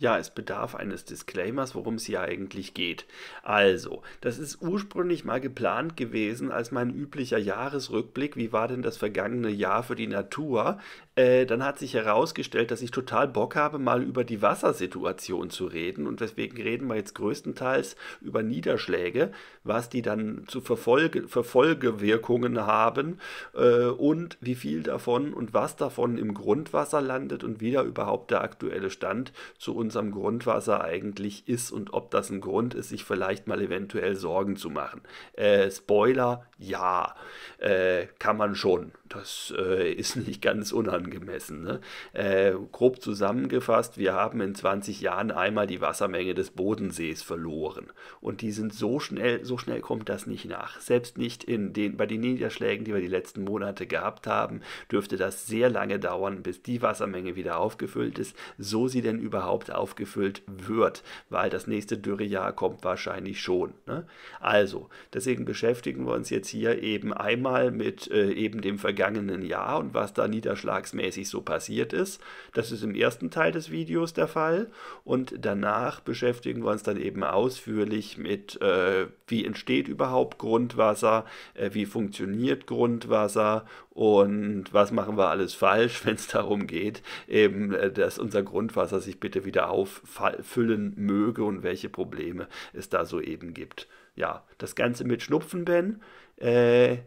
Ja, es bedarf eines Disclaimers, worum es hier eigentlich geht. Also, das ist ursprünglich mal geplant gewesen als mein üblicher Jahresrückblick. Wie war denn das vergangene Jahr für die Natur? Äh, dann hat sich herausgestellt, dass ich total Bock habe, mal über die Wassersituation zu reden. Und deswegen reden wir jetzt größtenteils über Niederschläge, was die dann zu Verfolge, Verfolgewirkungen haben äh, und wie viel davon und was davon im Grundwasser landet und wie da überhaupt der aktuelle Stand zu uns Lebens am Grundwasser eigentlich ist und ob das ein Grund ist, sich vielleicht mal eventuell Sorgen zu machen. Äh, Spoiler, ja, äh, kann man schon. Das äh, ist nicht ganz unangemessen. Ne? Äh, grob zusammengefasst, wir haben in 20 Jahren einmal die Wassermenge des Bodensees verloren. Und die sind so schnell, so schnell kommt das nicht nach. Selbst nicht in den, bei den Niederschlägen, die wir die letzten Monate gehabt haben, dürfte das sehr lange dauern, bis die Wassermenge wieder aufgefüllt ist. So sie denn überhaupt aufgefüllt wird, weil das nächste Dürrejahr kommt wahrscheinlich schon. Ne? Also, deswegen beschäftigen wir uns jetzt hier eben einmal mit äh, eben dem vergangenen Jahr und was da niederschlagsmäßig so passiert ist. Das ist im ersten Teil des Videos der Fall und danach beschäftigen wir uns dann eben ausführlich mit äh, wie entsteht überhaupt Grundwasser, äh, wie funktioniert Grundwasser und was machen wir alles falsch, wenn es darum geht, eben, äh, dass unser Grundwasser sich bitte wieder auffüllen möge und welche Probleme es da so eben gibt. Ja, das Ganze mit Schnupfen, Ben. Äh,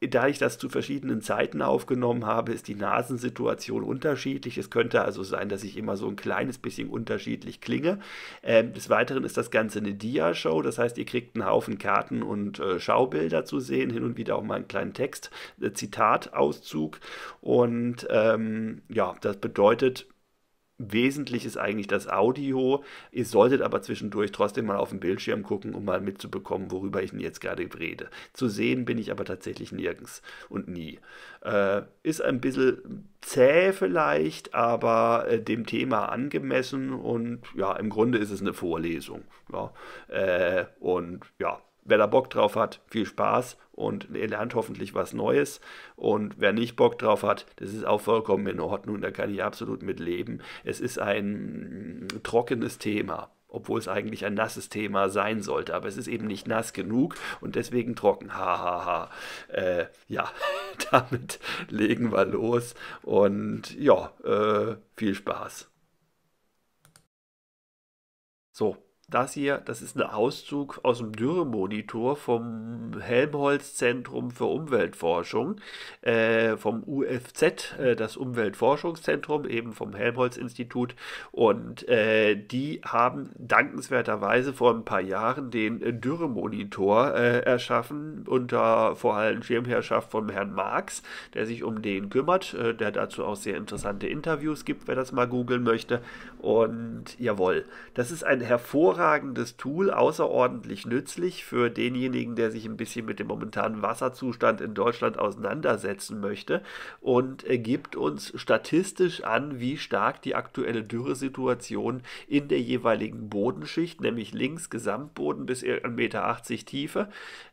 da ich das zu verschiedenen Zeiten aufgenommen habe, ist die Nasensituation unterschiedlich. Es könnte also sein, dass ich immer so ein kleines bisschen unterschiedlich klinge. Ähm, des Weiteren ist das Ganze eine Dia-Show. Das heißt, ihr kriegt einen Haufen Karten und äh, Schaubilder zu sehen, hin und wieder auch mal einen kleinen Text, äh, Zitatauszug. Und ähm, ja, das bedeutet, Wesentlich ist eigentlich das Audio. Ihr solltet aber zwischendurch trotzdem mal auf den Bildschirm gucken, um mal mitzubekommen, worüber ich denn jetzt gerade rede. Zu sehen bin ich aber tatsächlich nirgends und nie. Äh, ist ein bisschen zäh vielleicht, aber äh, dem Thema angemessen und ja, im Grunde ist es eine Vorlesung. Ja. Äh, und ja, wer da Bock drauf hat, viel Spaß und ihr lernt hoffentlich was Neues. Und wer nicht Bock drauf hat, das ist auch vollkommen in Ordnung, da kann ich absolut mit leben. Es ist ein trockenes Thema. Obwohl es eigentlich ein nasses Thema sein sollte, aber es ist eben nicht nass genug und deswegen trocken. Hahaha. Ha, ha. äh, ja, damit legen wir los und ja, äh, viel Spaß. So, das hier, das ist ein Auszug aus dem Dürremonitor vom Helmholtz-Zentrum für Umweltforschung, äh, vom UFZ, äh, das Umweltforschungszentrum, eben vom Helmholtz-Institut. Und äh, die haben dankenswerterweise vor ein paar Jahren den Dürremonitor monitor äh, erschaffen, unter vor allem Schirmherrschaft von Herrn Marx, der sich um den kümmert, äh, der dazu auch sehr interessante Interviews gibt, wer das mal googeln möchte. Und jawohl, das ist ein hervorragendes Tool, außerordentlich nützlich für denjenigen, der sich ein bisschen mit dem momentanen Wasserzustand in Deutschland auseinandersetzen möchte und gibt uns statistisch an, wie stark die aktuelle Dürresituation in der jeweiligen Bodenschicht, nämlich links Gesamtboden bis 1,80 Meter Tiefe,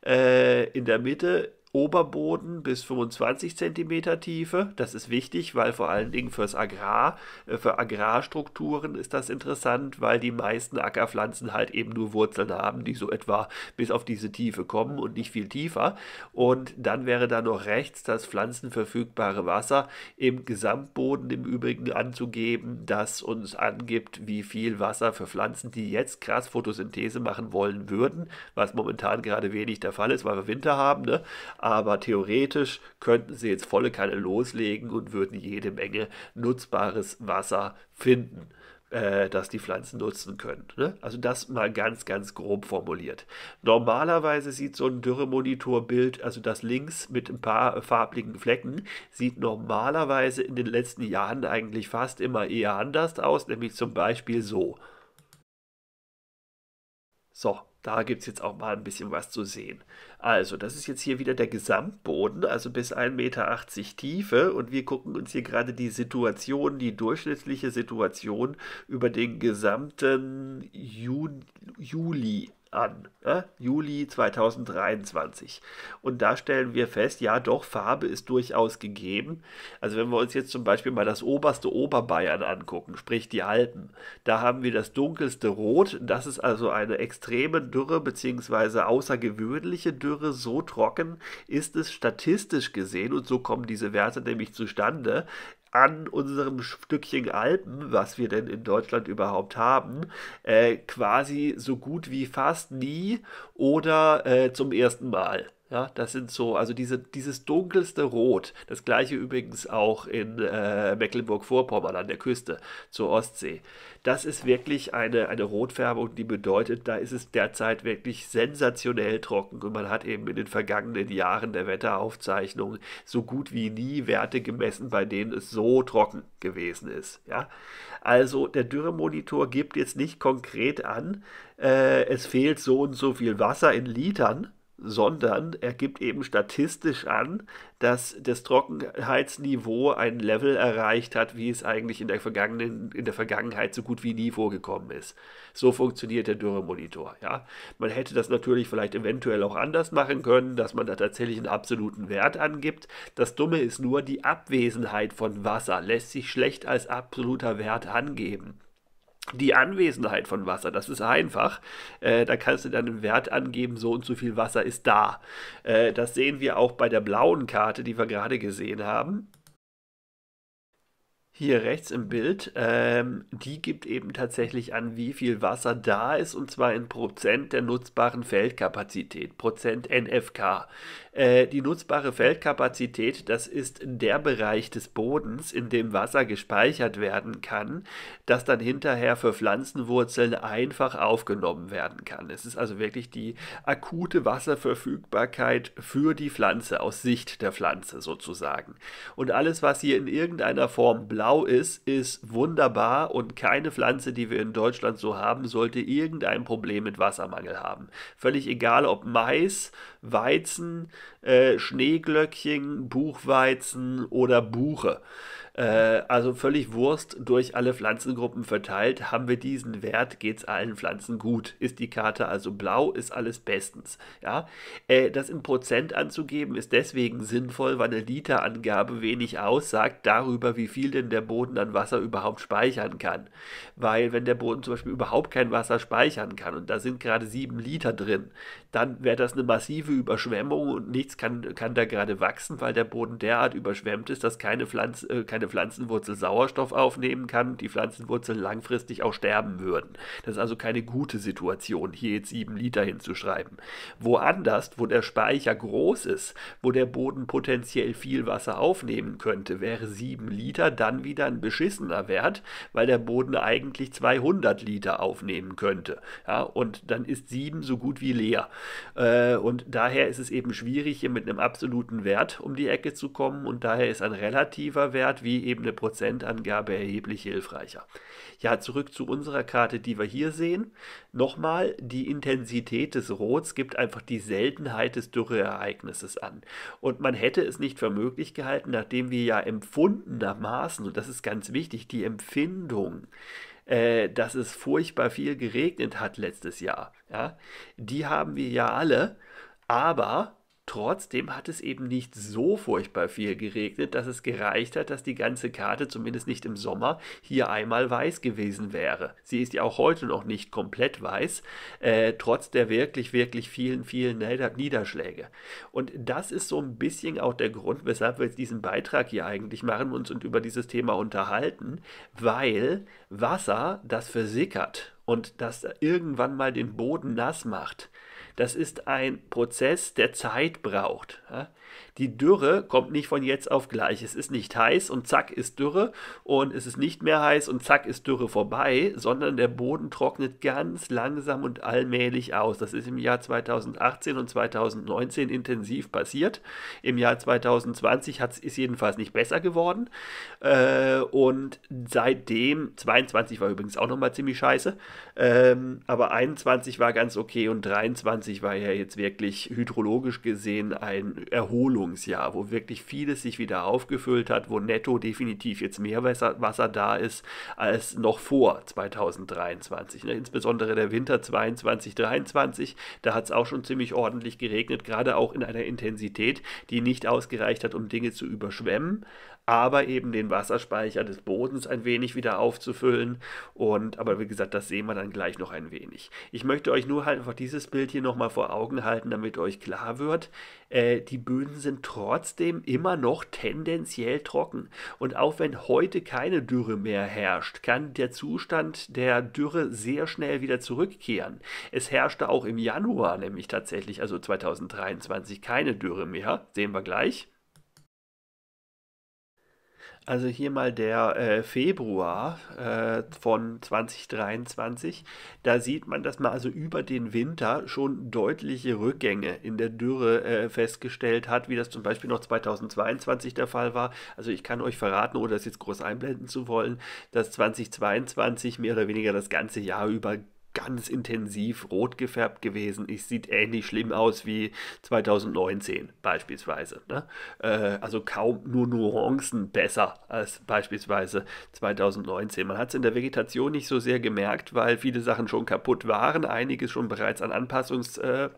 äh, in der Mitte Oberboden bis 25 cm Tiefe. Das ist wichtig, weil vor allen Dingen fürs Agrar, äh, für Agrarstrukturen ist das interessant, weil die meisten Ackerpflanzen halt eben nur Wurzeln haben, die so etwa bis auf diese Tiefe kommen und nicht viel tiefer. Und dann wäre da noch rechts das pflanzenverfügbare Wasser im Gesamtboden im Übrigen anzugeben, das uns angibt, wie viel Wasser für Pflanzen, die jetzt krass Photosynthese machen wollen würden, was momentan gerade wenig der Fall ist, weil wir Winter haben. Ne? aber theoretisch könnten sie jetzt volle Kanne loslegen und würden jede Menge nutzbares Wasser finden äh, das die Pflanzen nutzen können. Ne? Also das mal ganz, ganz grob formuliert. Normalerweise sieht so ein Dürremonitorbild, also das links mit ein paar farblichen Flecken, sieht normalerweise in den letzten Jahren eigentlich fast immer eher anders aus, nämlich zum Beispiel so. So, da gibt es jetzt auch mal ein bisschen was zu sehen. Also, das ist jetzt hier wieder der Gesamtboden, also bis 1,80 Meter Tiefe. Und wir gucken uns hier gerade die Situation, die durchschnittliche Situation über den gesamten Juni, Juli an, äh, Juli 2023. Und da stellen wir fest, ja doch, Farbe ist durchaus gegeben. Also wenn wir uns jetzt zum Beispiel mal das oberste Oberbayern angucken, sprich die Alpen, da haben wir das dunkelste Rot. Das ist also eine extreme Dürre bzw. außergewöhnliche Dürre. So trocken ist es statistisch gesehen und so kommen diese Werte nämlich zustande an unserem Stückchen Alpen, was wir denn in Deutschland überhaupt haben, äh, quasi so gut wie fast nie oder äh, zum ersten Mal. Ja, das sind so, also diese, dieses dunkelste Rot, das gleiche übrigens auch in äh, Mecklenburg-Vorpommern an der Küste zur Ostsee. Das ist wirklich eine, eine Rotfärbung, die bedeutet, da ist es derzeit wirklich sensationell trocken und man hat eben in den vergangenen Jahren der Wetteraufzeichnung so gut wie nie Werte gemessen, bei denen es so trocken gewesen ist. Ja? Also der Dürremonitor gibt jetzt nicht konkret an, äh, es fehlt so und so viel Wasser in Litern, sondern er gibt eben statistisch an, dass das Trockenheitsniveau ein Level erreicht hat, wie es eigentlich in der, vergangenen, in der Vergangenheit so gut wie nie vorgekommen ist. So funktioniert der Dürremonitor. Ja? Man hätte das natürlich vielleicht eventuell auch anders machen können, dass man da tatsächlich einen absoluten Wert angibt. Das Dumme ist nur, die Abwesenheit von Wasser lässt sich schlecht als absoluter Wert angeben die Anwesenheit von Wasser, das ist einfach. Äh, da kannst du dann einen Wert angeben, so und so viel Wasser ist da. Äh, das sehen wir auch bei der blauen Karte, die wir gerade gesehen haben hier rechts im Bild, ähm, die gibt eben tatsächlich an, wie viel Wasser da ist, und zwar in Prozent der nutzbaren Feldkapazität, Prozent NFK. Äh, die nutzbare Feldkapazität, das ist der Bereich des Bodens, in dem Wasser gespeichert werden kann, das dann hinterher für Pflanzenwurzeln einfach aufgenommen werden kann. Es ist also wirklich die akute Wasserverfügbarkeit für die Pflanze aus Sicht der Pflanze sozusagen. Und alles, was hier in irgendeiner Form bleibt, blau ist, ist wunderbar und keine Pflanze, die wir in Deutschland so haben, sollte irgendein Problem mit Wassermangel haben. Völlig egal, ob Mais, Weizen, äh, Schneeglöckchen, Buchweizen oder Buche. Äh, also völlig Wurst durch alle Pflanzengruppen verteilt. Haben wir diesen Wert, geht es allen Pflanzen gut. Ist die Karte also blau, ist alles bestens. Ja? Äh, das in Prozent anzugeben ist deswegen sinnvoll, weil eine Literangabe wenig aussagt darüber, wie viel denn der Boden an Wasser überhaupt speichern kann. Weil wenn der Boden zum Beispiel überhaupt kein Wasser speichern kann und da sind gerade sieben Liter drin, dann wäre das eine massive Überschwemmung und nichts kann, kann da gerade wachsen, weil der Boden derart überschwemmt ist, dass keine, Pflanz, äh, keine Pflanzenwurzel Sauerstoff aufnehmen kann, die Pflanzenwurzeln langfristig auch sterben würden. Das ist also keine gute Situation, hier jetzt sieben Liter hinzuschreiben. Woanders, wo der Speicher groß ist, wo der Boden potenziell viel Wasser aufnehmen könnte, wäre sieben Liter dann wieder ein beschissener Wert, weil der Boden eigentlich 200 Liter aufnehmen könnte. Ja, und dann ist sieben so gut wie leer. Äh, und daher ist es eben schwierig, hier mit einem absoluten Wert um die Ecke zu kommen. Und daher ist ein relativer Wert wie eben eine Prozentangabe erheblich hilfreicher. Ja, zurück zu unserer Karte, die wir hier sehen. Nochmal, die Intensität des Rots gibt einfach die Seltenheit des Dürreereignisses an. Und man hätte es nicht für möglich gehalten, nachdem wir ja empfundenermaßen, und das ist ganz wichtig, die Empfindung, äh, dass es furchtbar viel geregnet hat letztes Jahr. Ja? Die haben wir ja alle, aber Trotzdem hat es eben nicht so furchtbar viel geregnet, dass es gereicht hat, dass die ganze Karte zumindest nicht im Sommer hier einmal weiß gewesen wäre. Sie ist ja auch heute noch nicht komplett weiß, äh, trotz der wirklich, wirklich vielen, vielen Niederschläge. Und das ist so ein bisschen auch der Grund, weshalb wir jetzt diesen Beitrag hier eigentlich machen und uns über dieses Thema unterhalten, weil Wasser, das versickert und das irgendwann mal den Boden nass macht, das ist ein Prozess, der Zeit braucht. Die Dürre kommt nicht von jetzt auf gleich. Es ist nicht heiß und zack ist Dürre und es ist nicht mehr heiß und zack ist Dürre vorbei, sondern der Boden trocknet ganz langsam und allmählich aus. Das ist im Jahr 2018 und 2019 intensiv passiert. Im Jahr 2020 hat's, ist jedenfalls nicht besser geworden. Äh, und seitdem, 22 war übrigens auch nochmal ziemlich scheiße, ähm, aber 21 war ganz okay und 23 war ja jetzt wirklich hydrologisch gesehen ein erhobenes Erholungsjahr, wo wirklich vieles sich wieder aufgefüllt hat, wo netto definitiv jetzt mehr Wasser, Wasser da ist als noch vor 2023. Ne? Insbesondere der Winter 22, 23, da hat es auch schon ziemlich ordentlich geregnet, gerade auch in einer Intensität, die nicht ausgereicht hat, um Dinge zu überschwemmen aber eben den Wasserspeicher des Bodens ein wenig wieder aufzufüllen. Und aber wie gesagt, das sehen wir dann gleich noch ein wenig. Ich möchte euch nur halt einfach dieses Bild hier nochmal vor Augen halten, damit euch klar wird, äh, die Böden sind trotzdem immer noch tendenziell trocken. Und auch wenn heute keine Dürre mehr herrscht, kann der Zustand der Dürre sehr schnell wieder zurückkehren. Es herrschte auch im Januar nämlich tatsächlich, also 2023, keine Dürre mehr. Sehen wir gleich. Also hier mal der äh, Februar äh, von 2023. Da sieht man, dass man also über den Winter schon deutliche Rückgänge in der Dürre äh, festgestellt hat, wie das zum Beispiel noch 2022 der Fall war. Also ich kann euch verraten, ohne das jetzt groß einblenden zu wollen, dass 2022 mehr oder weniger das ganze Jahr über ganz intensiv rot gefärbt gewesen. Es sieht ähnlich schlimm aus wie 2019 beispielsweise. Ne? Äh, also kaum nur Nuancen besser als beispielsweise 2019. Man hat es in der Vegetation nicht so sehr gemerkt, weil viele Sachen schon kaputt waren, einiges schon bereits an Anpassungs- äh,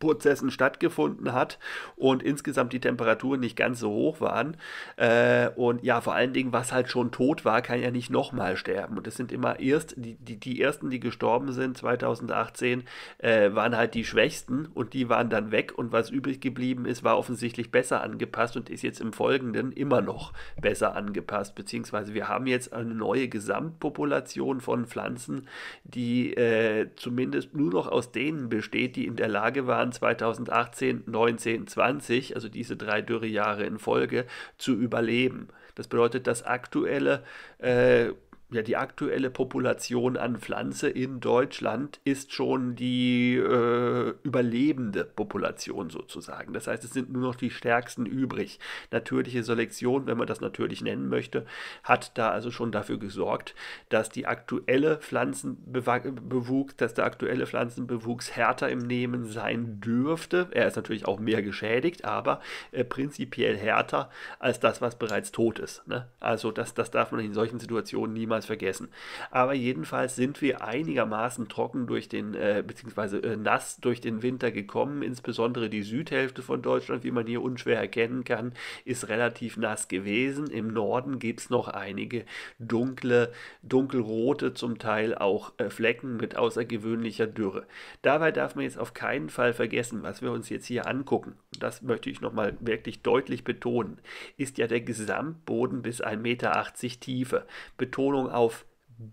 Prozessen stattgefunden hat und insgesamt die Temperaturen nicht ganz so hoch waren. Äh, und ja, vor allen Dingen, was halt schon tot war, kann ja nicht nochmal sterben. Und es sind immer erst, die, die, die ersten, die gestorben sind 2018, äh, waren halt die Schwächsten und die waren dann weg. Und was übrig geblieben ist, war offensichtlich besser angepasst und ist jetzt im Folgenden immer noch besser angepasst. Beziehungsweise wir haben jetzt eine neue Gesamtpopulation von Pflanzen, die äh, zumindest nur noch aus denen besteht, die in der Lage waren, Jahren 2018, 19, 20, also diese drei Dürrejahre in Folge, zu überleben. Das bedeutet, das aktuelle äh, ja, die aktuelle Population an Pflanze in Deutschland ist schon die äh, überlebende Population sozusagen. Das heißt, es sind nur noch die stärksten übrig. Natürliche Selektion, wenn man das natürlich nennen möchte, hat da also schon dafür gesorgt, dass die aktuelle Pflanzenbewuchs, dass der aktuelle Pflanzenbewuchs härter im Nehmen sein dürfte. Er ist natürlich auch mehr geschädigt, aber äh, prinzipiell härter als das, was bereits tot ist. Ne? Also das, das darf man in solchen Situationen niemals ganz vergessen. Aber jedenfalls sind wir einigermaßen trocken durch den, äh, beziehungsweise äh, nass durch den Winter gekommen. Insbesondere die Südhälfte von Deutschland, wie man hier unschwer erkennen kann, ist relativ nass gewesen. Im Norden gibt es noch einige dunkle, dunkelrote, zum Teil auch äh, Flecken mit außergewöhnlicher Dürre. Dabei darf man jetzt auf keinen Fall vergessen, was wir uns jetzt hier angucken. Das möchte ich nochmal wirklich deutlich betonen. Ist ja der Gesamtboden bis 1,80 Meter Tiefe. Betonung auf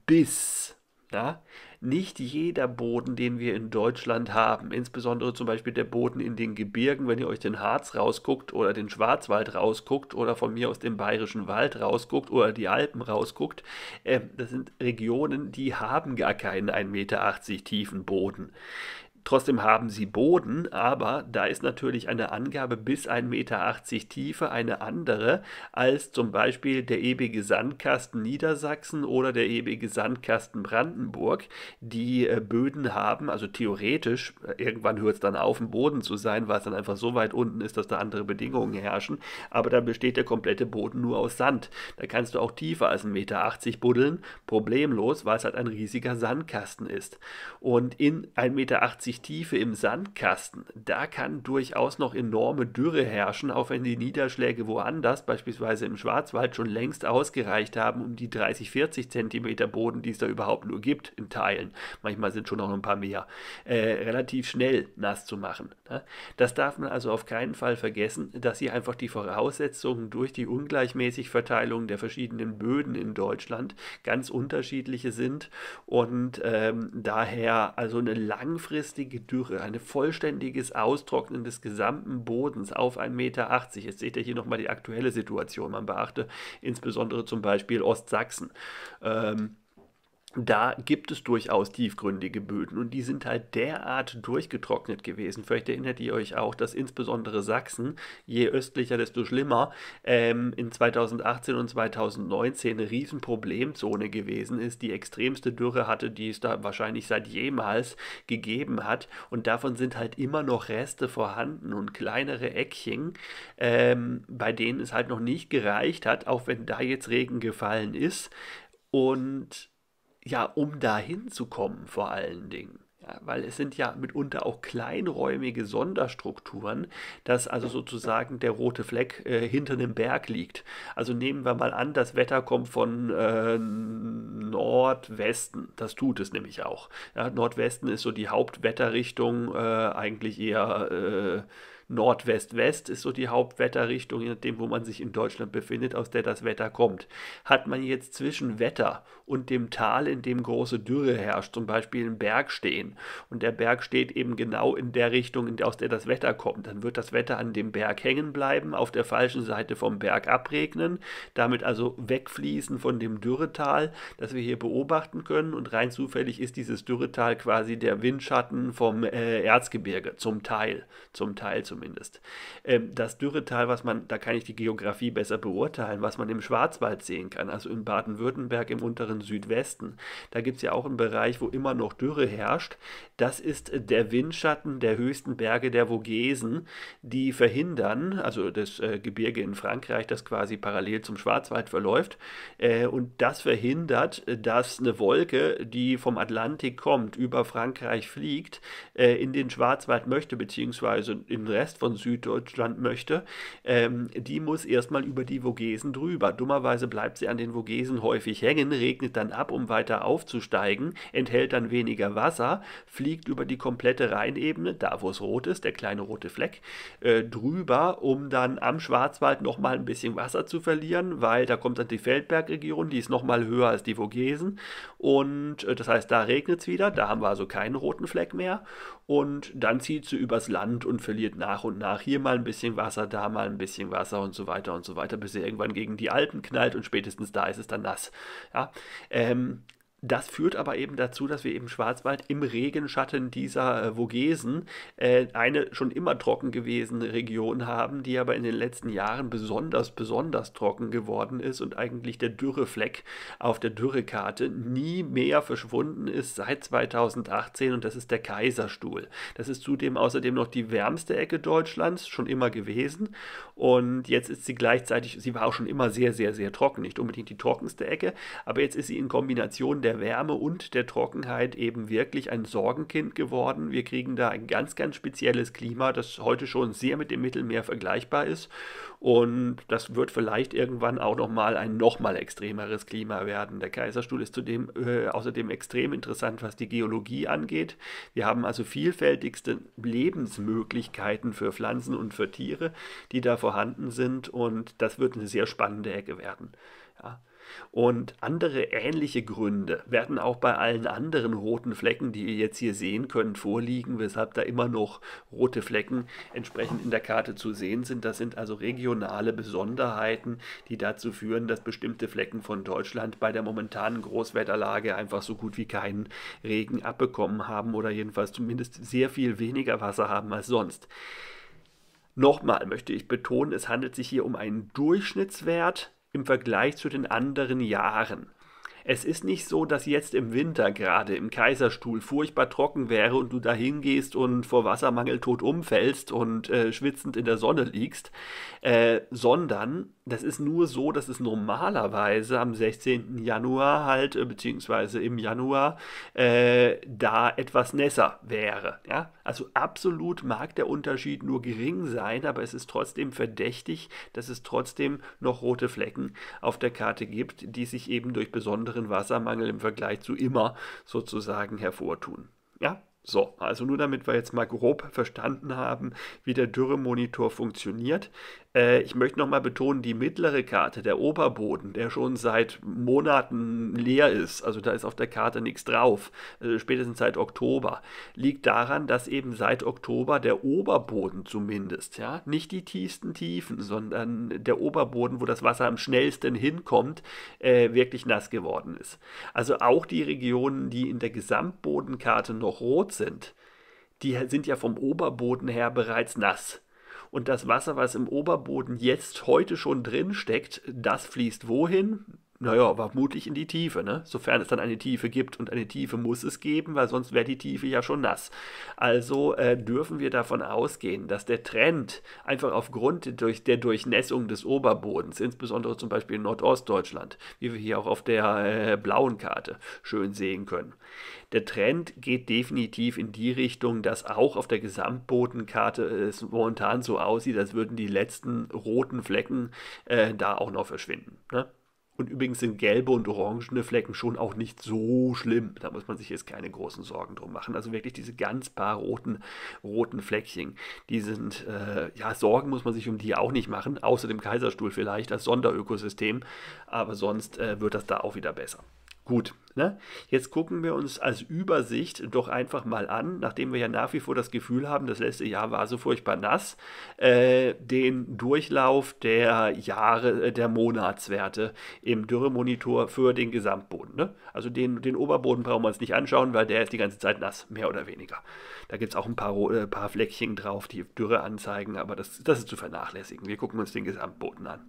Biss. Ja? Nicht jeder Boden, den wir in Deutschland haben, insbesondere zum Beispiel der Boden in den Gebirgen, wenn ihr euch den Harz rausguckt oder den Schwarzwald rausguckt oder von mir aus dem Bayerischen Wald rausguckt oder die Alpen rausguckt, äh, das sind Regionen, die haben gar keinen 1,80 Meter tiefen Boden. Trotzdem haben sie Boden, aber da ist natürlich eine Angabe bis 1,80 Meter Tiefe eine andere als zum Beispiel der ewige Sandkasten Niedersachsen oder der ewige Sandkasten Brandenburg, die äh, Böden haben, also theoretisch, äh, irgendwann hört es dann auf, im Boden zu sein, weil es dann einfach so weit unten ist, dass da andere Bedingungen herrschen, aber dann besteht der komplette Boden nur aus Sand. Da kannst du auch tiefer als 1,80 Meter buddeln, problemlos, weil es halt ein riesiger Sandkasten ist. Und in 1,80 Meter sich Tiefe im Sandkasten. Da kann durchaus noch enorme Dürre herrschen, auch wenn die Niederschläge woanders, beispielsweise im Schwarzwald, schon längst ausgereicht haben, um die 30, 40 Zentimeter Boden, die es da überhaupt nur gibt, in Teilen, manchmal sind schon noch ein paar mehr, äh, relativ schnell nass zu machen. Ne? Das darf man also auf keinen Fall vergessen, dass hier einfach die Voraussetzungen durch die ungleichmäßige Verteilung der verschiedenen Böden in Deutschland ganz unterschiedliche sind und ähm, daher also eine langfristige geistige Dürre, ein vollständiges Austrocknen des gesamten Bodens auf 1,80 Meter. Jetzt seht ihr hier nochmal die aktuelle Situation. Man beachte insbesondere zum Beispiel Ostsachsen. Ähm, da gibt es durchaus tiefgründige Böden und die sind halt derart durchgetrocknet gewesen. Vielleicht erinnert ihr euch auch, dass insbesondere Sachsen, je östlicher, desto schlimmer, ähm, in 2018 und 2019 eine Riesenproblemzone gewesen ist, die extremste Dürre hatte, die es da wahrscheinlich seit jemals gegeben hat. Und davon sind halt immer noch Reste vorhanden und kleinere Eckchen, ähm, bei denen es halt noch nicht gereicht hat, auch wenn da jetzt Regen gefallen ist. Und ja, um dahin zu kommen vor allen Dingen. Ja, weil es sind ja mitunter auch kleinräumige Sonderstrukturen, dass also sozusagen der rote Fleck äh, hinter einem Berg liegt. Also nehmen wir mal an, das Wetter kommt von äh, Nordwesten. Das tut es nämlich auch. Ja, Nordwesten ist so die Hauptwetterrichtung, äh, eigentlich eher äh, Nordwest-West ist so die Hauptwetterrichtung, je nachdem, wo man sich in Deutschland befindet, aus der das Wetter kommt. Hat man jetzt zwischen Wetter und dem Tal, in dem große Dürre herrscht, zum Beispiel ein Berg stehen und der Berg steht eben genau in der Richtung, aus der das Wetter kommt, dann wird das Wetter an dem Berg hängen bleiben, auf der falschen Seite vom Berg abregnen, damit also wegfließen von dem Dürretal, das wir hier beobachten können und rein zufällig ist dieses Dürretal quasi der Windschatten vom äh, Erzgebirge, zum Teil, zum Teil zumindest. Ähm, das Dürretal, was man, da kann ich die Geografie besser beurteilen, was man im Schwarzwald sehen kann, also in Baden-Württemberg im unteren Südwesten. Da gibt es ja auch einen Bereich, wo immer noch Dürre herrscht. Das ist der Windschatten der höchsten Berge der Vogesen, die verhindern, also das äh, Gebirge in Frankreich, das quasi parallel zum Schwarzwald verläuft, äh, und das verhindert, dass eine Wolke, die vom Atlantik kommt, über Frankreich fliegt, äh, in den Schwarzwald möchte, beziehungsweise in den Rest von Süddeutschland möchte, ähm, die muss erstmal über die Vogesen drüber. Dummerweise bleibt sie an den Vogesen häufig hängen, regt regnet dann ab, um weiter aufzusteigen, enthält dann weniger Wasser, fliegt über die komplette Rheinebene, da wo es rot ist, der kleine rote Fleck, äh, drüber, um dann am Schwarzwald nochmal ein bisschen Wasser zu verlieren, weil da kommt dann die Feldbergregion, die ist nochmal höher als die Vogesen. Und äh, das heißt, da regnet es wieder, da haben wir also keinen roten Fleck mehr und dann zieht sie übers Land und verliert nach und nach hier mal ein bisschen Wasser, da mal ein bisschen Wasser und so weiter und so weiter, bis sie irgendwann gegen die Alpen knallt und spätestens da ist es dann nass. Ja? Ähm, das führt aber eben dazu, dass wir im Schwarzwald im Regenschatten dieser äh, Vogesen äh, eine schon immer trocken gewesene Region haben, die aber in den letzten Jahren besonders, besonders trocken geworden ist und eigentlich der Dürrefleck auf der Dürrekarte nie mehr verschwunden ist seit 2018 und das ist der Kaiserstuhl. Das ist zudem außerdem noch die wärmste Ecke Deutschlands, schon immer gewesen und jetzt ist sie gleichzeitig, sie war auch schon immer sehr, sehr, sehr trocken. Nicht unbedingt die trockenste Ecke, aber jetzt ist sie in Kombination der Wärme und der Trockenheit eben wirklich ein Sorgenkind geworden. Wir kriegen da ein ganz, ganz spezielles Klima, das heute schon sehr mit dem Mittelmeer vergleichbar ist. Und das wird vielleicht irgendwann auch nochmal ein nochmal extremeres Klima werden. Der Kaiserstuhl ist zudem äh, außerdem extrem interessant, was die Geologie angeht. Wir haben also vielfältigste Lebensmöglichkeiten für Pflanzen und für Tiere, die da vorhanden sind. Und das wird eine sehr spannende Ecke werden. Und andere ähnliche Gründe werden auch bei allen anderen roten Flecken, die ihr jetzt hier sehen könnt, vorliegen, weshalb da immer noch rote Flecken entsprechend in der Karte zu sehen sind. Das sind also regionale Besonderheiten, die dazu führen, dass bestimmte Flecken von Deutschland bei der momentanen Großwetterlage einfach so gut wie keinen Regen abbekommen haben oder jedenfalls zumindest sehr viel weniger Wasser haben als sonst. Nochmal möchte ich betonen, es handelt sich hier um einen Durchschnittswert im Vergleich zu den anderen Jahren. Es ist nicht so, dass jetzt im Winter gerade im Kaiserstuhl furchtbar trocken wäre und du dahin gehst und vor Wassermangel tot umfällst und äh, schwitzend in der Sonne liegst, äh, sondern das ist nur so, dass es normalerweise am 16. Januar halt, äh, beziehungsweise im Januar, äh, da etwas nässer wäre. Ja? Also absolut mag der Unterschied nur gering sein, aber es ist trotzdem verdächtig, dass es trotzdem noch rote Flecken auf der Karte gibt, die sich eben durch besonderen Wassermangel im Vergleich zu immer sozusagen hervortun. Ja, so, also nur damit wir jetzt mal grob verstanden haben, wie der Dürremonitor funktioniert. Äh, ich möchte nochmal betonen, die mittlere Karte, der Oberboden, der schon seit Monaten leer ist, also da ist auf der Karte nichts drauf, äh, spätestens seit Oktober, liegt daran, dass eben seit Oktober der Oberboden zumindest, ja, nicht die tiefsten Tiefen, sondern der Oberboden, wo das Wasser am schnellsten hinkommt, äh, wirklich nass geworden ist. Also auch die Regionen, die in der Gesamtbodenkarte noch rot sind, die sind ja vom Oberboden her bereits nass. Und das Wasser, was im Oberboden jetzt heute schon drin steckt, das fließt wohin? naja, war mutig in die Tiefe, ne? Sofern es dann eine Tiefe gibt und eine Tiefe muss es geben, weil sonst wäre die Tiefe ja schon nass. Also äh, dürfen wir davon ausgehen, dass der Trend einfach aufgrund durch der Durchnässung des Oberbodens, insbesondere zum Beispiel in Nordostdeutschland, wie wir hier auch auf der äh, blauen Karte schön sehen können, der Trend geht definitiv in die Richtung, dass auch auf der Gesamtbodenkarte es momentan so aussieht, als würden die letzten roten Flecken äh, da auch noch verschwinden. Ne? Und übrigens sind gelbe und orangene Flecken schon auch nicht so schlimm. Da muss man sich jetzt keine großen Sorgen drum machen. Also wirklich diese ganz paar roten, roten Fleckchen, die sind, äh, ja, Sorgen muss man sich um die auch nicht machen, außer dem Kaiserstuhl vielleicht als Sonderökosystem. Aber sonst äh, wird das da auch wieder besser. Gut, ne? jetzt gucken wir uns als Übersicht doch einfach mal an, nachdem wir ja nach wie vor das Gefühl haben, das letzte Jahr war so furchtbar nass, äh, den Durchlauf der Jahre, äh, der Monatswerte im Dürremonitor für den Gesamtboden. Ne? Also den, den Oberboden brauchen wir uns nicht anschauen, weil der ist die ganze Zeit nass, mehr oder weniger. Da gibt es auch ein paar, äh, paar Fleckchen drauf, die Dürre anzeigen, aber das, das ist zu vernachlässigen. Wir gucken uns den Gesamtboden an.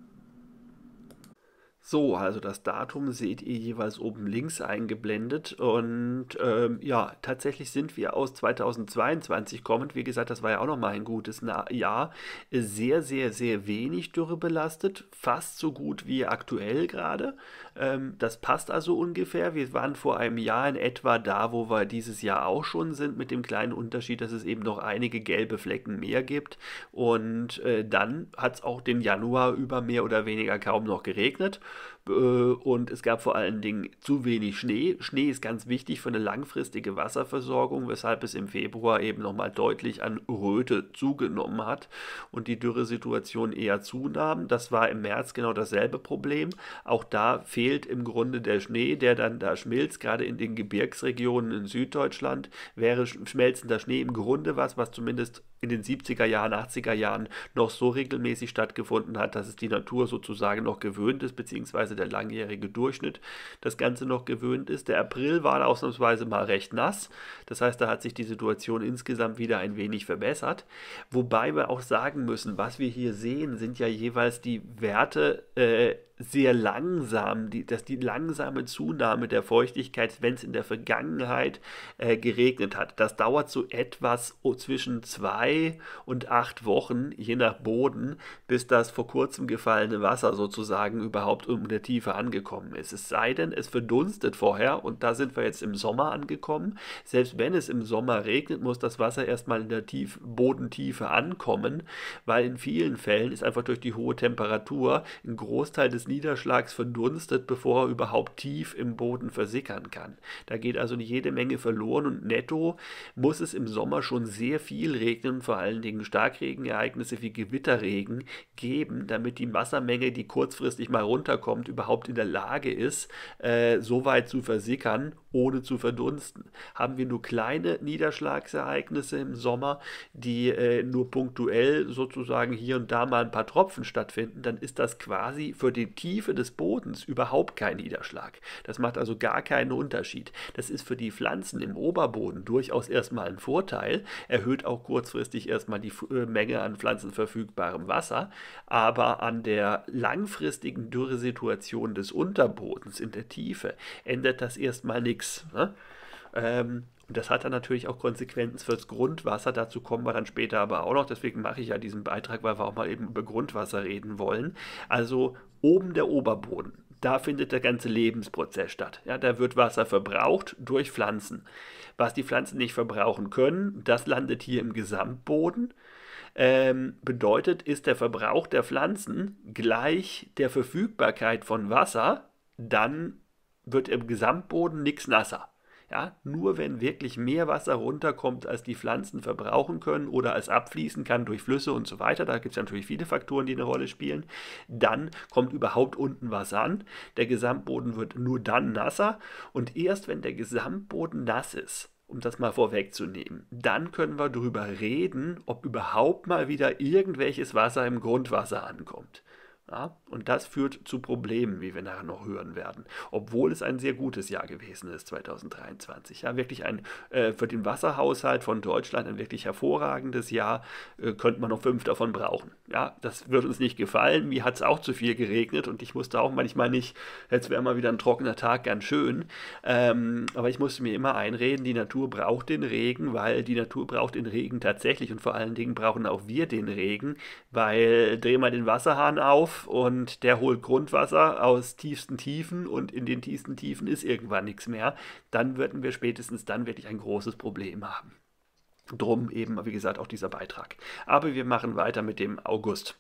So, also das Datum seht ihr jeweils oben links eingeblendet. Und ähm, ja, tatsächlich sind wir aus 2022 kommend. Wie gesagt, das war ja auch nochmal ein gutes Jahr. Sehr, sehr, sehr wenig Dürre belastet. Fast so gut wie aktuell gerade. Ähm, das passt also ungefähr. Wir waren vor einem Jahr in etwa da, wo wir dieses Jahr auch schon sind, mit dem kleinen Unterschied, dass es eben noch einige gelbe Flecken mehr gibt. Und äh, dann hat es auch den Januar über mehr oder weniger kaum noch geregnet. Äh, und es gab vor allen Dingen zu wenig Schnee. Schnee ist ganz wichtig für eine langfristige Wasserversorgung, weshalb es im Februar eben nochmal deutlich an Röte zugenommen hat und die Dürresituation eher zunahm. Das war im März genau dasselbe Problem. Auch da fehlt im Grunde der Schnee, der dann da schmilzt. Gerade in den Gebirgsregionen in Süddeutschland wäre schmelzender Schnee im Grunde was, was zumindest in den 70er Jahren, 80er Jahren noch so regelmäßig stattgefunden hat, dass es die Natur sozusagen noch gewöhnt ist, beziehungsweise der langjährige Durchschnitt das Ganze noch gewöhnt ist. Der April war ausnahmsweise mal recht nass, das heißt, da hat sich die Situation insgesamt wieder ein wenig verbessert. Wobei wir auch sagen müssen, was wir hier sehen, sind ja jeweils die Werte, äh, sehr langsam, die, dass die langsame Zunahme der Feuchtigkeit, wenn es in der Vergangenheit äh, geregnet hat, das dauert so etwas zwischen zwei und acht Wochen, je nach Boden, bis das vor kurzem gefallene Wasser sozusagen überhaupt um der Tiefe angekommen ist. Es sei denn, es verdunstet vorher und da sind wir jetzt im Sommer angekommen. Selbst wenn es im Sommer regnet, muss das Wasser erstmal in der Tief Bodentiefe ankommen, weil in vielen Fällen ist einfach durch die hohe Temperatur ein Großteil des Niederschlags verdunstet, bevor er überhaupt tief im Boden versickern kann. Da geht also jede Menge verloren und netto muss es im Sommer schon sehr viel regnen, vor allen Dingen Starkregenereignisse wie Gewitterregen geben, damit die Wassermenge, die kurzfristig mal runterkommt, überhaupt in der Lage ist, äh, so weit zu versickern ohne zu verdunsten. Haben wir nur kleine Niederschlagsereignisse im Sommer, die äh, nur punktuell sozusagen hier und da mal ein paar Tropfen stattfinden, dann ist das quasi für die Tiefe des Bodens überhaupt kein Niederschlag. Das macht also gar keinen Unterschied. Das ist für die Pflanzen im Oberboden durchaus erstmal ein Vorteil, erhöht auch kurzfristig erstmal die äh, Menge an pflanzenverfügbarem Wasser, aber an der langfristigen Dürresituation des Unterbodens in der Tiefe ändert das erstmal nichts nichts. Ne? Ähm, und das hat dann natürlich auch Konsequenzen fürs Grundwasser. Dazu kommen wir dann später aber auch noch. Deswegen mache ich ja diesen Beitrag, weil wir auch mal eben über Grundwasser reden wollen. Also oben der Oberboden. Da findet der ganze Lebensprozess statt. Ja, da wird Wasser verbraucht durch Pflanzen. Was die Pflanzen nicht verbrauchen können, das landet hier im Gesamtboden. Ähm, bedeutet, ist der Verbrauch der Pflanzen gleich der Verfügbarkeit von Wasser, dann wird im Gesamtboden nichts nasser. Ja, nur wenn wirklich mehr Wasser runterkommt, als die Pflanzen verbrauchen können oder als abfließen kann durch Flüsse und so weiter, da gibt es natürlich viele Faktoren, die eine Rolle spielen, dann kommt überhaupt unten was an. Der Gesamtboden wird nur dann nasser und erst wenn der Gesamtboden nass ist, um das mal vorwegzunehmen, dann können wir darüber reden, ob überhaupt mal wieder irgendwelches Wasser im Grundwasser ankommt. Ja, und das führt zu Problemen, wie wir nachher noch hören werden. Obwohl es ein sehr gutes Jahr gewesen ist, 2023. Ja, wirklich ein äh, für den Wasserhaushalt von Deutschland ein wirklich hervorragendes Jahr. Äh, könnte man noch fünf davon brauchen. Ja, das wird uns nicht gefallen. Mir hat es auch zu viel geregnet und ich musste auch manchmal nicht, jetzt wäre mal wieder ein trockener Tag ganz schön. Ähm, aber ich musste mir immer einreden, die Natur braucht den Regen, weil die Natur braucht den Regen tatsächlich und vor allen Dingen brauchen auch wir den Regen, weil dreh mal den Wasserhahn auf und der holt Grundwasser aus tiefsten Tiefen und in den tiefsten Tiefen ist irgendwann nichts mehr, dann würden wir spätestens dann wirklich ein großes Problem haben. Drum eben, wie gesagt, auch dieser Beitrag. Aber wir machen weiter mit dem August.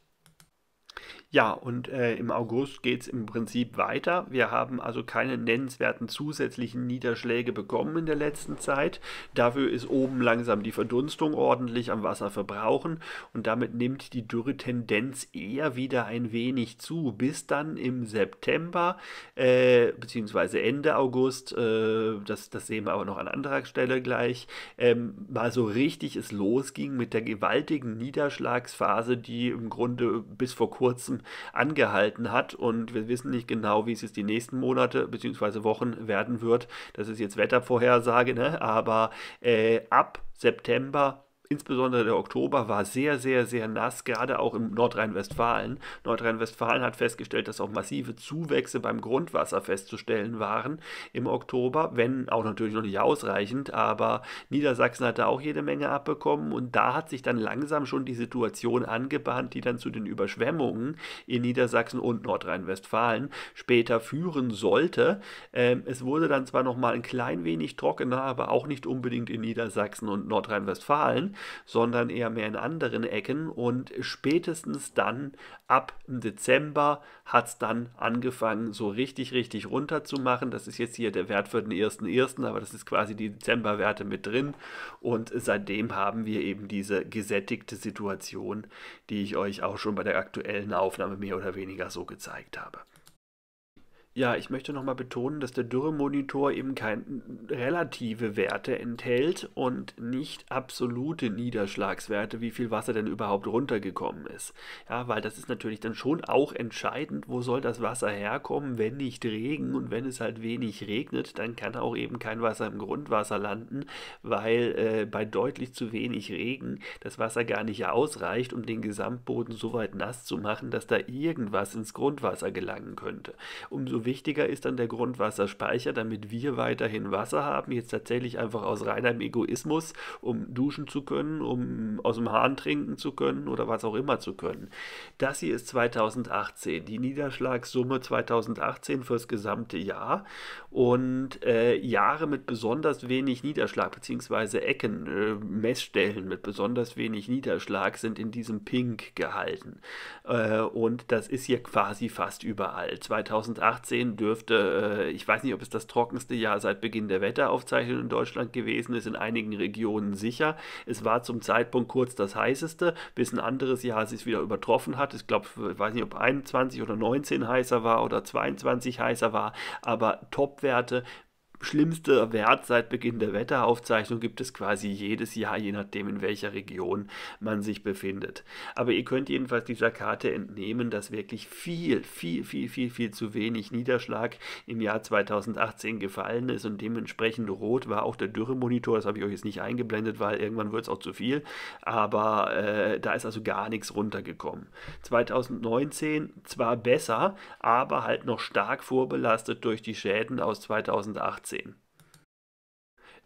Ja, und äh, im August geht es im Prinzip weiter. Wir haben also keine nennenswerten zusätzlichen Niederschläge bekommen in der letzten Zeit. Dafür ist oben langsam die Verdunstung ordentlich am Wasser verbrauchen und damit nimmt die Dürretendenz eher wieder ein wenig zu, bis dann im September äh, bzw. Ende August, äh, das, das sehen wir aber noch an anderer Stelle gleich, ähm, mal so richtig es losging mit der gewaltigen Niederschlagsphase, die im Grunde bis vor kurzem angehalten hat. Und wir wissen nicht genau, wie es jetzt die nächsten Monate bzw. Wochen werden wird. Das ist jetzt Wettervorhersage, ne? aber äh, ab September insbesondere der Oktober war sehr, sehr, sehr nass, gerade auch in Nordrhein-Westfalen. Nordrhein-Westfalen hat festgestellt, dass auch massive Zuwächse beim Grundwasser festzustellen waren im Oktober, wenn auch natürlich noch nicht ausreichend, aber Niedersachsen hatte auch jede Menge abbekommen und da hat sich dann langsam schon die Situation angebahnt, die dann zu den Überschwemmungen in Niedersachsen und Nordrhein-Westfalen später führen sollte. Ähm, es wurde dann zwar noch mal ein klein wenig trockener, aber auch nicht unbedingt in Niedersachsen und Nordrhein-Westfalen sondern eher mehr in anderen Ecken. Und spätestens dann ab Dezember hat es dann angefangen, so richtig, richtig runter zu machen. Das ist jetzt hier der Wert für den 1.1., aber das ist quasi die Dezemberwerte mit drin. Und seitdem haben wir eben diese gesättigte Situation, die ich euch auch schon bei der aktuellen Aufnahme mehr oder weniger so gezeigt habe. Ja, ich möchte nochmal betonen, dass der Dürremonitor eben keine relative Werte enthält und nicht absolute Niederschlagswerte, wie viel Wasser denn überhaupt runtergekommen ist. Ja, weil das ist natürlich dann schon auch entscheidend, wo soll das Wasser herkommen, wenn nicht Regen und wenn es halt wenig regnet, dann kann auch eben kein Wasser im Grundwasser landen, weil äh, bei deutlich zu wenig Regen das Wasser gar nicht ausreicht, um den Gesamtboden so weit nass zu machen, dass da irgendwas ins Grundwasser gelangen könnte. Umso wichtiger ist dann der Grundwasserspeicher, damit wir weiterhin Wasser haben. Jetzt tatsächlich einfach aus reinem Egoismus, um duschen zu können, um aus dem Hahn trinken zu können oder was auch immer zu können. Das hier ist 2018, die Niederschlagssumme 2018 fürs gesamte Jahr und äh, Jahre mit besonders wenig Niederschlag bzw. Ecken, äh, Messstellen mit besonders wenig Niederschlag sind in diesem Pink gehalten. Äh, und das ist hier quasi fast überall. 2018 sehen dürfte. Äh, ich weiß nicht, ob es das trockenste Jahr seit Beginn der Wetteraufzeichnung in Deutschland gewesen ist, in einigen Regionen sicher. Es war zum Zeitpunkt kurz das heißeste, bis ein anderes Jahr sich wieder übertroffen hat. Ich glaube, ich weiß nicht, ob 21 oder 19 heißer war oder 22 heißer war, aber Topwerte schlimmster Wert seit Beginn der Wetteraufzeichnung gibt es quasi jedes Jahr, je nachdem in welcher Region man sich befindet. Aber ihr könnt jedenfalls dieser Karte entnehmen, dass wirklich viel, viel, viel, viel, viel zu wenig Niederschlag im Jahr 2018 gefallen ist und dementsprechend rot war auch der Dürremonitor. Das habe ich euch jetzt nicht eingeblendet, weil irgendwann wird es auch zu viel. Aber äh, da ist also gar nichts runtergekommen. 2019 zwar besser, aber halt noch stark vorbelastet durch die Schäden aus 2018 sehen.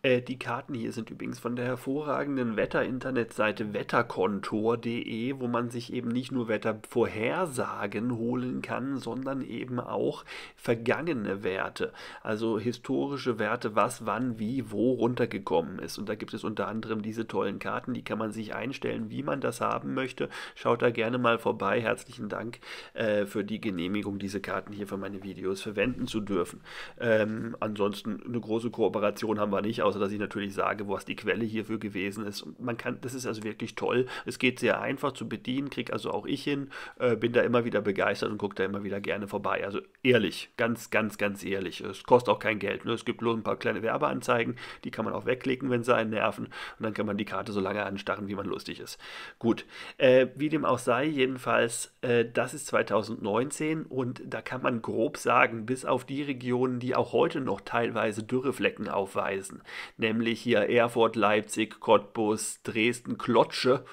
Äh, die Karten hier sind übrigens von der hervorragenden Wetter-Internetseite wetterkontor.de, wo man sich eben nicht nur Wettervorhersagen holen kann, sondern eben auch vergangene Werte, also historische Werte, was, wann, wie, wo runtergekommen ist. Und da gibt es unter anderem diese tollen Karten, die kann man sich einstellen, wie man das haben möchte. Schaut da gerne mal vorbei. Herzlichen Dank äh, für die Genehmigung, diese Karten hier für meine Videos verwenden zu dürfen. Ähm, ansonsten eine große Kooperation haben wir nicht, außer außer dass ich natürlich sage, was die Quelle hierfür gewesen ist. Und man kann, das ist also wirklich toll. Es geht sehr einfach zu bedienen, kriege also auch ich hin, äh, bin da immer wieder begeistert und gucke da immer wieder gerne vorbei. Also ehrlich, ganz, ganz, ganz ehrlich. Es kostet auch kein Geld. Ne? Es gibt bloß ein paar kleine Werbeanzeigen, die kann man auch wegklicken, wenn sie einen nerven. Und dann kann man die Karte so lange anstarren, wie man lustig ist. Gut, äh, wie dem auch sei, jedenfalls, äh, das ist 2019 und da kann man grob sagen, bis auf die Regionen, die auch heute noch teilweise Dürreflecken aufweisen, nämlich hier Erfurt, Leipzig, Cottbus, Dresden, Klotsche.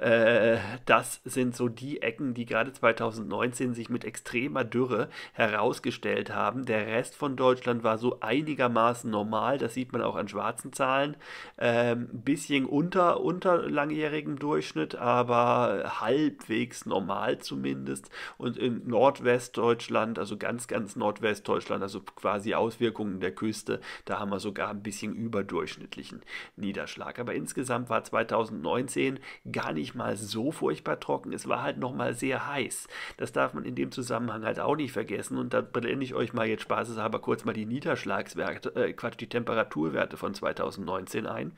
Äh, das sind so die Ecken, die gerade 2019 sich mit extremer Dürre herausgestellt haben. Der Rest von Deutschland war so einigermaßen normal, das sieht man auch an schwarzen Zahlen. Ein ähm, bisschen unter, unter langjährigem Durchschnitt, aber halbwegs normal zumindest. Und in Nordwestdeutschland, also ganz, ganz Nordwestdeutschland, also quasi Auswirkungen der Küste, da haben wir sogar ein bisschen überdurchschnittlichen Niederschlag. Aber insgesamt war 2019 gar nicht nicht mal so furchtbar trocken. Es war halt nochmal sehr heiß. Das darf man in dem Zusammenhang halt auch nicht vergessen. Und da blende ich euch mal jetzt spaßeshalber kurz mal die Niederschlagswerte, äh, Quatsch, die Temperaturwerte von 2019 ein.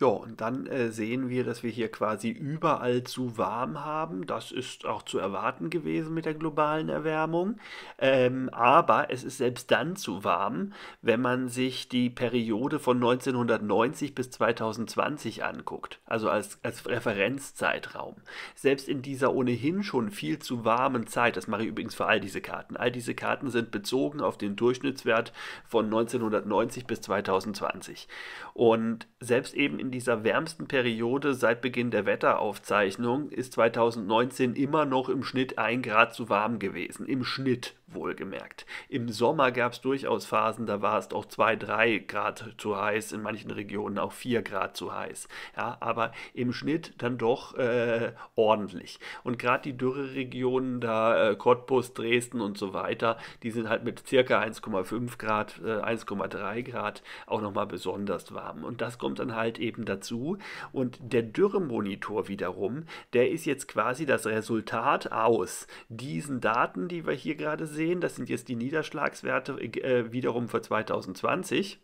Ja, und dann äh, sehen wir, dass wir hier quasi überall zu warm haben. Das ist auch zu erwarten gewesen mit der globalen Erwärmung. Ähm, aber es ist selbst dann zu warm, wenn man sich die Periode von 1990 bis 2020 anguckt, also als, als Referenzzeitraum. Selbst in dieser ohnehin schon viel zu warmen Zeit, das mache ich übrigens für all diese Karten, all diese Karten sind bezogen auf den Durchschnittswert von 1990 bis 2020. Und selbst eben in in dieser wärmsten Periode seit Beginn der Wetteraufzeichnung ist 2019 immer noch im Schnitt 1 Grad zu warm gewesen. Im Schnitt wohlgemerkt. Im Sommer gab es durchaus Phasen, da war es auch 2, 3 Grad zu heiß, in manchen Regionen auch 4 Grad zu heiß. Ja, aber im Schnitt dann doch äh, ordentlich. Und gerade die Dürreregionen, da äh, Cottbus, Dresden und so weiter, die sind halt mit circa 1,5 Grad, äh, 1,3 Grad auch nochmal besonders warm. Und das kommt dann halt eben dazu. Und der Dürremonitor wiederum, der ist jetzt quasi das Resultat aus diesen Daten, die wir hier gerade sehen gesehen. Das sind jetzt die Niederschlagswerte äh, äh wiederum für 2020.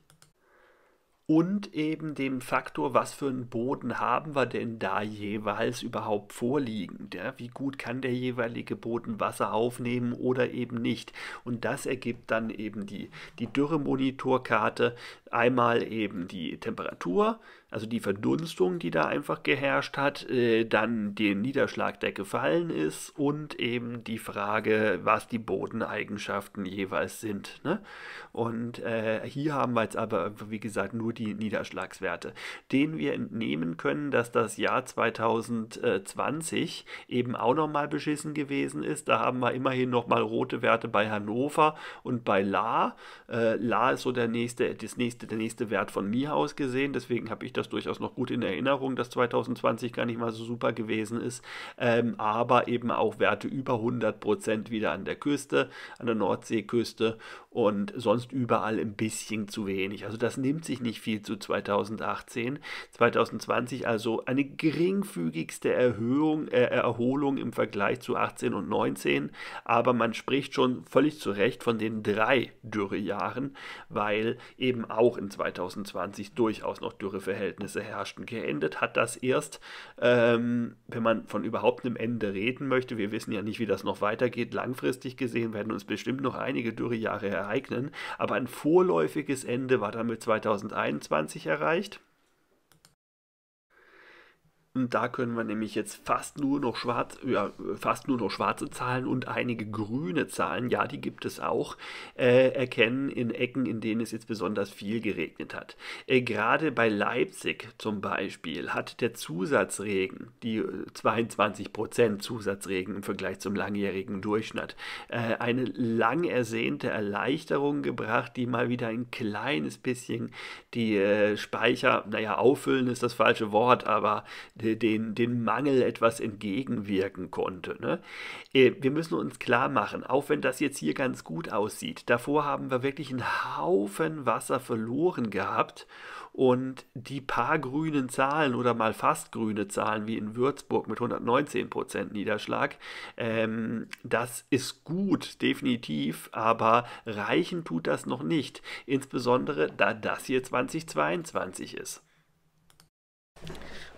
Und eben dem Faktor, was für einen Boden haben wir denn da jeweils überhaupt vorliegen? Ja? Wie gut kann der jeweilige Boden Wasser aufnehmen oder eben nicht? Und das ergibt dann eben die, die Dürremonitorkarte. Einmal eben die Temperatur, also die Verdunstung, die da einfach geherrscht hat, äh, dann den Niederschlag, der gefallen ist und eben die Frage, was die Bodeneigenschaften jeweils sind. Ne? Und äh, hier haben wir jetzt aber, wie gesagt, nur die Niederschlagswerte, denen wir entnehmen können, dass das Jahr 2020 eben auch nochmal beschissen gewesen ist. Da haben wir immerhin nochmal rote Werte bei Hannover und bei La. Äh, La ist so der nächste, das nächste, der nächste Wert von mir aus gesehen, deswegen habe ich das das durchaus noch gut in Erinnerung, dass 2020 gar nicht mal so super gewesen ist, ähm, aber eben auch Werte über 100 Prozent wieder an der Küste, an der Nordseeküste und sonst überall ein bisschen zu wenig. Also das nimmt sich nicht viel zu 2018. 2020 also eine geringfügigste Erhöhung, äh, Erholung im Vergleich zu 18 und 19, aber man spricht schon völlig zu Recht von den drei Dürrejahren, weil eben auch in 2020 durchaus noch Dürreverhältnisse Verhältnisse herrschten. Geendet hat das erst, ähm, wenn man von überhaupt einem Ende reden möchte. Wir wissen ja nicht, wie das noch weitergeht. Langfristig gesehen werden uns bestimmt noch einige Dürrejahre ereignen. Aber ein vorläufiges Ende war damit 2021 erreicht. Und da können wir nämlich jetzt fast nur noch schwarz, ja, fast nur noch schwarze Zahlen und einige grüne Zahlen, ja, die gibt es auch, äh, erkennen in Ecken, in denen es jetzt besonders viel geregnet hat. Äh, gerade bei Leipzig zum Beispiel hat der Zusatzregen, die 22% äh, Zusatzregen im Vergleich zum langjährigen Durchschnitt, äh, eine lang ersehnte Erleichterung gebracht, die mal wieder ein kleines bisschen die äh, Speicher, naja, auffüllen ist das falsche Wort, aber äh, den, den Mangel etwas entgegenwirken konnte. Ne? Äh, wir müssen uns klar machen, auch wenn das jetzt hier ganz gut aussieht, davor haben wir wirklich einen Haufen Wasser verloren gehabt und die paar grünen Zahlen oder mal fast grüne Zahlen wie in Würzburg mit 119% Niederschlag, ähm, das ist gut, definitiv, aber reichen tut das noch nicht, insbesondere da das hier 2022 ist.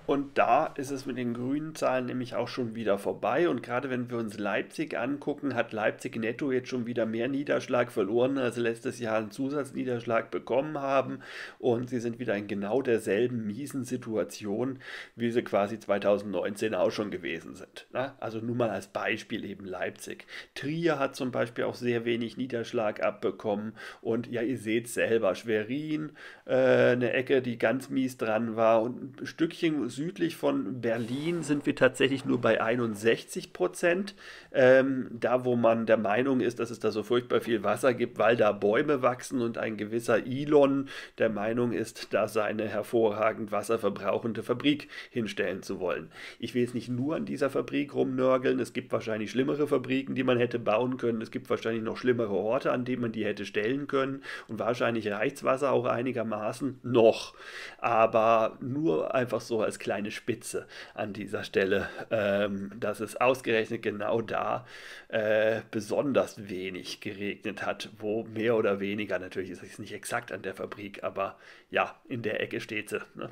Und da ist es mit den grünen Zahlen nämlich auch schon wieder vorbei. Und gerade wenn wir uns Leipzig angucken, hat Leipzig netto jetzt schon wieder mehr Niederschlag verloren, als sie letztes Jahr einen Zusatzniederschlag bekommen haben. Und sie sind wieder in genau derselben miesen Situation, wie sie quasi 2019 auch schon gewesen sind. Ne? Also nur mal als Beispiel eben Leipzig. Trier hat zum Beispiel auch sehr wenig Niederschlag abbekommen. Und ja, ihr seht selber, Schwerin, äh, eine Ecke, die ganz mies dran war und ein Stückchen südlich von Berlin sind wir tatsächlich nur bei 61 Prozent. Ähm, da, wo man der Meinung ist, dass es da so furchtbar viel Wasser gibt, weil da Bäume wachsen und ein gewisser Elon der Meinung ist, da seine hervorragend wasserverbrauchende Fabrik hinstellen zu wollen. Ich will jetzt nicht nur an dieser Fabrik rumnörgeln. Es gibt wahrscheinlich schlimmere Fabriken, die man hätte bauen können. Es gibt wahrscheinlich noch schlimmere Orte, an denen man die hätte stellen können. Und wahrscheinlich reicht Wasser auch einigermaßen noch. Aber nur einfach so als kleine Spitze an dieser Stelle, ähm, dass es ausgerechnet genau da äh, besonders wenig geregnet hat, wo mehr oder weniger, natürlich ist es nicht exakt an der Fabrik, aber ja, in der Ecke steht sie. Ne?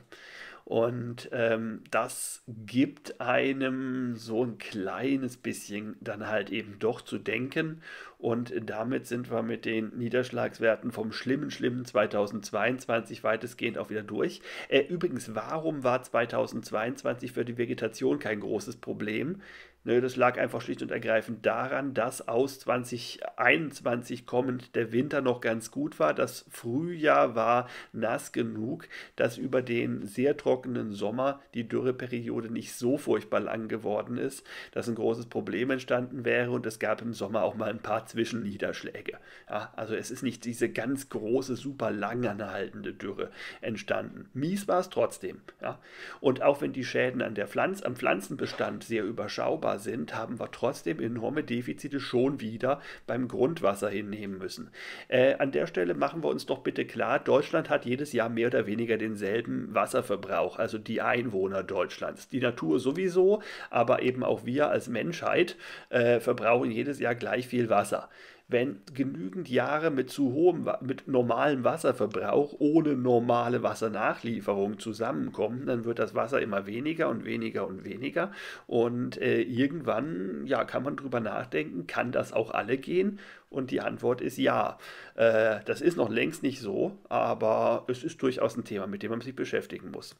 Und ähm, das gibt einem so ein kleines bisschen dann halt eben doch zu denken. Und damit sind wir mit den Niederschlagswerten vom schlimmen, schlimmen 2022 weitestgehend auch wieder durch. Äh, übrigens, warum war 2022 für die Vegetation kein großes Problem? Ne, das lag einfach schlicht und ergreifend daran, dass aus 2021 kommend der Winter noch ganz gut war. Das Frühjahr war nass genug, dass über den sehr trockenen Sommer die Dürreperiode nicht so furchtbar lang geworden ist, dass ein großes Problem entstanden wäre und es gab im Sommer auch mal ein paar Zwischenniederschläge. Ja, also es ist nicht diese ganz große, super lang anhaltende Dürre entstanden. Mies war es trotzdem. Ja. Und auch wenn die Schäden an der Pflanz, am Pflanzenbestand sehr überschaubar dankbar sind, haben wir trotzdem enorme Defizite schon wieder beim Grundwasser hinnehmen müssen. Äh, an der Stelle machen wir uns doch bitte klar, Deutschland hat jedes Jahr mehr oder weniger denselben Wasserverbrauch, also die Einwohner Deutschlands. Die Natur sowieso, aber eben auch wir als Menschheit äh, verbrauchen jedes Jahr gleich viel Wasser wenn genügend Jahre mit zu hohem, mit normalem Wasserverbrauch ohne normale Wassernachlieferung zusammenkommen, dann wird das Wasser immer weniger und weniger und weniger. Und äh, irgendwann, ja, kann man drüber nachdenken, kann das auch alle gehen? Und die Antwort ist ja. Äh, das ist noch längst nicht so, aber es ist durchaus ein Thema, mit dem man sich beschäftigen muss.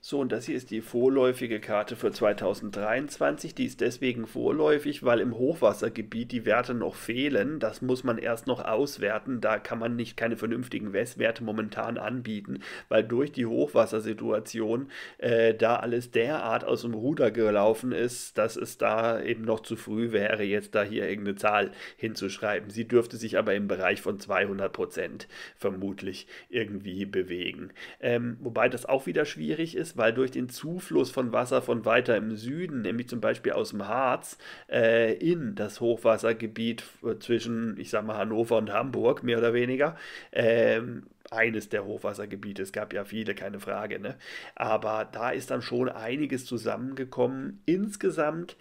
So, und das hier ist die vorläufige Karte für 2023. Die ist deswegen vorläufig, weil im Hochwassergebiet die Werte noch fehlen. Das muss man erst noch auswerten. Da kann man nicht keine vernünftigen Werte momentan anbieten, weil durch die Hochwassersituation äh, da alles derart aus dem Ruder gelaufen ist, dass es da eben noch zu früh wäre, jetzt da hier irgendeine Zahl hinzuschreiben. Sie dürfte sich aber im Bereich von 200 Prozent vermutlich irgendwie bewegen. Ähm, wobei das auch wieder schwierig ist ist, weil durch den Zufluss von Wasser von weiter im Süden, nämlich zum Beispiel aus dem Harz, äh, in das Hochwassergebiet äh, zwischen, ich sag mal, Hannover und Hamburg, mehr oder weniger, ähm, eines der Hochwassergebiete. Es gab ja viele, keine Frage. Ne? Aber da ist dann schon einiges zusammengekommen. Insgesamt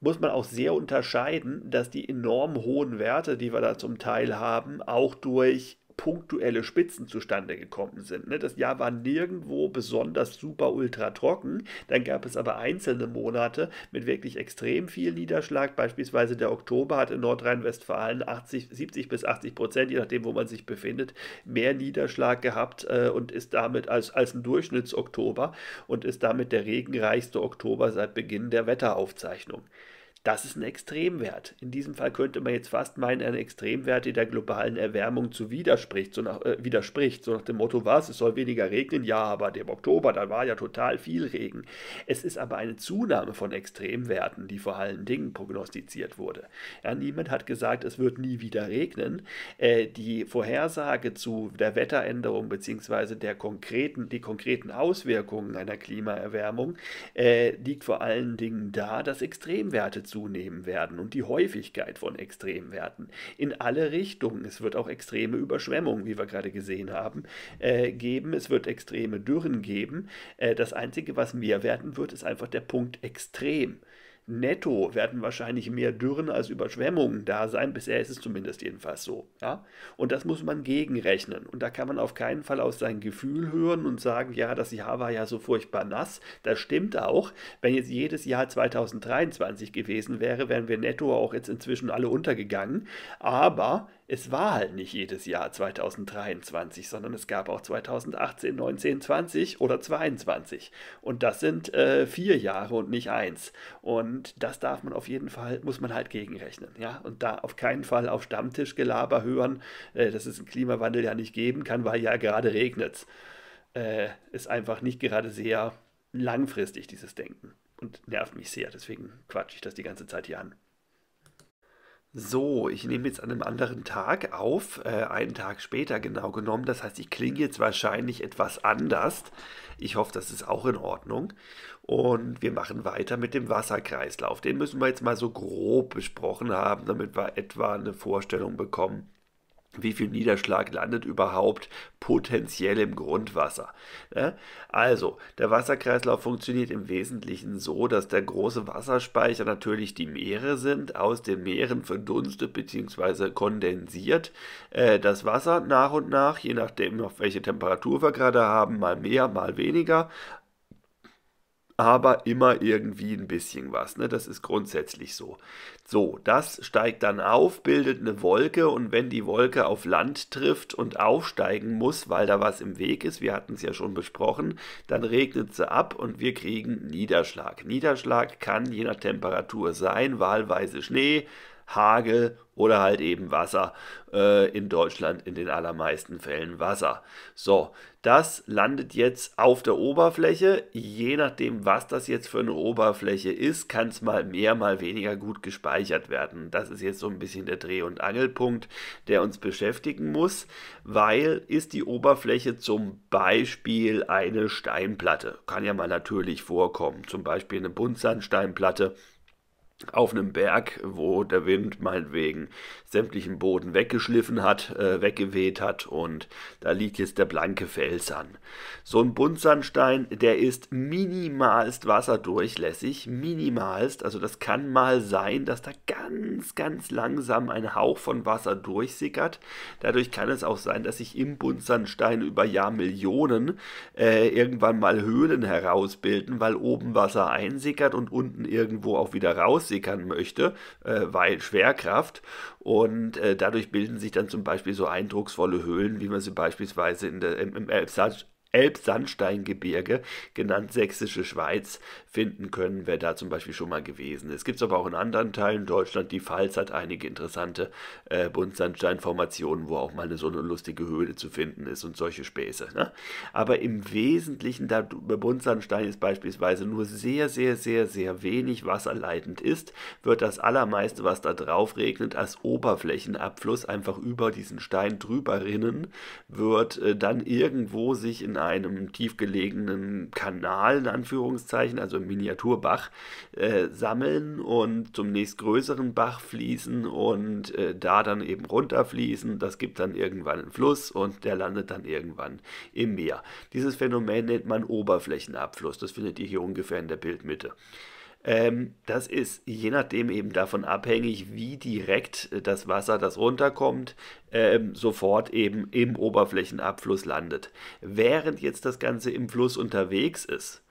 muss man auch sehr unterscheiden, dass die enorm hohen Werte, die wir da zum Teil haben, auch durch punktuelle Spitzen zustande gekommen sind. Ne? Das Jahr war nirgendwo besonders super ultra trocken. Dann gab es aber einzelne Monate mit wirklich extrem viel Niederschlag. Beispielsweise der Oktober hat in Nordrhein-Westfalen 70 bis 80 Prozent, je nachdem, wo man sich befindet, mehr Niederschlag gehabt äh, und ist damit als, als ein Durchschnittsoktober und ist damit der regenreichste Oktober seit Beginn der Wetteraufzeichnung. Das ist ein Extremwert. In diesem Fall könnte man jetzt fast meinen, ein Extremwert, der der globalen Erwärmung zu widerspricht, so nach, äh, widerspricht, so nach dem Motto, was, es soll weniger regnen, ja, aber im Oktober, da war ja total viel Regen. Es ist aber eine Zunahme von Extremwerten, die vor allen Dingen prognostiziert wurde. Ja, niemand hat gesagt, es wird nie wieder regnen. Äh, die Vorhersage zu der Wetteränderung bzw. der konkreten, die konkreten Auswirkungen einer Klimaerwärmung äh, liegt vor allen Dingen da, dass Extremwerte zunehmen werden und die Häufigkeit von Extremwerten in alle Richtungen. Es wird auch extreme Überschwemmungen, wie wir gerade gesehen haben, äh, geben. Es wird extreme Dürren geben. Äh, das Einzige, was mehr werden wird, ist einfach der Punkt extrem netto werden wahrscheinlich mehr Dürren als Überschwemmungen da sein. Bisher ist es zumindest jedenfalls so. Ja? Und das muss man gegenrechnen. Und da kann man auf keinen Fall aus seinem Gefühl hören und sagen, ja, das Jahr war ja so furchtbar nass. Das stimmt auch. Wenn jetzt jedes Jahr 2023 gewesen wäre, wären wir netto auch jetzt inzwischen alle untergegangen. Aber es war halt nicht jedes Jahr 2023, sondern es gab auch 2018, 19, 20 oder 22. Und das sind äh, vier Jahre und nicht eins. Und das darf man auf jeden Fall, muss man halt gegenrechnen. Ja? Und da auf keinen Fall auf Stammtischgelaber hören, äh, dass es einen Klimawandel ja nicht geben kann, weil ja gerade regnet. Äh, ist einfach nicht gerade sehr langfristig, dieses Denken. Und nervt mich sehr, deswegen quatsche ich das die ganze Zeit hier an. So, ich nehme jetzt an einem anderen Tag auf, äh, einen Tag später genau genommen. Das heißt, ich klinge jetzt wahrscheinlich etwas anders. Ich hoffe, das ist auch in Ordnung. Und wir machen weiter mit dem Wasserkreislauf. Den müssen wir jetzt mal so grob besprochen haben, damit wir etwa eine Vorstellung bekommen, wie viel Niederschlag landet überhaupt potenziell im Grundwasser. Ne? Also, der Wasserkreislauf funktioniert im Wesentlichen so, dass der große Wasserspeicher natürlich die Meere sind, aus den Meeren verdunstet bzw. kondensiert äh, das Wasser nach und nach, je nachdem, auf welche Temperatur wir gerade haben, mal mehr, mal weniger, aber immer irgendwie ein bisschen was. Ne? Das ist grundsätzlich so. So, das steigt dann auf, bildet eine Wolke und wenn die Wolke auf Land trifft und aufsteigen muss, weil da was im Weg ist, wir hatten es ja schon besprochen, dann regnet sie ab und wir kriegen Niederschlag. Niederschlag kann je nach Temperatur sein, wahlweise Schnee, Hagel oder halt eben Wasser. Äh, in Deutschland in den allermeisten Fällen Wasser. So, das landet jetzt auf der Oberfläche. Je nachdem, was das jetzt für eine Oberfläche ist, kann es mal mehr, mal weniger gut gespeichert werden. Das ist jetzt so ein bisschen der Dreh- und Angelpunkt, der uns beschäftigen muss, weil ist die Oberfläche zum Beispiel eine Steinplatte. Kann ja mal natürlich vorkommen. Zum Beispiel eine Buntsandsteinplatte auf einem Berg, wo der Wind meinetwegen sämtlichen Boden weggeschliffen hat, äh, weggeweht hat und da liegt jetzt der blanke Fels an. So ein Buntsandstein, der ist minimalst wasserdurchlässig, minimalst, also das kann mal sein, dass da ganz, ganz langsam ein Hauch von Wasser durchsickert. Dadurch kann es auch sein, dass sich im Buntsandstein über Jahrmillionen äh, irgendwann mal Höhlen herausbilden, weil oben Wasser einsickert und unten irgendwo auch wieder raus raussickern möchte, äh, weil Schwerkraft. Und äh, dadurch bilden sich dann zum Beispiel so eindrucksvolle Höhlen, wie man sie beispielsweise in der, im, im Elbsandsteingebirge, genannt Sächsische Schweiz, finden können, wer da zum Beispiel schon mal gewesen ist. Gibt es aber auch in anderen Teilen Deutschland. Die Pfalz hat einige interessante äh, Buntsandsteinformationen, wo auch mal eine, so eine lustige Höhle zu finden ist und solche Späße. Ne? Aber im Wesentlichen, da Buntsandstein ist beispielsweise nur sehr, sehr, sehr, sehr wenig wasserleitend ist, wird das allermeiste, was da drauf regnet, als Oberflächenabfluss einfach über diesen Stein drüber rinnen, wird äh, dann irgendwo sich in einem tiefgelegenen Kanal, in Anführungszeichen, also Miniaturbach äh, sammeln und zum nächstgrößeren Bach fließen und äh, da dann eben runterfließen. Das gibt dann irgendwann einen Fluss und der landet dann irgendwann im Meer. Dieses Phänomen nennt man Oberflächenabfluss. Das findet ihr hier ungefähr in der Bildmitte. Ähm, das ist je nachdem eben davon abhängig, wie direkt äh, das Wasser, das runterkommt, ähm, sofort eben im Oberflächenabfluss landet. Während jetzt das Ganze im Fluss unterwegs ist,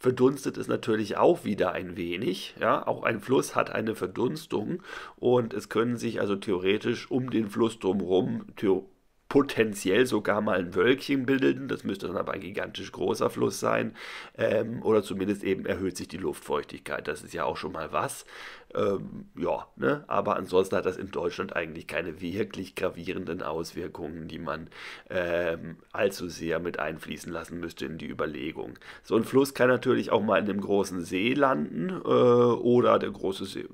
verdunstet es natürlich auch wieder ein wenig. Ja? Auch ein Fluss hat eine Verdunstung und es können sich also theoretisch um den Fluss drumherum potenziell sogar mal ein Wölkchen bilden. Das müsste dann aber ein gigantisch großer Fluss sein. Ähm, oder zumindest eben erhöht sich die Luftfeuchtigkeit. Das ist ja auch schon mal was. Ähm, ja, ne? aber ansonsten hat das in Deutschland eigentlich keine wirklich gravierenden Auswirkungen, die man ähm, allzu sehr mit einfließen lassen müsste in die Überlegung. So ein Fluss kann natürlich auch mal in einem großen See landen äh, oder der große See,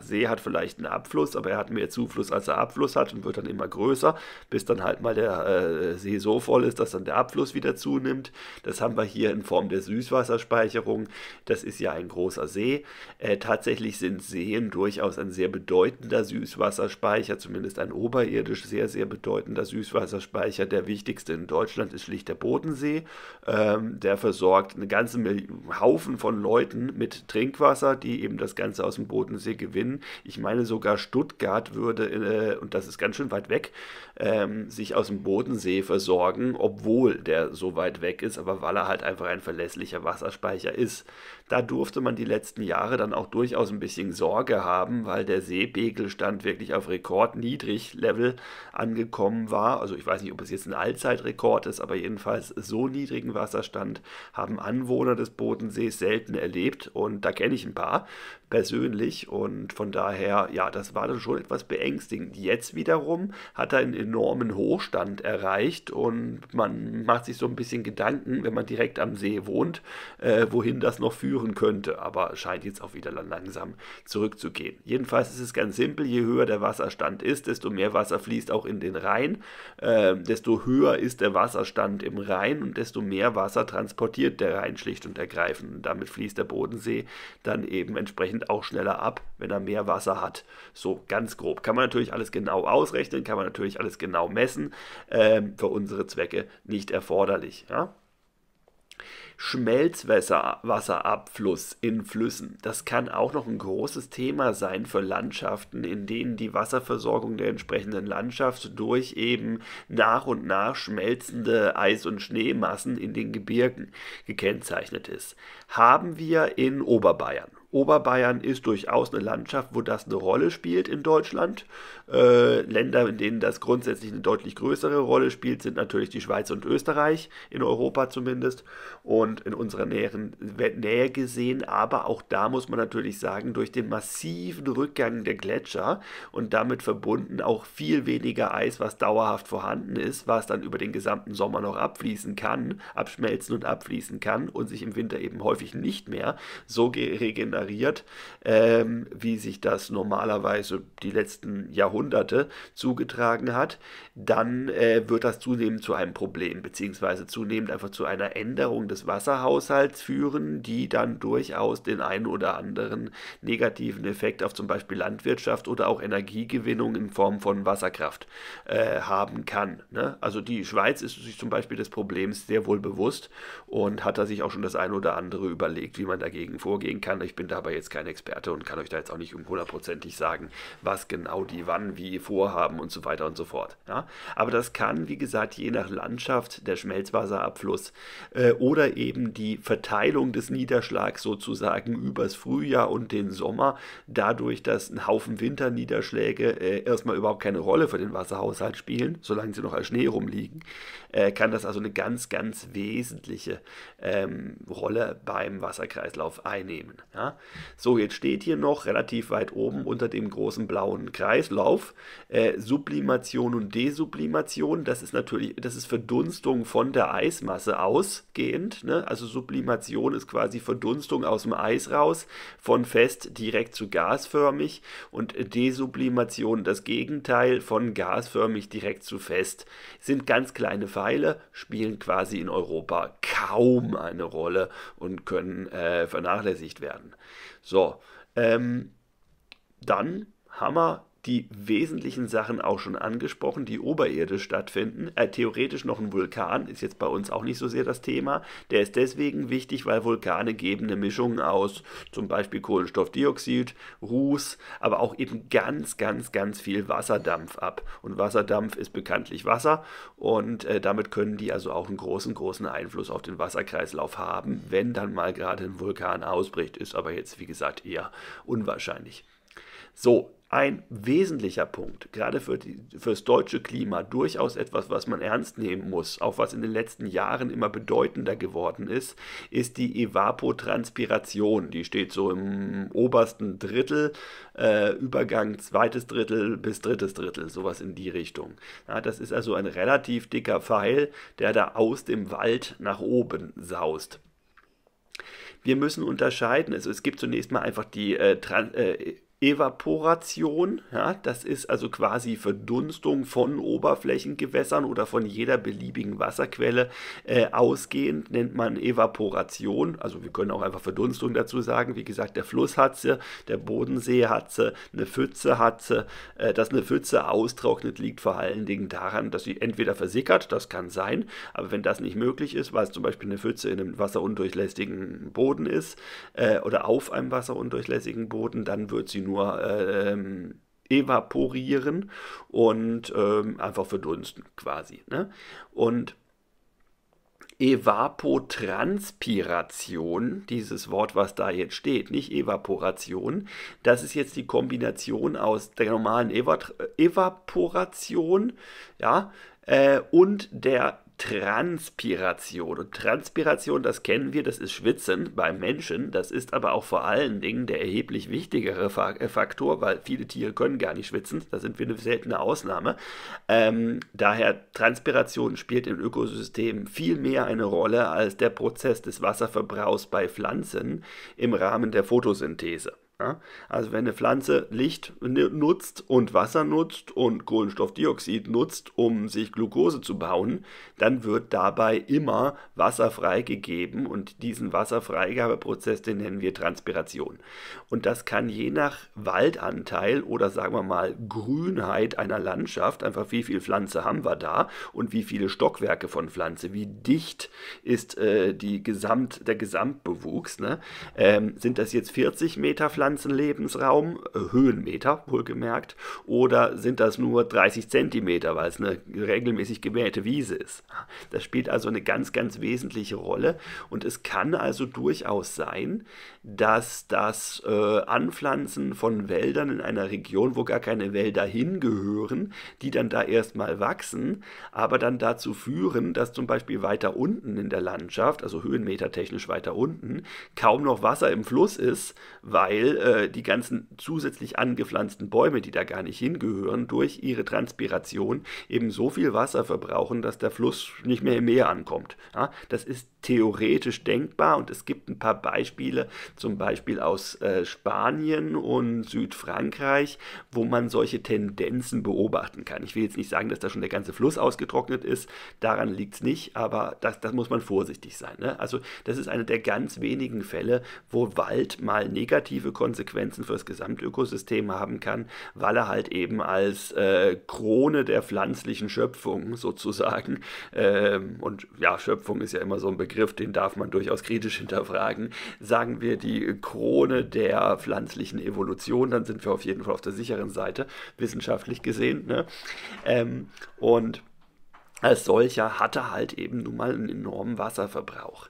See, hat vielleicht einen Abfluss, aber er hat mehr Zufluss als er Abfluss hat und wird dann immer größer, bis dann halt mal der äh, See so voll ist, dass dann der Abfluss wieder zunimmt. Das haben wir hier in Form der Süßwasserspeicherung. Das ist ja ein großer See. Äh, tatsächlich sind See Seen durchaus ein sehr bedeutender Süßwasserspeicher, zumindest ein oberirdisch sehr, sehr bedeutender Süßwasserspeicher. Der wichtigste in Deutschland ist schlicht der Bodensee. Ähm, der versorgt einen ganzen Haufen von Leuten mit Trinkwasser, die eben das Ganze aus dem Bodensee gewinnen. Ich meine sogar Stuttgart würde, äh, und das ist ganz schön weit weg, ähm, sich aus dem Bodensee versorgen, obwohl der so weit weg ist, aber weil er halt einfach ein verlässlicher Wasserspeicher ist. Da durfte man die letzten Jahre dann auch durchaus ein bisschen Sorge haben, weil der Seepegel stand wirklich auf rekordniedrig Level angekommen war. Also ich weiß nicht, ob es jetzt ein Allzeitrekord ist, aber jedenfalls so niedrigen Wasserstand haben Anwohner des Bodensees selten erlebt und da kenne ich ein paar, persönlich und von daher, ja, das war dann schon etwas beängstigend. Jetzt wiederum hat er einen enormen Hochstand erreicht und man macht sich so ein bisschen Gedanken, wenn man direkt am See wohnt, äh, wohin das noch führen könnte, aber scheint jetzt auch wieder langsam zurückzugehen. Jedenfalls ist es ganz simpel, je höher der Wasserstand ist, desto mehr Wasser fließt auch in den Rhein, äh, desto höher ist der Wasserstand im Rhein und desto mehr Wasser transportiert der Rhein schlicht und ergreifend damit fließt der Bodensee dann eben entsprechend entsprechend auch schneller ab, wenn er mehr Wasser hat. So ganz grob. Kann man natürlich alles genau ausrechnen, kann man natürlich alles genau messen. Ähm, für unsere Zwecke nicht erforderlich. Ja? Schmelzwasserabfluss in Flüssen. Das kann auch noch ein großes Thema sein für Landschaften, in denen die Wasserversorgung der entsprechenden Landschaft durch eben nach und nach schmelzende Eis- und Schneemassen in den Gebirgen gekennzeichnet ist. Haben wir in Oberbayern Oberbayern ist durchaus eine Landschaft, wo das eine Rolle spielt in Deutschland. Äh, Länder, in denen das grundsätzlich eine deutlich größere Rolle spielt, sind natürlich die Schweiz und Österreich, in Europa zumindest und in unserer näheren Nähe gesehen. Aber auch da muss man natürlich sagen, durch den massiven Rückgang der Gletscher und damit verbunden auch viel weniger Eis, was dauerhaft vorhanden ist, was dann über den gesamten Sommer noch abfließen kann, abschmelzen und abfließen kann und sich im Winter eben häufig nicht mehr so regeneriert, ähm, wie sich das normalerweise die letzten Jahrhunderte Jahrhunderte zugetragen hat, dann äh, wird das zunehmend zu einem Problem, beziehungsweise zunehmend einfach zu einer Änderung des Wasserhaushalts führen, die dann durchaus den einen oder anderen negativen Effekt auf zum Beispiel Landwirtschaft oder auch Energiegewinnung in Form von Wasserkraft äh, haben kann. Ne? Also die Schweiz ist sich zum Beispiel des Problems sehr wohl bewusst und hat da sich auch schon das eine oder andere überlegt, wie man dagegen vorgehen kann. Ich bin dabei jetzt kein Experte und kann euch da jetzt auch nicht hundertprozentig sagen, was genau die wann planen, wie Vorhaben und so weiter und so fort. Ja? Aber das kann, wie gesagt, je nach Landschaft der Schmelzwasserabfluss äh, oder eben die Verteilung des Niederschlags sozusagen übers Frühjahr und den Sommer, dadurch, dass ein Haufen Winterniederschläge äh, erstmal überhaupt keine Rolle für den Wasserhaushalt spielen, solange sie noch als Schnee rumliegen, äh, kann das also eine ganz, ganz wesentliche ähm, Rolle beim Wasserkreislauf einnehmen. Ja? So, jetzt steht hier noch relativ weit oben unter dem großen blauen Kreislauf äh, Sublimation und Desublimation. Das ist natürlich, das ist Verdunstung von der Eismasse ausgehend. Ne? Also Sublimation ist quasi Verdunstung aus dem Eis raus, von fest direkt zu gasförmig und Desublimation das Gegenteil von gasförmig direkt zu fest. Sind ganz kleine Farben. Pfeile spielen quasi in Europa kaum eine Rolle und können äh, vernachlässigt werden. So, ähm, dann haben wir die wesentlichen Sachen auch schon angesprochen, die oberirdisch stattfinden. Äh, theoretisch noch ein Vulkan ist jetzt bei uns auch nicht so sehr das Thema. Der ist deswegen wichtig, weil Vulkane geben eine Mischung aus zum Beispiel Kohlenstoffdioxid, Ruß, aber auch eben ganz, ganz, ganz viel Wasserdampf ab. Und Wasserdampf ist bekanntlich Wasser und äh, damit können die also auch einen großen, großen Einfluss auf den Wasserkreislauf haben, wenn dann mal gerade ein Vulkan ausbricht. Ist aber jetzt, wie gesagt, eher unwahrscheinlich. So, ein wesentlicher Punkt, gerade für, die, für das deutsche Klima, durchaus etwas, was man ernst nehmen muss, auch was in den letzten Jahren immer bedeutender geworden ist, ist die Evapotranspiration. Die steht so im obersten Drittel, äh, Übergang zweites Drittel bis drittes Drittel, sowas in die Richtung. Ja, das ist also ein relativ dicker Pfeil, der da aus dem Wald nach oben saust. Wir müssen unterscheiden. Also es gibt zunächst mal einfach die äh, äh Evaporation, ja, das ist also quasi Verdunstung von Oberflächengewässern oder von jeder beliebigen Wasserquelle äh, ausgehend, nennt man Evaporation. Also wir können auch einfach Verdunstung dazu sagen. Wie gesagt, der Fluss hat sie, der Bodensee hat sie, eine Pfütze hat sie. Äh, dass eine Pfütze austrocknet, liegt vor allen Dingen daran, dass sie entweder versickert, das kann sein, aber wenn das nicht möglich ist, weil es zum Beispiel eine Pfütze in einem wasserundurchlässigen Boden ist äh, oder auf einem wasserundurchlässigen Boden, dann wird sie nur ähm, evaporieren und ähm, einfach verdunsten quasi. Ne? Und Evapotranspiration, dieses Wort, was da jetzt steht, nicht Evaporation, das ist jetzt die Kombination aus der normalen Eva Evaporation ja, äh, und der Transpiration. Und Transpiration, das kennen wir, das ist Schwitzen beim Menschen. Das ist aber auch vor allen Dingen der erheblich wichtigere äh, Faktor, weil viele Tiere können gar nicht schwitzen. Da sind wir eine seltene Ausnahme. Ähm, daher, Transpiration spielt im Ökosystem viel mehr eine Rolle als der Prozess des Wasserverbrauchs bei Pflanzen im Rahmen der Photosynthese. Ja? Also wenn eine Pflanze Licht nutzt und Wasser nutzt und Kohlenstoffdioxid nutzt, um sich Glucose zu bauen, dann wird dabei immer Wasser freigegeben und diesen Wasserfreigabeprozess, den nennen wir Transpiration. Und das kann je nach Waldanteil oder sagen wir mal Grünheit einer Landschaft, einfach wie viel Pflanze haben wir da und wie viele Stockwerke von Pflanze, wie dicht ist äh, die Gesamt, der Gesamtbewuchs, ne? ähm, sind das jetzt 40 Meter Pflanze? Lebensraum, äh, Höhenmeter wohlgemerkt, oder sind das nur 30 Zentimeter, weil es eine regelmäßig gemähte Wiese ist? Das spielt also eine ganz, ganz wesentliche Rolle und es kann also durchaus sein, dass das äh, Anpflanzen von Wäldern in einer Region, wo gar keine Wälder hingehören, die dann da erstmal wachsen, aber dann dazu führen, dass zum Beispiel weiter unten in der Landschaft, also höhenmetertechnisch weiter unten, kaum noch Wasser im Fluss ist, weil äh, die ganzen zusätzlich angepflanzten Bäume, die da gar nicht hingehören, durch ihre Transpiration eben so viel Wasser verbrauchen, dass der Fluss nicht mehr im Meer ankommt. Ja, das ist theoretisch denkbar und es gibt ein paar Beispiele, zum Beispiel aus äh, Spanien und Südfrankreich, wo man solche Tendenzen beobachten kann. Ich will jetzt nicht sagen, dass da schon der ganze Fluss ausgetrocknet ist, daran liegt es nicht, aber das, das muss man vorsichtig sein. Ne? Also das ist einer der ganz wenigen Fälle, wo Wald mal negative Konsequenzen Konsequenzen für das Gesamtökosystem haben kann, weil er halt eben als äh, Krone der pflanzlichen Schöpfung sozusagen, ähm, und ja, Schöpfung ist ja immer so ein Begriff, den darf man durchaus kritisch hinterfragen, sagen wir die Krone der pflanzlichen Evolution, dann sind wir auf jeden Fall auf der sicheren Seite, wissenschaftlich gesehen. Ne? Ähm, und als solcher hatte halt eben nun mal einen enormen Wasserverbrauch.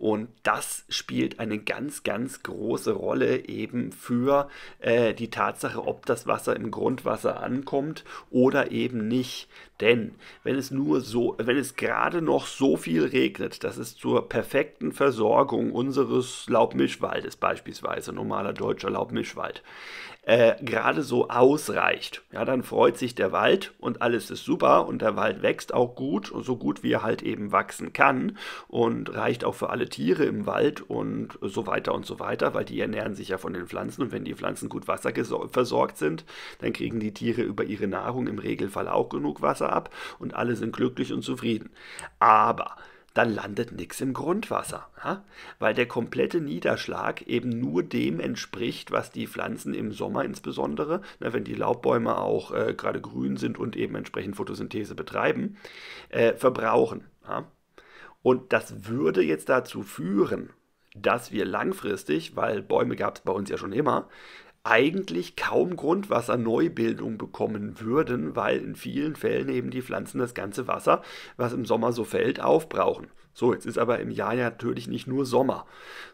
Und das spielt eine ganz, ganz große Rolle eben für äh, die Tatsache, ob das Wasser im Grundwasser ankommt oder eben nicht. Denn wenn es nur so, wenn es gerade noch so viel regnet, dass es zur perfekten Versorgung unseres Laubmischwaldes beispielsweise, normaler deutscher Laubmischwald, äh, gerade so ausreicht. Ja, dann freut sich der Wald und alles ist super und der Wald wächst auch gut so gut wie er halt eben wachsen kann und reicht auch für alle Tiere im Wald und so weiter und so weiter, weil die ernähren sich ja von den Pflanzen und wenn die Pflanzen gut wasserversorgt sind, dann kriegen die Tiere über ihre Nahrung im Regelfall auch genug Wasser ab und alle sind glücklich und zufrieden. Aber dann landet nichts im Grundwasser, ja? weil der komplette Niederschlag eben nur dem entspricht, was die Pflanzen im Sommer insbesondere, na, ne, wenn die Laubbäume auch äh, gerade grün sind und eben entsprechend Photosynthese betreiben, äh, verbrauchen. Ja? Und das würde jetzt dazu führen, dass wir langfristig, weil Bäume gab es bei uns ja schon immer, eigentlich kaum Grundwasser Neubildung bekommen würden, weil in vielen Fällen eben die Pflanzen das ganze Wasser, was im Sommer so fällt, aufbrauchen. So, jetzt ist aber im Jahr ja natürlich nicht nur Sommer,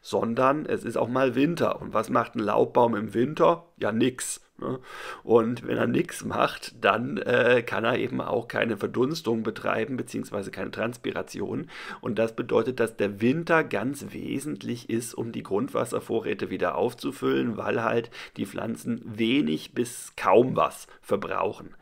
sondern es ist auch mal Winter. Und was macht ein Laubbaum im Winter? Ja, nix. Ne? Und wenn er nichts macht, dann äh, kann er eben auch keine Verdunstung betreiben, beziehungsweise keine Transpiration. Und das bedeutet, dass der Winter ganz wesentlich ist, um die Grundwasservorräte wieder aufzufüllen, weil halt die Pflanzen wenig bis kaum was verbrauchen.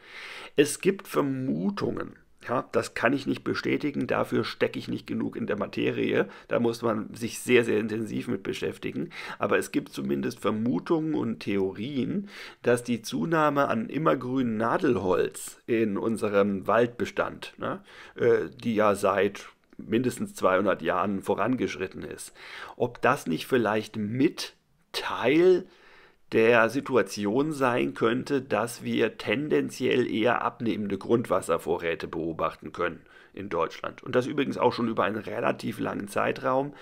Es gibt Vermutungen, ja, das kann ich nicht bestätigen, dafür stecke ich nicht genug in der Materie. Da muss man sich sehr, sehr intensiv mit beschäftigen. Aber es gibt zumindest Vermutungen und Theorien, dass die Zunahme an immergrünen Nadelholz in unserem Waldbestand, ne, äh, die ja seit mindestens 200 Jahren vorangeschritten ist, ob das nicht vielleicht mit Teil der Situation sein könnte, dass wir tendenziell eher abnehmende Grundwasservorräte beobachten können in Deutschland. Und das übrigens auch schon über einen relativ langen Zeitraum.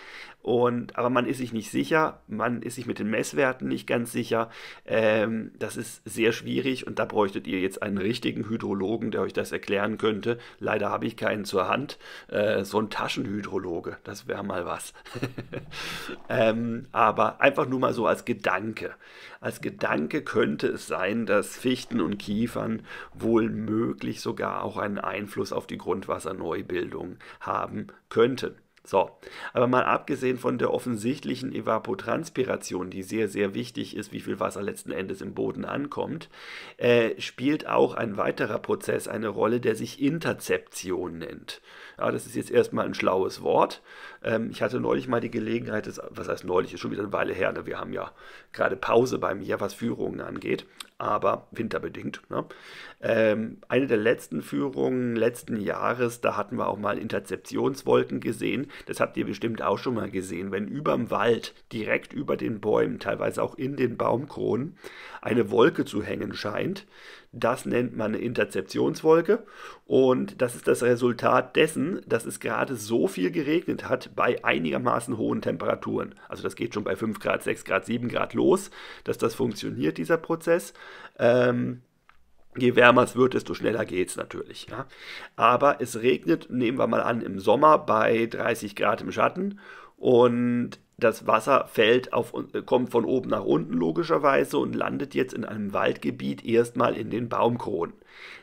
Und, aber man ist sich nicht sicher, man ist sich mit den Messwerten nicht ganz sicher. Ähm, das ist sehr schwierig und da bräuchtet ihr jetzt einen richtigen Hydrologen, der euch das erklären könnte. Leider habe ich keinen zur Hand. Äh, so ein Taschenhydrologe, das wäre mal was. ähm, aber einfach nur mal so als Gedanke. Als Gedanke könnte es sein, dass Fichten und Kiefern wohl möglich sogar auch einen Einfluss auf die Grundwasserneubildung haben könnten. So, aber mal abgesehen von der offensichtlichen Evapotranspiration, die sehr, sehr wichtig ist, wie viel Wasser letzten Endes im Boden ankommt, äh, spielt auch ein weiterer Prozess eine Rolle, der sich Interzeption nennt. Ja, das ist jetzt erstmal ein schlaues Wort. Ähm, ich hatte neulich mal die Gelegenheit, das, was heißt neulich, ist schon wieder eine Weile her, ne? wir haben ja gerade Pause bei mir, was Führungen angeht, aber winterbedingt. Ne? Ähm, eine der letzten Führungen letzten Jahres, da hatten wir auch mal Interzeptionswolken gesehen. Das habt ihr bestimmt auch schon mal gesehen, wenn überm Wald, direkt über den Bäumen, teilweise auch in den Baumkronen, eine Wolke zu hängen scheint, das nennt man eine Interzeptionswolke und das ist das Resultat dessen, dass es gerade so viel geregnet hat bei einigermaßen hohen Temperaturen. Also das geht schon bei 5 Grad, 6 Grad, 7 Grad los, dass das funktioniert, dieser Prozess. Ähm, Je wärmer es wird, desto schneller geht es natürlich. Ja. Aber es regnet, nehmen wir mal an, im Sommer bei 30 Grad im Schatten und das Wasser fällt auf, kommt von oben nach unten logischerweise und landet jetzt in einem Waldgebiet erstmal in den Baumkronen.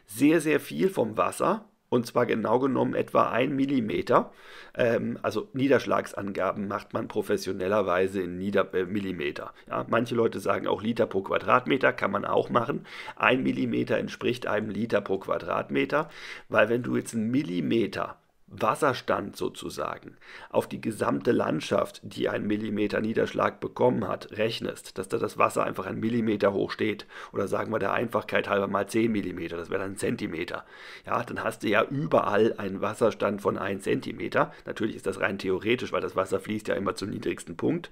Sehr, sehr viel vom Wasser, und zwar genau genommen etwa ein Millimeter. Ähm, also Niederschlagsangaben macht man professionellerweise in Nieder äh, Millimeter. Ja, manche Leute sagen auch Liter pro Quadratmeter, kann man auch machen. Ein Millimeter entspricht einem Liter pro Quadratmeter, weil wenn du jetzt einen Millimeter Wasserstand sozusagen auf die gesamte Landschaft, die einen Millimeter Niederschlag bekommen hat, rechnest, dass da das Wasser einfach einen Millimeter hoch steht oder sagen wir der Einfachkeit halber mal 10 Millimeter, das wäre dann ein Zentimeter, ja, dann hast du ja überall einen Wasserstand von 1 Zentimeter. Natürlich ist das rein theoretisch, weil das Wasser fließt ja immer zum niedrigsten Punkt,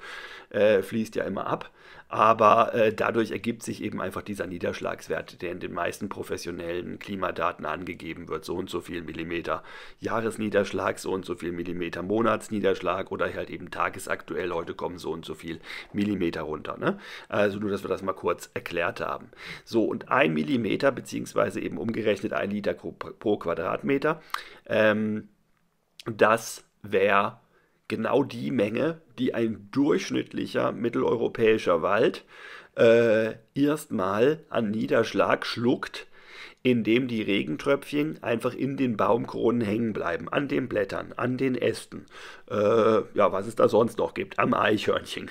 äh, fließt ja immer ab, aber äh, dadurch ergibt sich eben einfach dieser Niederschlagswert, der in den meisten professionellen Klimadaten angegeben wird. So und so viel Millimeter Jahresniederschlag, so und so viel Millimeter Monatsniederschlag oder halt eben tagesaktuell, heute kommen so und so viel Millimeter runter. Ne? Also nur, dass wir das mal kurz erklärt haben. So, und ein Millimeter, beziehungsweise eben umgerechnet ein Liter pro, pro Quadratmeter, ähm, das wäre genau die Menge, die ein durchschnittlicher mitteleuropäischer Wald äh, erstmal an Niederschlag schluckt, indem die Regentröpfchen einfach in den Baumkronen hängen bleiben, an den Blättern, an den Ästen, äh, ja, was es da sonst noch gibt, am Eichhörnchen,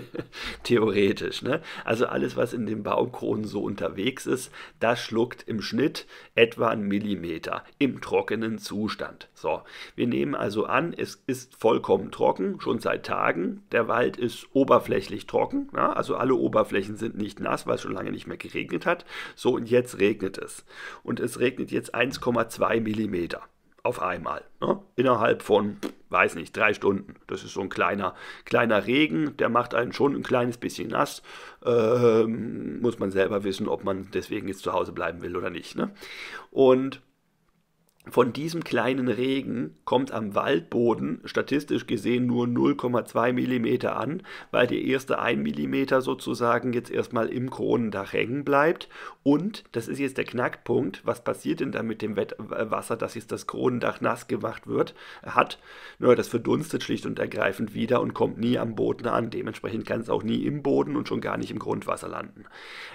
theoretisch. Ne? Also alles, was in den Baumkronen so unterwegs ist, das schluckt im Schnitt etwa einen Millimeter im trockenen Zustand. So, wir nehmen also an, es ist vollkommen trocken, schon seit Tagen. Der Wald ist oberflächlich trocken, na? also alle Oberflächen sind nicht nass, weil es schon lange nicht mehr geregnet hat. So, und jetzt regnet es. Tages und es regnet jetzt 1,2 mm auf einmal. Ne? Innerhalb von, weiß nicht, drei Stunden. Das ist so ein kleiner, kleiner Regen, der macht einen schon ein kleines bisschen nass. Ähm, muss man selber wissen, ob man deswegen jetzt zu Hause bleiben will oder nicht. Ne? Und von diesem kleinen Regen kommt am Waldboden statistisch gesehen nur 0,2 mm an, weil der erste 1 mm sozusagen jetzt erstmal im Kronendach hängen bleibt. Und das ist jetzt der Knackpunkt, was passiert denn da mit dem äh, Wasser, dass jetzt das Kronendach nass gemacht wird, hat? Nur das verdunstet schlicht und ergreifend wieder und kommt nie am Boden an. Dementsprechend kann es auch nie im Boden und schon gar nicht im Grundwasser landen.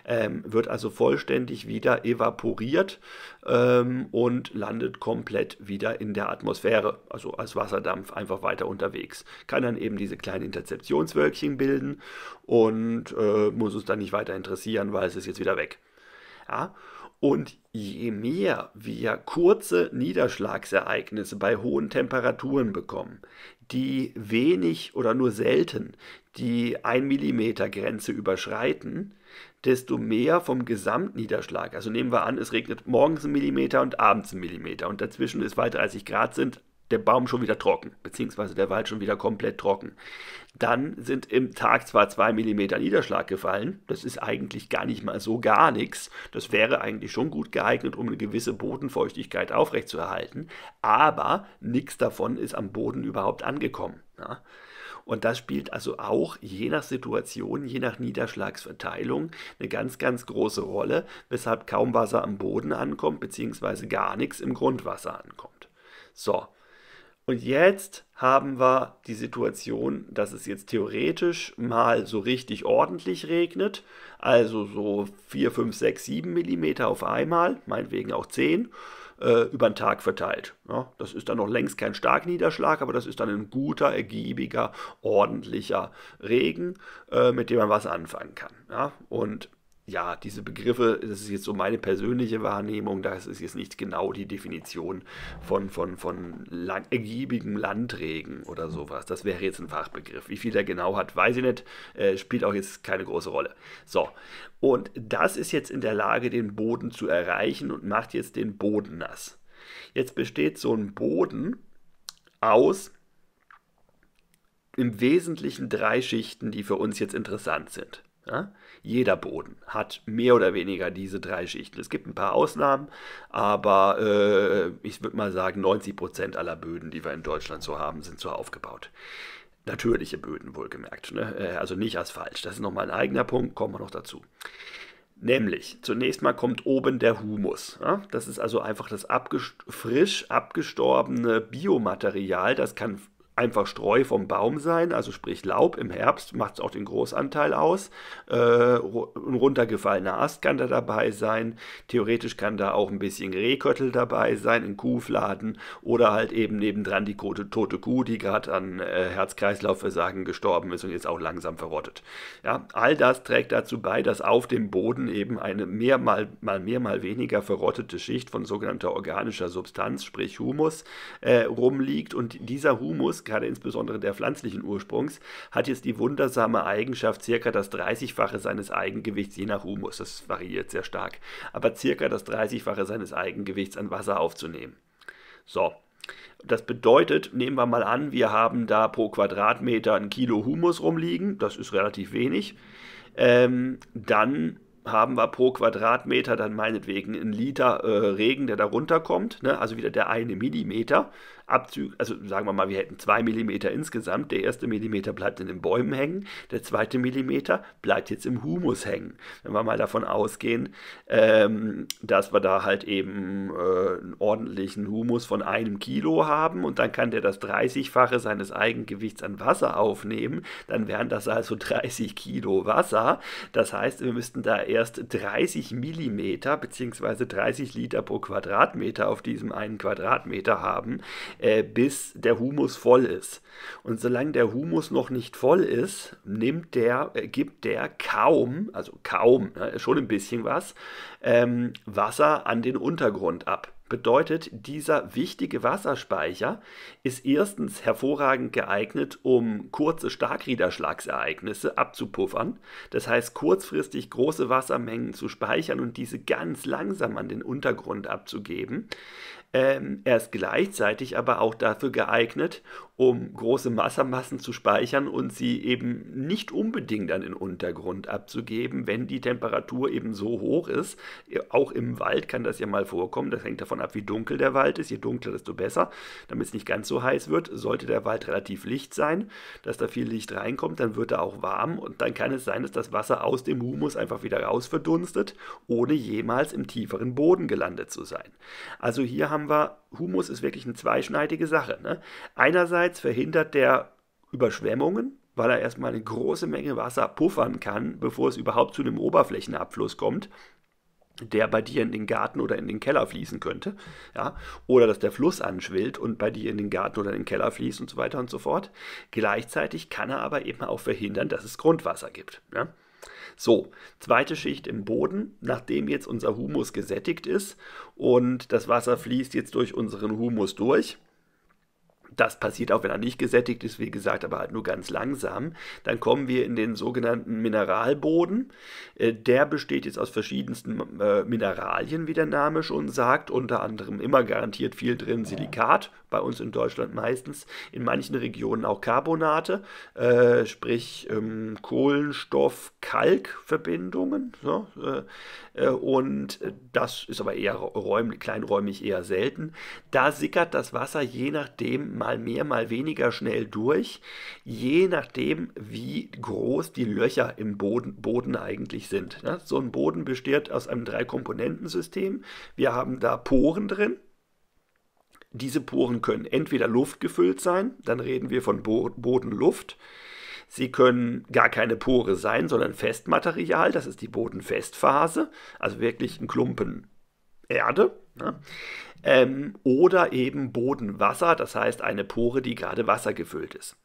Ähm, wird also vollständig wieder evaporiert ähm, und landet komplett wieder in der Atmosphäre, also als Wasserdampf einfach weiter unterwegs. Kann dann eben diese kleinen Interzeptionswölkchen bilden und äh, muss uns dann nicht weiter interessieren, weil es ist jetzt wieder weg. Ja? Und je mehr wir kurze Niederschlagsereignisse bei hohen Temperaturen bekommen, die wenig oder nur selten die 1 mm Grenze überschreiten, desto mehr vom Gesamtniederschlag. Also nehmen wir an, es regnet morgens ein Millimeter und abends ein Millimeter und dazwischen ist bei 30 Grad sind der Baum schon wieder trocken, beziehungsweise der Wald schon wieder komplett trocken. Dann sind im Tag zwar 2 mm Niederschlag gefallen, das ist eigentlich gar nicht mal so gar nichts, das wäre eigentlich schon gut geeignet, um eine gewisse Bodenfeuchtigkeit aufrechtzuerhalten, aber nichts davon ist am Boden überhaupt angekommen. Ja? Und das spielt also auch je nach Situation, je nach Niederschlagsverteilung eine ganz, ganz große Rolle, weshalb kaum Wasser am Boden ankommt, beziehungsweise gar nichts im Grundwasser ankommt. So. Und jetzt haben wir die Situation, dass es jetzt theoretisch mal so richtig ordentlich regnet, also so 4, 5, 6, 7 mm auf einmal, meinetwegen auch 10 äh, über den Tag verteilt. Ja, das ist dann noch längst kein Starkniederschlag, aber das ist dann ein guter, ergiebiger, ordentlicher Regen, äh, mit dem man was anfangen kann. Ja, und ja, diese Begriffe, das ist jetzt so meine persönliche Wahrnehmung, das ist jetzt nicht genau die Definition von, von, von lang, ergiebigem Landregen oder sowas. Das wäre jetzt ein Fachbegriff. Wie viel der genau hat, weiß ich nicht. Äh, spielt auch jetzt keine große Rolle. So, und das ist jetzt in der Lage, den Boden zu erreichen und macht jetzt den Boden nass. Jetzt besteht so ein Boden aus im Wesentlichen drei Schichten, die für uns jetzt interessant sind. Ja? jeder Boden hat mehr oder weniger diese drei Schichten. Es gibt ein paar Ausnahmen, aber äh, ich würde mal sagen, 90 aller Böden, die wir in Deutschland so haben, sind so aufgebaut. Natürliche Böden wohlgemerkt, ne? Äh, also nicht als falsch. Das ist nochmal ein eigener Punkt, kommen wir noch dazu. Nämlich, zunächst mal kommt oben der Humus. Ja? Das ist also einfach das abgest frisch abgestorbene Biomaterial. Das kann einfach Streu vom Baum sein, also sprich Laub im Herbst macht es auch den Großanteil aus. Äh, ein runtergefallener Ast kann da dabei sein. Theoretisch kann da auch ein bisschen Rehköttel dabei sein, ein Kuhfladen oder halt eben nebendran die tote, tote Kuh, die gerade an äh, Herz-Kreislauf-Versagen gestorben ist und jetzt auch langsam verrottet. Ja, all das trägt dazu bei, dass auf dem Boden eben eine mehr mal, mal mehr mal weniger verrottete Schicht von sogenannter organischer Substanz, sprich Humus, äh, rumliegt und dieser Humus Gitarre, insbesondere der pflanzlichen Ursprungs, hat jetzt die wundersame Eigenschaft, circa das 30-fache seines Eigengewichts, je nach Humus, das variiert sehr stark, aber circa das 30-fache seines Eigengewichts an Wasser aufzunehmen. So, das bedeutet, nehmen wir mal an, wir haben da pro Quadratmeter ein Kilo Humus rumliegen, das ist relativ wenig. Ähm, dann haben wir pro Quadratmeter dann meinetwegen einen Liter äh, Regen, der da runterkommt, ne? also wieder der eine Millimeter. Abzüge, also sagen wir mal, wir hätten zwei Millimeter insgesamt. Der erste Millimeter bleibt in den Bäumen hängen, der zweite Millimeter bleibt jetzt im Humus hängen. Wenn wir mal davon ausgehen, ähm, dass wir da halt eben äh, einen ordentlichen Humus von einem Kilo haben und dann kann der das 30-fache seines Eigengewichts an Wasser aufnehmen, dann wären das also 30 Kilo Wasser. Das heißt, wir müssten da erst 30 Millimeter bzw. 30 Liter pro Quadratmeter auf diesem einen Quadratmeter haben äh, bis der Humus voll ist. Und solange der Humus noch nicht voll ist, nimmt der, äh, gibt der kaum, also kaum, ne, schon ein bisschen was, ähm, Wasser an den Untergrund ab bedeutet, dieser wichtige Wasserspeicher ist erstens hervorragend geeignet, um kurze Starkriederschlagsereignisse abzupuffern, das heißt kurzfristig große Wassermengen zu speichern und diese ganz langsam an den Untergrund abzugeben. Ähm, er ist gleichzeitig aber auch dafür geeignet, um große Wassermassen zu speichern und sie eben nicht unbedingt an den Untergrund abzugeben, wenn die Temperatur eben so hoch ist. Auch im Wald kann das ja mal vorkommen. Das hängt davon ab, wie dunkel der Wald ist. Je dunkler, desto besser. Damit es nicht ganz so heiß wird, sollte der Wald relativ licht sein, dass da viel Licht reinkommt, dann wird er auch warm und dann kann es sein, dass das Wasser aus dem Humus einfach wieder raus verdunstet, ohne jemals im tieferen Boden gelandet zu sein. Also hier haben haben wir, Humus ist wirklich eine zweischneidige Sache. Ne? Einerseits verhindert der Überschwemmungen, weil er erstmal eine große Menge Wasser puffern kann, bevor es überhaupt zu einem Oberflächenabfluss kommt der bei dir in den Garten oder in den Keller fließen könnte, ja, oder dass der Fluss anschwillt und bei dir in den Garten oder in den Keller fließt und so weiter und so fort. Gleichzeitig kann er aber eben auch verhindern, dass es Grundwasser gibt. Ja. Ne? So, zweite Schicht im Boden, nachdem jetzt unser Humus gesättigt ist und das Wasser fließt jetzt durch unseren Humus durch. Das passiert auch, wenn er nicht gesättigt ist, wie gesagt, aber halt nur ganz langsam. Dann kommen wir in den sogenannten Mineralboden. Äh, der besteht jetzt aus verschiedensten äh, Mineralien, wie der Name schon sagt. Unter anderem immer garantiert viel drin Silikat, bei uns in Deutschland meistens, in manchen Regionen auch Carbonate, äh, sprich ähm, Kohlenstoff-Kalk-Verbindungen. So, äh, äh und das ist aber eher räum, kleinräumig eher selten. Da sickert das Wasser je nachdem mal mehr, mal weniger schnell durch, je nachdem, wie groß die Löcher im Boden, Boden eigentlich sind. Ne? So ein Boden besteht aus einem Drei-Komponentensystem. Wir haben da Poren drin, diese Poren können entweder luftgefüllt sein, dann reden wir von Bo Bodenluft. Sie können gar keine Pore sein, sondern Festmaterial, das ist die Bodenfestphase, also wirklich ein Klumpen Erde. Ne? Ähm, oder eben Bodenwasser, das heißt eine Pore, die gerade wassergefüllt ist.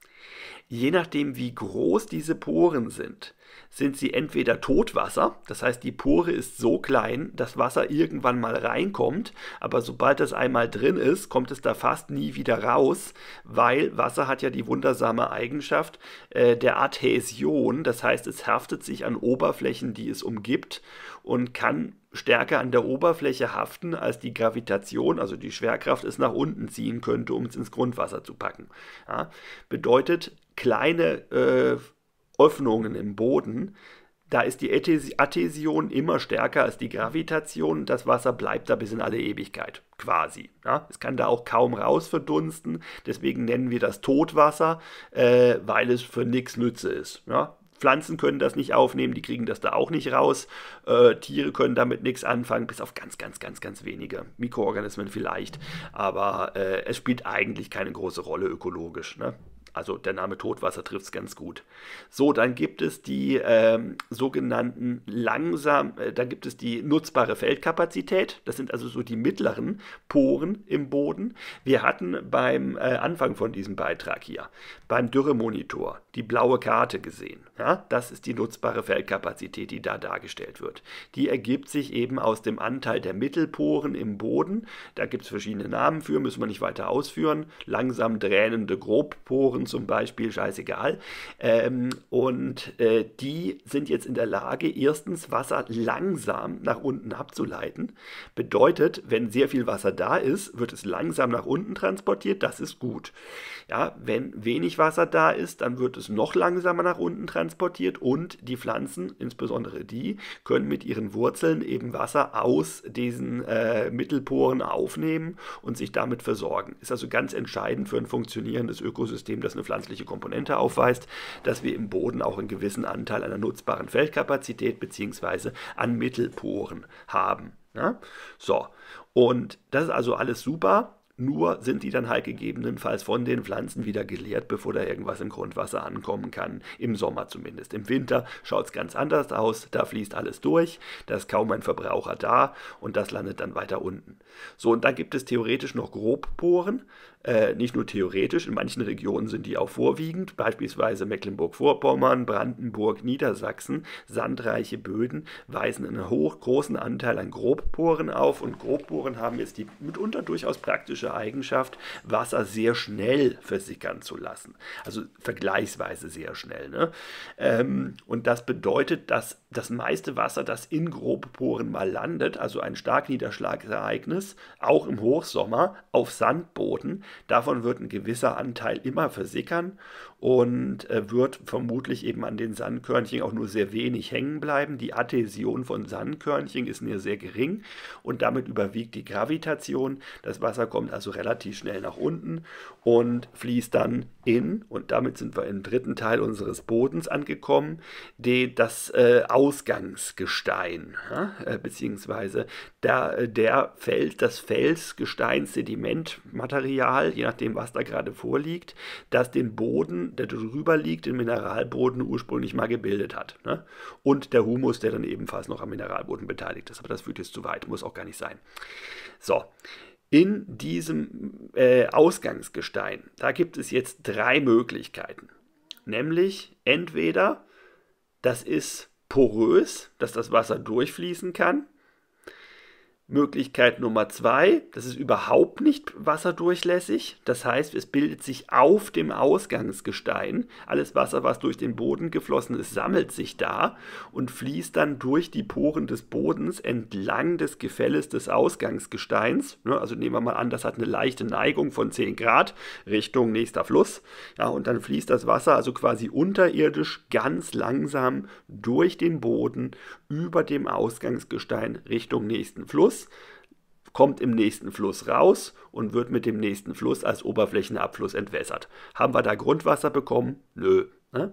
Je nachdem, wie groß diese Poren sind, sind sie entweder Totwasser, das heißt die Pore ist so klein, dass Wasser irgendwann mal reinkommt, aber sobald es einmal drin ist, kommt es da fast nie wieder raus, weil Wasser hat ja die wundersame Eigenschaft äh, der Adhäsion, das heißt es haftet sich an Oberflächen, die es umgibt und kann stärker an der Oberfläche haften, als die Gravitation, also die Schwerkraft, es nach unten ziehen könnte, um es ins Grundwasser zu packen. Ja? Bedeutet, kleine äh, Öffnungen im Boden. Da ist die Adhäsion immer stärker als die Gravitation. Das Wasser bleibt da bis in alle Ewigkeit, quasi. Ja? Es kann da auch kaum raus verdunsten. Deswegen nennen wir das Totwasser, äh, weil es für nichts Nütze ist. Ja? Pflanzen können das nicht aufnehmen, die kriegen das da auch nicht raus. Äh, Tiere können damit nichts anfangen, bis auf ganz, ganz, ganz, ganz wenige Mikroorganismen vielleicht. Aber äh, es spielt eigentlich keine große Rolle ökologisch. Ne? Also der Name Totwasser trifft es ganz gut. So, dann gibt es die ähm, sogenannten langsam, äh, dann gibt es die nutzbare Feldkapazität. Das sind also so die mittleren Poren im Boden. Wir hatten beim äh, Anfang von diesem Beitrag hier, beim Dürremonitor, die blaue Karte gesehen. Ja, das ist die nutzbare Feldkapazität, die da dargestellt wird. Die ergibt sich eben aus dem Anteil der Mittelporen im Boden. Da gibt es verschiedene Namen für, müssen wir nicht weiter ausführen. Langsam dränende Grobporen zum Beispiel, scheißegal. Ähm, und äh, die sind jetzt in der Lage, erstens Wasser langsam nach unten abzuleiten. Bedeutet, wenn sehr viel Wasser da ist, wird es langsam nach unten transportiert, das ist gut. Ja, wenn wenig Wasser da ist, dann wird es noch langsamer nach unten transportiert und die Pflanzen, insbesondere die, können mit ihren Wurzeln eben Wasser aus diesen äh, Mittelporen aufnehmen und sich damit versorgen. Ist also ganz entscheidend für ein funktionierendes Ökosystem, das eine pflanzliche Komponente aufweist, dass wir im Boden auch einen gewissen Anteil einer nutzbaren Feldkapazität bzw. an Mittelporen haben. Ja? So, und das ist also alles super. Nur sind die dann halt gegebenenfalls von den Pflanzen wieder geleert, bevor da irgendwas im Grundwasser ankommen kann. Im Sommer zumindest. Im Winter schaut es ganz anders aus. Da fließt alles durch. Da ist kaum ein Verbraucher da und das landet dann weiter unten. So, und da gibt es theoretisch noch Grobporen äh, nicht nur theoretisch, in manchen Regionen sind die auch vorwiegend, beispielsweise Mecklenburg-Vorpommern, Brandenburg, Niedersachsen. Sandreiche Böden weisen einen hoch großen Anteil an Grobporen auf und Grobporen haben jetzt die mitunter durchaus praktische Eigenschaft, Wasser sehr schnell versickern zu lassen. Also vergleichsweise sehr schnell. Ne? Ähm, und das bedeutet, dass das meiste Wasser, das in Grobporen mal landet, also ein Starkniederschlagsereignis, auch im Hochsommer auf Sandboden, Davon wird ein gewisser Anteil immer versickern und äh, wird vermutlich eben an den Sandkörnchen auch nur sehr wenig hängen bleiben. Die Adhäsion von Sandkörnchen ist nur sehr gering und damit überwiegt die Gravitation. Das Wasser kommt also relativ schnell nach unten und fließt dann in, und damit sind wir im dritten Teil unseres Bodens angekommen, die, das äh, Ausgangsgestein, ja, äh, beziehungsweise äh, der, der Feld, das Felsgestein, Sedimentmaterial, je nachdem, was da gerade vorliegt, das den Boden der drüber liegt, den Mineralboden ursprünglich mal gebildet hat. Ne? Und der Humus, der dann ebenfalls noch am Mineralboden beteiligt ist. Aber das führt jetzt zu weit, muss auch gar nicht sein. So, in diesem äh, Ausgangsgestein, da gibt es jetzt drei Möglichkeiten. Nämlich entweder das ist porös, dass das Wasser durchfließen kann. Möglichkeit Nummer zwei, das ist überhaupt nicht wasserdurchlässig. Das heißt, es bildet sich auf dem Ausgangsgestein. Alles Wasser, was durch den Boden geflossen ist, sammelt sich da und fließt dann durch die Poren des Bodens entlang des Gefälles des Ausgangsgesteins. Ne, also nehmen wir mal an, das hat eine leichte Neigung von 10 Grad Richtung nächster Fluss. Ja, und dann fließt das Wasser also quasi unterirdisch ganz langsam durch den Boden, über dem Ausgangsgestein Richtung nächsten Fluss, kommt im nächsten Fluss raus und wird mit dem nächsten Fluss als Oberflächenabfluss entwässert. Haben wir da Grundwasser bekommen? Nö. Ne?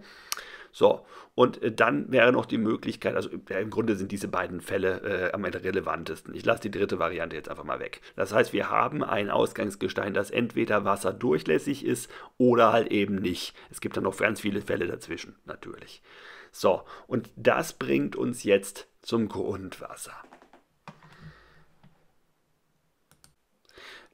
So, und äh, dann wäre noch die Möglichkeit, also im Grunde sind diese beiden Fälle äh, am relevantesten. Ich lasse die dritte Variante jetzt einfach mal weg. Das heißt, wir haben ein Ausgangsgestein, das entweder wasserdurchlässig ist oder halt eben nicht. Es gibt dann noch ganz viele Fälle dazwischen, natürlich. So, und das bringt uns jetzt zum Grundwasser.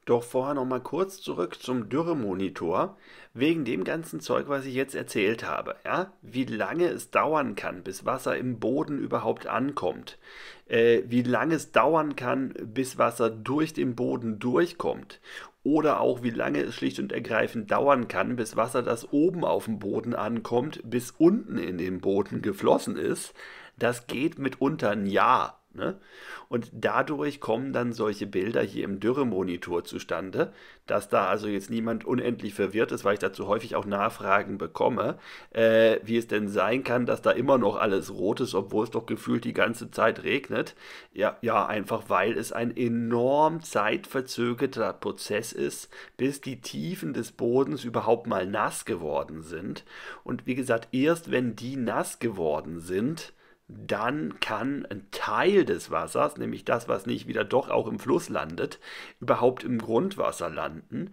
Doch vorher noch mal kurz zurück zum Dürremonitor, wegen dem ganzen Zeug, was ich jetzt erzählt habe. Ja? Wie lange es dauern kann, bis Wasser im Boden überhaupt ankommt. Äh, wie lange es dauern kann, bis Wasser durch den Boden durchkommt oder auch wie lange es schlicht und ergreifend dauern kann, bis Wasser, das oben auf dem Boden ankommt, bis unten in den Boden geflossen ist. Das geht mitunter ein Jahr. Ne? Und dadurch kommen dann solche Bilder hier im Dürremonitor zustande, dass da also jetzt niemand unendlich verwirrt ist, weil ich dazu häufig auch Nachfragen bekomme, äh, wie es denn sein kann, dass da immer noch alles rot ist, obwohl es doch gefühlt die ganze Zeit regnet. Ja, ja, einfach weil es ein enorm zeitverzögerter Prozess ist, bis die Tiefen des Bodens überhaupt mal nass geworden sind. Und wie gesagt, erst wenn die nass geworden sind, dann kann ein Teil des Wassers, nämlich das, was nicht wieder doch auch im Fluss landet, überhaupt im Grundwasser landen.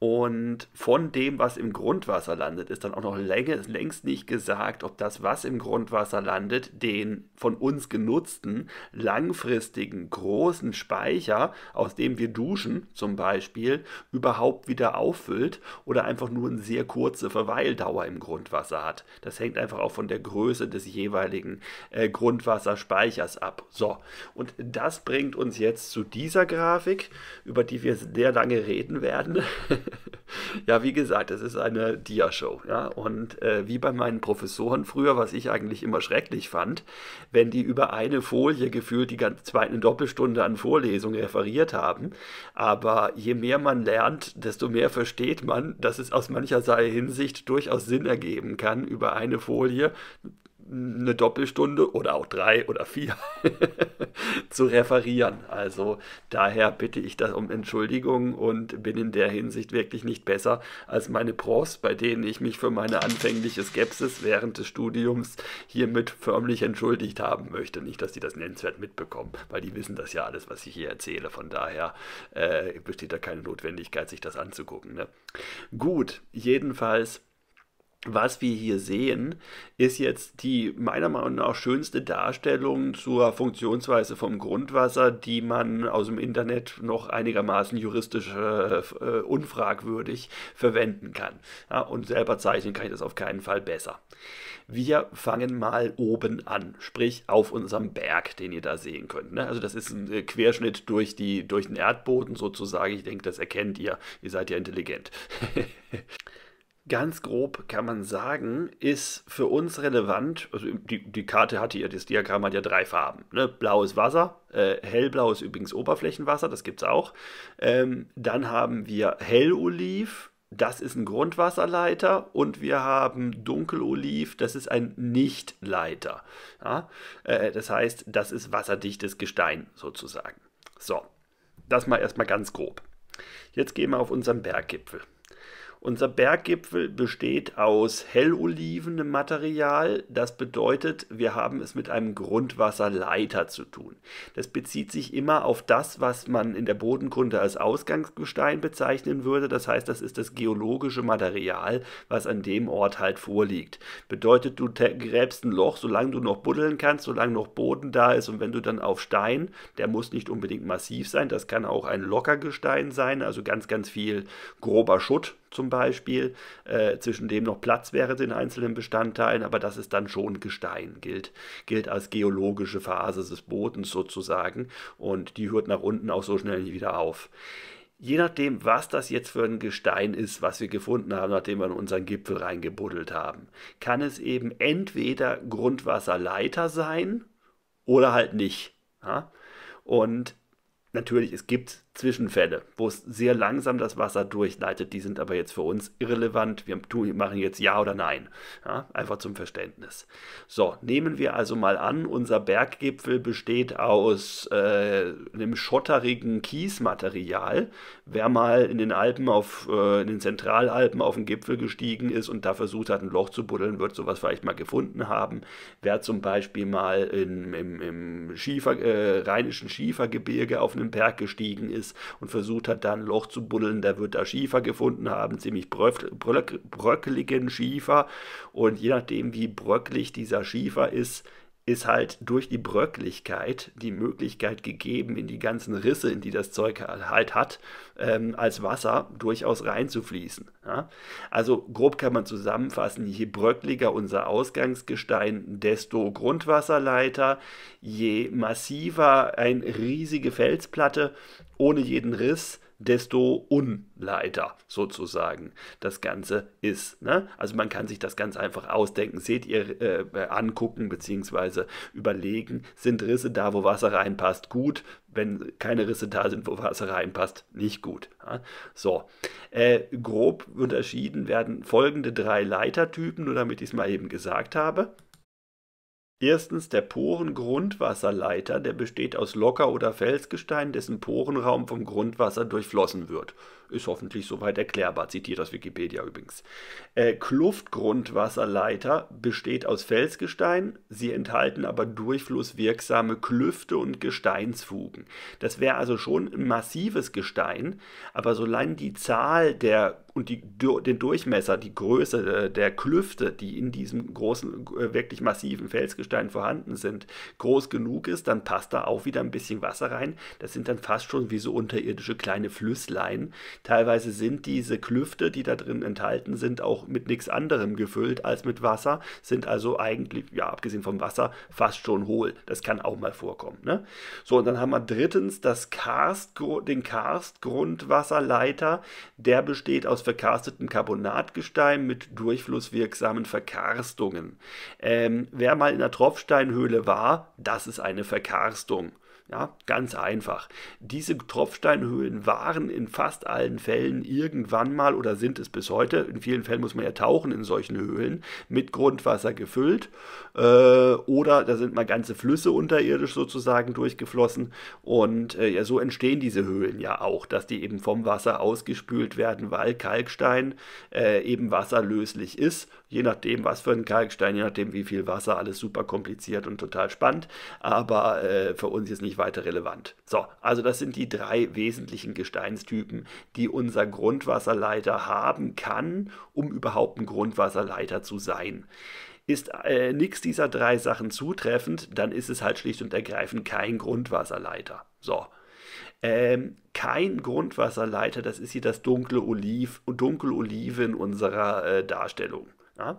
Und von dem, was im Grundwasser landet, ist dann auch noch Länge, längst nicht gesagt, ob das, was im Grundwasser landet, den von uns genutzten, langfristigen, großen Speicher, aus dem wir duschen zum Beispiel, überhaupt wieder auffüllt oder einfach nur eine sehr kurze Verweildauer im Grundwasser hat. Das hängt einfach auch von der Größe des jeweiligen äh, Grundwasserspeichers ab. So, und das bringt uns jetzt zu dieser Grafik, über die wir sehr lange reden werden. ja, wie gesagt, es ist eine Dia-Show. Ja? Und äh, wie bei meinen Professoren früher, was ich eigentlich immer schrecklich fand, wenn die über eine Folie gefühlt die ganze zweite Doppelstunde an Vorlesungen referiert haben. Aber je mehr man lernt, desto mehr versteht man, dass es aus mancherlei Hinsicht durchaus Sinn ergeben kann, über eine Folie eine Doppelstunde oder auch drei oder vier zu referieren. Also daher bitte ich das um Entschuldigung und bin in der Hinsicht wirklich nicht besser als meine Pros, bei denen ich mich für meine anfängliche Skepsis während des Studiums hiermit förmlich entschuldigt haben möchte. Nicht, dass die das nennenswert mitbekommen, weil die wissen das ja alles, was ich hier erzähle. Von daher äh, besteht da keine Notwendigkeit, sich das anzugucken. Ne? Gut, jedenfalls was wir hier sehen, ist jetzt die meiner Meinung nach schönste Darstellung zur Funktionsweise vom Grundwasser, die man aus dem Internet noch einigermaßen juristisch äh, äh, unfragwürdig verwenden kann. Ja, und selber zeichnen kann ich das auf keinen Fall besser. Wir fangen mal oben an, sprich auf unserem Berg, den ihr da sehen könnt. Ne? Also das ist ein äh, Querschnitt durch, die, durch den Erdboden sozusagen. Ich denke, das erkennt ihr. Ihr seid ja intelligent. ganz grob kann man sagen, ist für uns relevant, also die, die Karte hatte ja, das Diagramm hat ja drei Farben. Ne? ist Wasser, äh, hellblau ist übrigens Oberflächenwasser, das gibt es auch. Ähm, dann haben wir helloliv, das ist ein Grundwasserleiter und wir haben Dunkeloliv, das ist ein Nichtleiter. Ja? Äh, das heißt, das ist wasserdichtes Gestein sozusagen. So, das mal erstmal ganz grob. Jetzt gehen wir auf unseren Berggipfel. Unser Berggipfel besteht aus hellolivenem Material. Das bedeutet, wir haben es mit einem Grundwasserleiter zu tun. Das bezieht sich immer auf das, was man in der Bodenkunde als Ausgangsgestein bezeichnen würde. Das heißt, das ist das geologische Material, was an dem Ort halt vorliegt. Bedeutet, du gräbst ein Loch, solange du noch buddeln kannst, solange noch Boden da ist. Und wenn du dann auf Stein, der muss nicht unbedingt massiv sein, das kann auch ein Lockergestein sein, also ganz, ganz viel grober Schutt zum Beispiel, äh, zwischen dem noch Platz wäre den einzelnen Bestandteilen, aber das ist dann schon Gestein, gilt, gilt als geologische Phase des Bodens sozusagen und die hört nach unten auch so schnell nicht wieder auf. Je nachdem, was das jetzt für ein Gestein ist, was wir gefunden haben, nachdem wir in unseren Gipfel reingebuddelt haben, kann es eben entweder Grundwasserleiter sein oder halt nicht. Ja? Und natürlich, es gibt Zwischenfälle, wo es sehr langsam das Wasser durchleitet. Die sind aber jetzt für uns irrelevant. Wir machen jetzt Ja oder Nein. Ja, einfach zum Verständnis. So, nehmen wir also mal an, unser Berggipfel besteht aus äh, einem schotterigen Kiesmaterial. Wer mal in den Alpen, auf, äh, in den Zentralalpen auf den Gipfel gestiegen ist und da versucht hat, ein Loch zu buddeln, wird sowas vielleicht mal gefunden haben. Wer zum Beispiel mal in, im, im Schiefer, äh, rheinischen Schiefergebirge auf einen Berg gestiegen ist, ist und versucht hat, da ein Loch zu buddeln. Der wird da Schiefer gefunden haben, ziemlich bröckligen Schiefer. Und je nachdem, wie bröcklig dieser Schiefer ist, ist halt durch die Bröcklichkeit die Möglichkeit gegeben, in die ganzen Risse, in die das Zeug halt hat, ähm, als Wasser durchaus reinzufließen. Ja? Also grob kann man zusammenfassen, je bröckliger unser Ausgangsgestein, desto Grundwasserleiter, je massiver eine riesige Felsplatte ohne jeden Riss, desto unleiter sozusagen das Ganze ist. Ne? Also man kann sich das ganz einfach ausdenken, seht ihr, äh, äh angucken bzw. überlegen, sind Risse da, wo Wasser reinpasst, gut, wenn keine Risse da sind, wo Wasser reinpasst, nicht gut. Ja? So, äh, grob unterschieden werden folgende drei Leitertypen, nur damit ich es mal eben gesagt habe. Erstens der Porengrundwasserleiter, der besteht aus Locker- oder Felsgestein, dessen Porenraum vom Grundwasser durchflossen wird. Ist hoffentlich soweit erklärbar, zitiert aus Wikipedia übrigens. Äh, Kluftgrundwasserleiter besteht aus Felsgestein, sie enthalten aber durchflusswirksame Klüfte und Gesteinsfugen. Das wäre also schon ein massives Gestein, aber solange die Zahl der und die, den Durchmesser, die Größe äh, der Klüfte, die in diesem großen, äh, wirklich massiven Felsgestein vorhanden sind, groß genug ist, dann passt da auch wieder ein bisschen Wasser rein. Das sind dann fast schon wie so unterirdische kleine Flüsslein. Teilweise sind diese Klüfte, die da drin enthalten sind, auch mit nichts anderem gefüllt als mit Wasser, sind also eigentlich, ja, abgesehen vom Wasser, fast schon hohl. Das kann auch mal vorkommen. Ne? So, und dann haben wir drittens das Karst, den Karstgrundwasserleiter. Der besteht aus verkarstetem Carbonatgestein mit durchflusswirksamen Verkarstungen. Ähm, wer mal in der Tropfsteinhöhle war, das ist eine Verkarstung. Ja, ganz einfach. Diese Tropfsteinhöhlen waren in fast allen Fällen irgendwann mal oder sind es bis heute, in vielen Fällen muss man ja tauchen in solchen Höhlen, mit Grundwasser gefüllt. Äh, oder da sind mal ganze Flüsse unterirdisch sozusagen durchgeflossen. Und äh, ja, so entstehen diese Höhlen ja auch, dass die eben vom Wasser ausgespült werden, weil Kalkstein äh, eben wasserlöslich ist je nachdem, was für ein Kalkstein, je nachdem, wie viel Wasser, alles super kompliziert und total spannend, aber äh, für uns jetzt nicht weiter relevant. So, also das sind die drei wesentlichen Gesteinstypen, die unser Grundwasserleiter haben kann, um überhaupt ein Grundwasserleiter zu sein. Ist äh, nichts dieser drei Sachen zutreffend, dann ist es halt schlicht und ergreifend kein Grundwasserleiter. So, ähm, kein Grundwasserleiter, das ist hier das dunkle Oliv und dunkle Oliven unserer äh, Darstellung. Ja?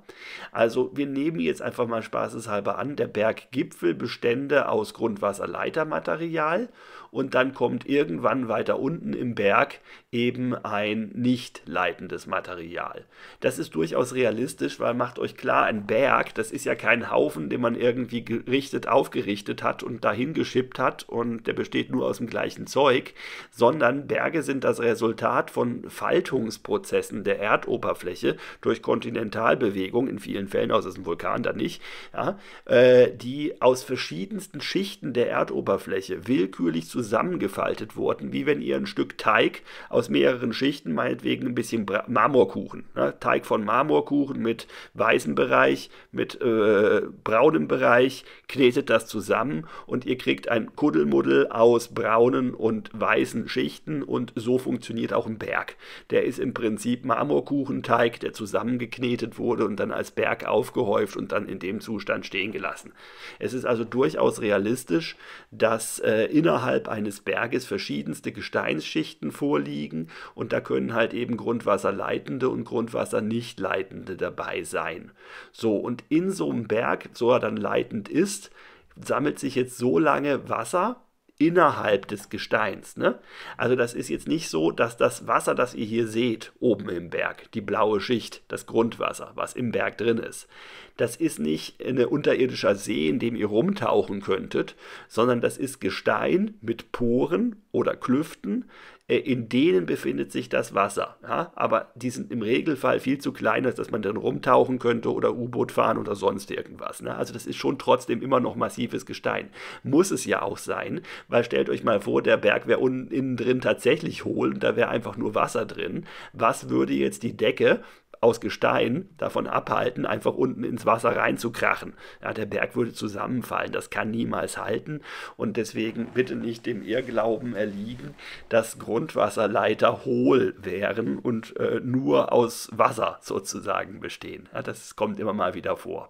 Also wir nehmen jetzt einfach mal spaßeshalber an, der Berggipfel bestände aus Grundwasserleitermaterial und dann kommt irgendwann weiter unten im Berg eben ein nicht leitendes Material. Das ist durchaus realistisch, weil macht euch klar, ein Berg, das ist ja kein Haufen, den man irgendwie gerichtet aufgerichtet hat und dahin geschippt hat und der besteht nur aus dem gleichen Zeug, sondern Berge sind das Resultat von Faltungsprozessen der Erdoberfläche durch Kontinentalbewegung, in vielen Fällen außer es ist ein Vulkan da nicht, ja, äh, die aus verschiedensten Schichten der Erdoberfläche willkürlich zusammengefaltet wurden, wie wenn ihr ein Stück Teig aus aus mehreren Schichten, meinetwegen ein bisschen Bra Marmorkuchen. Ne? Teig von Marmorkuchen mit weißem Bereich, mit äh, braunem Bereich, knetet das zusammen und ihr kriegt ein Kuddelmuddel aus braunen und weißen Schichten und so funktioniert auch ein Berg. Der ist im Prinzip Marmorkuchenteig, der zusammengeknetet wurde und dann als Berg aufgehäuft und dann in dem Zustand stehen gelassen. Es ist also durchaus realistisch, dass äh, innerhalb eines Berges verschiedenste Gesteinsschichten vorliegen, betätigen und da können halt eben Grundwasserleitende und Grundwassernichtleitende dabei sein. So, und in so einem Berg, so er dann leitend ist, sammelt sich jetzt so lange Wasser, innerhalb des Gesteins. Ne? Also das ist jetzt nicht so, dass das Wasser, das ihr hier seht, oben im Berg, die blaue Schicht, das Grundwasser, was im Berg drin ist, das ist nicht ein unterirdischer See, in dem ihr rumtauchen könntet, sondern das ist Gestein mit Poren oder Klüften, äh, in denen befindet sich das Wasser. Ja? Aber die sind im Regelfall viel zu klein, als dass man drin rumtauchen könnte oder U-Boot fahren oder sonst irgendwas. Ne? Also das ist schon trotzdem immer noch massives Gestein. Muss es ja auch sein, weil stellt euch mal vor, der Berg wäre innen drin tatsächlich hohl und da wäre einfach nur Wasser drin. Was würde jetzt die Decke aus Gestein davon abhalten, einfach unten ins Wasser reinzukrachen. Ja, der Berg würde zusammenfallen, das kann niemals halten und deswegen bitte nicht dem Irrglauben erliegen, dass Grundwasserleiter hohl wären und äh, nur aus Wasser sozusagen bestehen. Ja, das kommt immer mal wieder vor.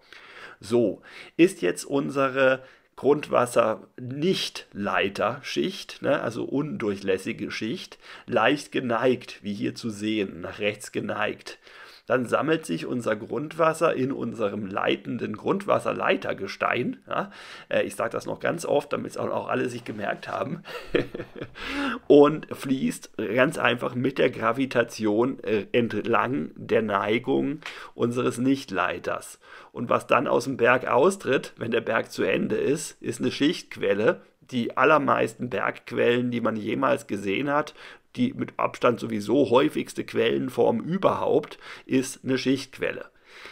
So, ist jetzt unsere Grundwasser nicht Leiterschicht, ne, also undurchlässige Schicht, leicht geneigt, wie hier zu sehen, nach rechts geneigt dann sammelt sich unser Grundwasser in unserem leitenden Grundwasserleitergestein. Ja, äh, ich sage das noch ganz oft, damit es auch alle sich gemerkt haben. und fließt ganz einfach mit der Gravitation äh, entlang der Neigung unseres Nichtleiters. Und was dann aus dem Berg austritt, wenn der Berg zu Ende ist, ist eine Schichtquelle, die allermeisten Bergquellen, die man jemals gesehen hat, die mit Abstand sowieso häufigste Quellenform überhaupt ist eine Schichtquelle.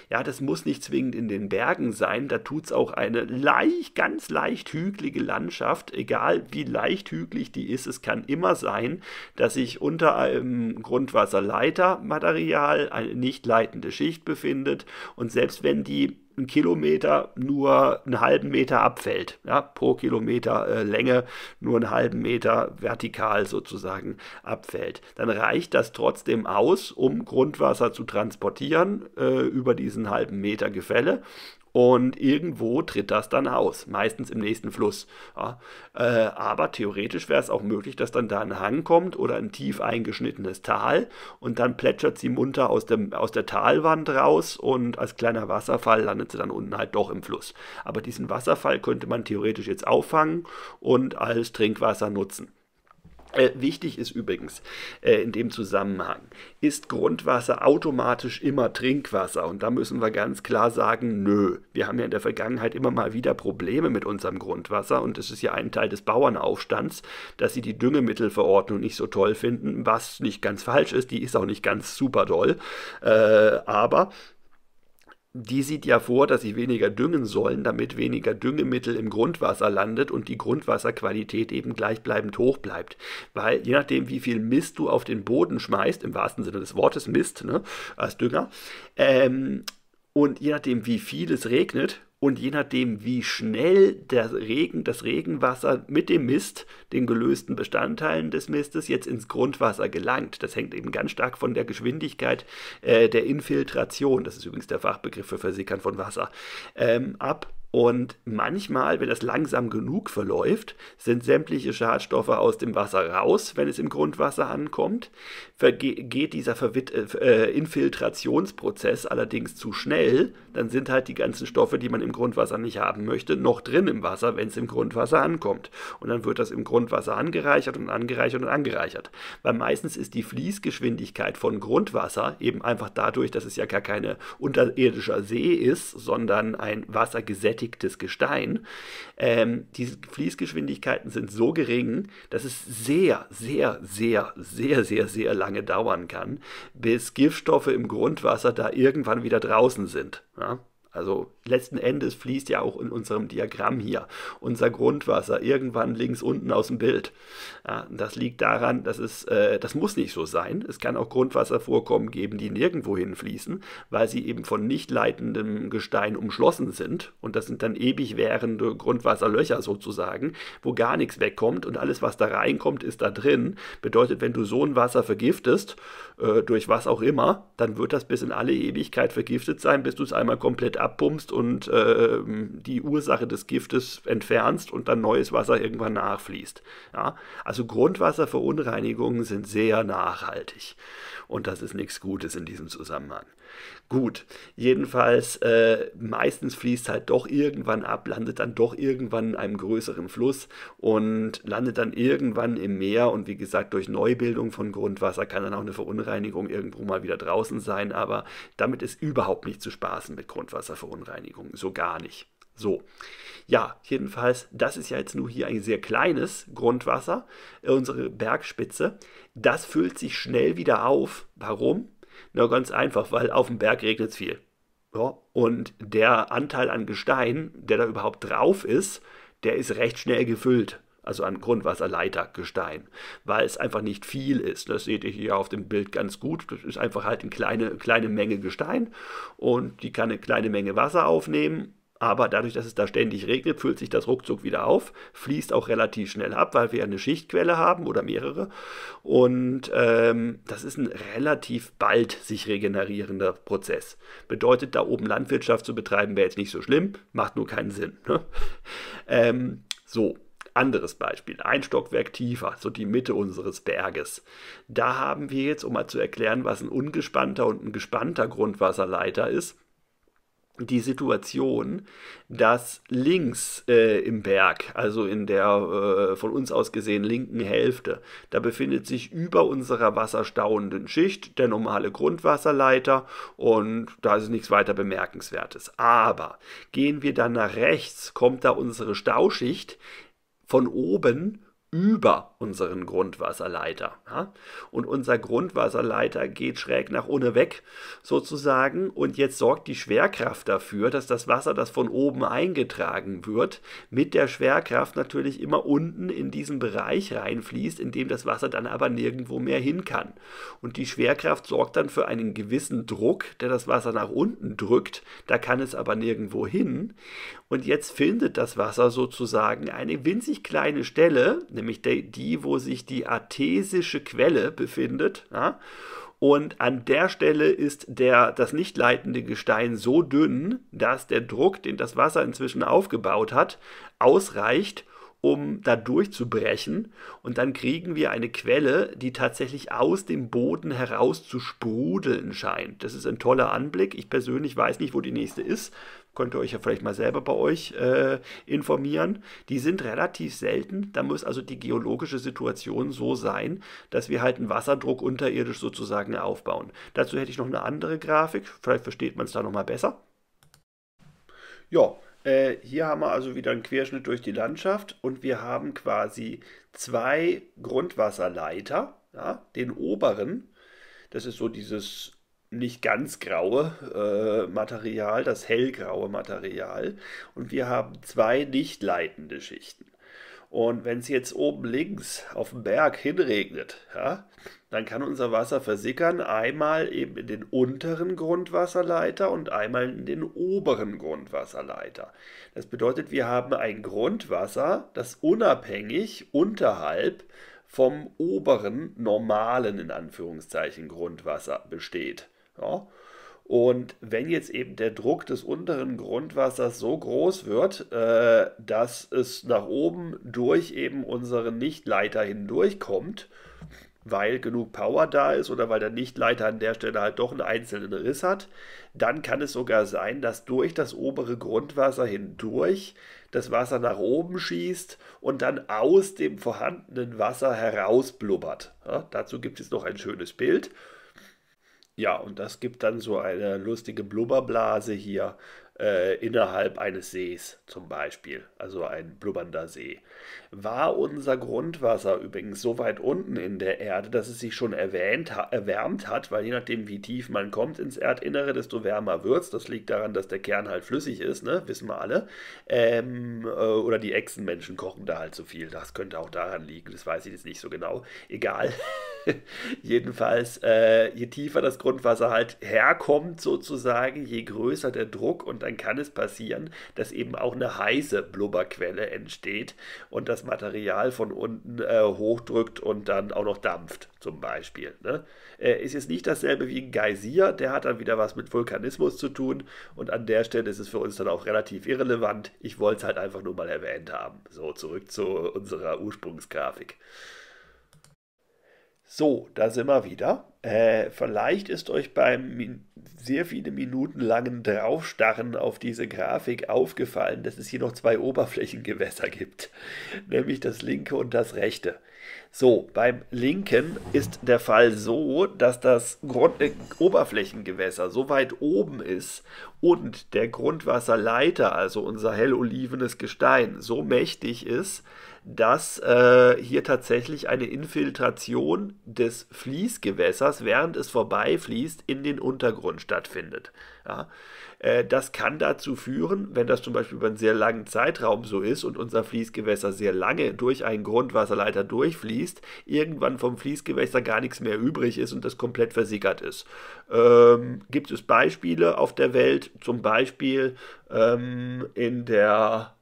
Ja, das muss nicht zwingend in den Bergen sein, da tut es auch eine leicht, ganz leicht hügelige Landschaft, egal wie leicht hügelig die ist, es kann immer sein, dass sich unter einem Grundwasserleitermaterial eine nicht leitende Schicht befindet und selbst wenn die ein Kilometer nur einen halben Meter abfällt. Ja, pro Kilometer äh, Länge nur einen halben Meter vertikal sozusagen abfällt. Dann reicht das trotzdem aus, um Grundwasser zu transportieren äh, über diesen halben Meter Gefälle. Und irgendwo tritt das dann aus, meistens im nächsten Fluss. Ja, äh, aber theoretisch wäre es auch möglich, dass dann da ein Hang kommt oder ein tief eingeschnittenes Tal und dann plätschert sie munter aus, dem, aus der Talwand raus und als kleiner Wasserfall landet sie dann unten halt doch im Fluss. Aber diesen Wasserfall könnte man theoretisch jetzt auffangen und als Trinkwasser nutzen. Äh, wichtig ist übrigens äh, in dem Zusammenhang, ist Grundwasser automatisch immer Trinkwasser? Und da müssen wir ganz klar sagen, nö. Wir haben ja in der Vergangenheit immer mal wieder Probleme mit unserem Grundwasser und es ist ja ein Teil des Bauernaufstands, dass sie die Düngemittelverordnung nicht so toll finden, was nicht ganz falsch ist, die ist auch nicht ganz super toll. Äh, aber die sieht ja vor, dass sie weniger düngen sollen, damit weniger Düngemittel im Grundwasser landet und die Grundwasserqualität eben gleichbleibend hoch bleibt. Weil je nachdem, wie viel Mist du auf den Boden schmeißt, im wahrsten Sinne des Wortes Mist, ne, als Dünger, ähm, und je nachdem, wie viel es regnet, und je nachdem, wie schnell der Regen, das Regenwasser mit dem Mist, den gelösten Bestandteilen des Mistes, jetzt ins Grundwasser gelangt, das hängt eben ganz stark von der Geschwindigkeit äh, der Infiltration, das ist übrigens der Fachbegriff für Versickern von Wasser, ähm, ab. Und manchmal, wenn das langsam genug verläuft, sind sämtliche Schadstoffe aus dem Wasser raus, wenn es im Grundwasser ankommt. Geht dieser Verwit äh, äh, Infiltrationsprozess allerdings zu schnell, dann sind halt die ganzen Stoffe, die man im Grundwasser nicht haben möchte, noch drin im Wasser, wenn es im Grundwasser ankommt. Und dann wird das im Grundwasser angereichert und angereichert und angereichert. Weil meistens ist die Fließgeschwindigkeit von Grundwasser eben einfach dadurch, dass es ja gar keine unterirdischer See ist, sondern ein Wassergesetz gesättigtes Gestein. Ähm, die Fließgeschwindigkeiten sind so gering, dass es sehr, sehr, sehr, sehr, sehr, sehr lange dauern kann, bis Giftstoffe im Grundwasser da irgendwann wieder draußen sind. Ja? Also letzten Endes fließt ja auch in unserem Diagramm hier unser Grundwasser irgendwann links unten aus dem Bild. das liegt daran, dass es, äh, das muss nicht so sein. Es kann auch Grundwasservorkommen geben, die nirgendwo hinfließen, weil sie eben von nicht leitendem Gestein umschlossen sind. Und das sind dann ewig währende Grundwasserlöcher sozusagen, wo gar nichts wegkommt und alles, was da reinkommt, ist da drin. Bedeutet, wenn du so ein Wasser vergiftest, äh, durch was auch immer, dann wird das bis in alle Ewigkeit vergiftet sein, bis du es einmal komplett abpumpst und äh, die Ursache des Giftes entfernst und dann neues Wasser irgendwann nachfließt. Ja? Also Grundwasserverunreinigungen sind sehr nachhaltig und das ist nichts Gutes in diesem Zusammenhang. Gut, jedenfalls, äh, meistens fließt halt doch irgendwann ab, landet dann doch irgendwann in einem größeren Fluss und landet dann irgendwann im Meer. Und wie gesagt, durch Neubildung von Grundwasser kann dann auch eine Verunreinigung irgendwo mal wieder draußen sein. Aber damit ist überhaupt nicht zu spaßen mit Grundwasserverunreinigung. So gar nicht. So, ja, jedenfalls, das ist ja jetzt nur hier ein sehr kleines Grundwasser, äh, unsere Bergspitze. Das füllt sich schnell wieder auf. Warum? Ja, ganz einfach, weil auf dem Berg regnet es viel. Ja, und der Anteil an Gestein, der da überhaupt drauf ist, der ist recht schnell gefüllt. Also an Grundwasserleitergestein, weil es einfach nicht viel ist. Das seht ihr hier auf dem Bild ganz gut. Das ist einfach halt eine kleine, kleine Menge Gestein und die kann eine kleine Menge Wasser aufnehmen aber dadurch, dass es da ständig regnet, füllt sich das ruckzuck wieder auf, fließt auch relativ schnell ab, weil wir eine Schichtquelle haben oder mehrere. Und ähm, das ist ein relativ bald sich regenerierender Prozess. Bedeutet, da oben Landwirtschaft zu betreiben, wäre jetzt nicht so schlimm, macht nur keinen Sinn. Ne? Ähm, so, anderes Beispiel, ein Stockwerk tiefer, so die Mitte unseres Berges. Da haben wir jetzt, um mal zu erklären, was ein ungespannter und ein gespannter Grundwasserleiter ist, die Situation, dass links äh, im Berg, also in der äh, von uns aus gesehen linken Hälfte, da befindet sich über unserer wasserstauenden Schicht der normale Grundwasserleiter und da ist nichts weiter bemerkenswertes. Aber gehen wir dann nach rechts, kommt da unsere Stauschicht von oben über unseren Grundwasserleiter. Ja? Und unser Grundwasserleiter geht schräg nach unten weg sozusagen und jetzt sorgt die Schwerkraft dafür, dass das Wasser, das von oben eingetragen wird, mit der Schwerkraft natürlich immer unten in diesen Bereich reinfließt, in dem das Wasser dann aber nirgendwo mehr hin kann. Und die Schwerkraft sorgt dann für einen gewissen Druck, der das Wasser nach unten drückt, da kann es aber nirgendwo hin. Und jetzt findet das Wasser sozusagen eine winzig kleine Stelle, nämlich die, wo sich die artesische Quelle befindet. Ja? Und an der Stelle ist der, das nicht leitende Gestein so dünn, dass der Druck, den das Wasser inzwischen aufgebaut hat, ausreicht, um da durchzubrechen. Und dann kriegen wir eine Quelle, die tatsächlich aus dem Boden heraus zu sprudeln scheint. Das ist ein toller Anblick. Ich persönlich weiß nicht, wo die nächste ist, könnt ihr euch ja vielleicht mal selber bei euch äh, informieren, die sind relativ selten. Da muss also die geologische Situation so sein, dass wir halt einen Wasserdruck unterirdisch sozusagen aufbauen. Dazu hätte ich noch eine andere Grafik, vielleicht versteht man es da nochmal besser. Ja, äh, hier haben wir also wieder einen Querschnitt durch die Landschaft und wir haben quasi zwei Grundwasserleiter, ja, den oberen, das ist so dieses nicht ganz graue äh, Material, das hellgraue Material. Und wir haben zwei nicht leitende Schichten. Und wenn es jetzt oben links auf dem Berg hinregnet, ja, dann kann unser Wasser versickern, einmal eben in den unteren Grundwasserleiter und einmal in den oberen Grundwasserleiter. Das bedeutet, wir haben ein Grundwasser, das unabhängig unterhalb vom oberen normalen in Anführungszeichen Grundwasser besteht. Ja. Und wenn jetzt eben der Druck des unteren Grundwassers so groß wird, äh, dass es nach oben durch eben unseren Nichtleiter hindurchkommt, weil genug Power da ist oder weil der Nichtleiter an der Stelle halt doch einen einzelnen Riss hat, dann kann es sogar sein, dass durch das obere Grundwasser hindurch das Wasser nach oben schießt und dann aus dem vorhandenen Wasser herausblubbert. Ja, dazu gibt es noch ein schönes Bild. Ja, und das gibt dann so eine lustige Blubberblase hier äh, innerhalb eines Sees zum Beispiel, also ein blubbernder See war unser Grundwasser übrigens so weit unten in der Erde, dass es sich schon erwähnt, erwärmt hat, weil je nachdem, wie tief man kommt ins Erdinnere, desto wärmer wird es. Das liegt daran, dass der Kern halt flüssig ist, ne? wissen wir alle. Ähm, äh, oder die Echsenmenschen kochen da halt zu so viel. Das könnte auch daran liegen, das weiß ich jetzt nicht so genau. Egal. Jedenfalls, äh, je tiefer das Grundwasser halt herkommt, sozusagen, je größer der Druck und dann kann es passieren, dass eben auch eine heiße Blubberquelle entsteht und das das Material von unten äh, hochdrückt und dann auch noch dampft, zum Beispiel. Ne? Äh, ist jetzt nicht dasselbe wie ein Geysir, der hat dann wieder was mit Vulkanismus zu tun und an der Stelle ist es für uns dann auch relativ irrelevant. Ich wollte es halt einfach nur mal erwähnt haben. So, zurück zu unserer Ursprungsgrafik. So, da sind wir wieder. Äh, vielleicht ist euch beim sehr viele Minuten langen Draufstarren auf diese Grafik aufgefallen, dass es hier noch zwei Oberflächengewässer gibt, nämlich das linke und das rechte. So, beim linken ist der Fall so, dass das Grund äh, Oberflächengewässer so weit oben ist und der Grundwasserleiter, also unser hellolivenes Gestein, so mächtig ist, dass äh, hier tatsächlich eine Infiltration des Fließgewässers, während es vorbeifließt, in den Untergrund stattfindet. Ja? Äh, das kann dazu führen, wenn das zum Beispiel über einen sehr langen Zeitraum so ist und unser Fließgewässer sehr lange durch einen Grundwasserleiter durchfließt, irgendwann vom Fließgewässer gar nichts mehr übrig ist und das komplett versickert ist. Ähm, gibt es Beispiele auf der Welt, zum Beispiel ähm, in der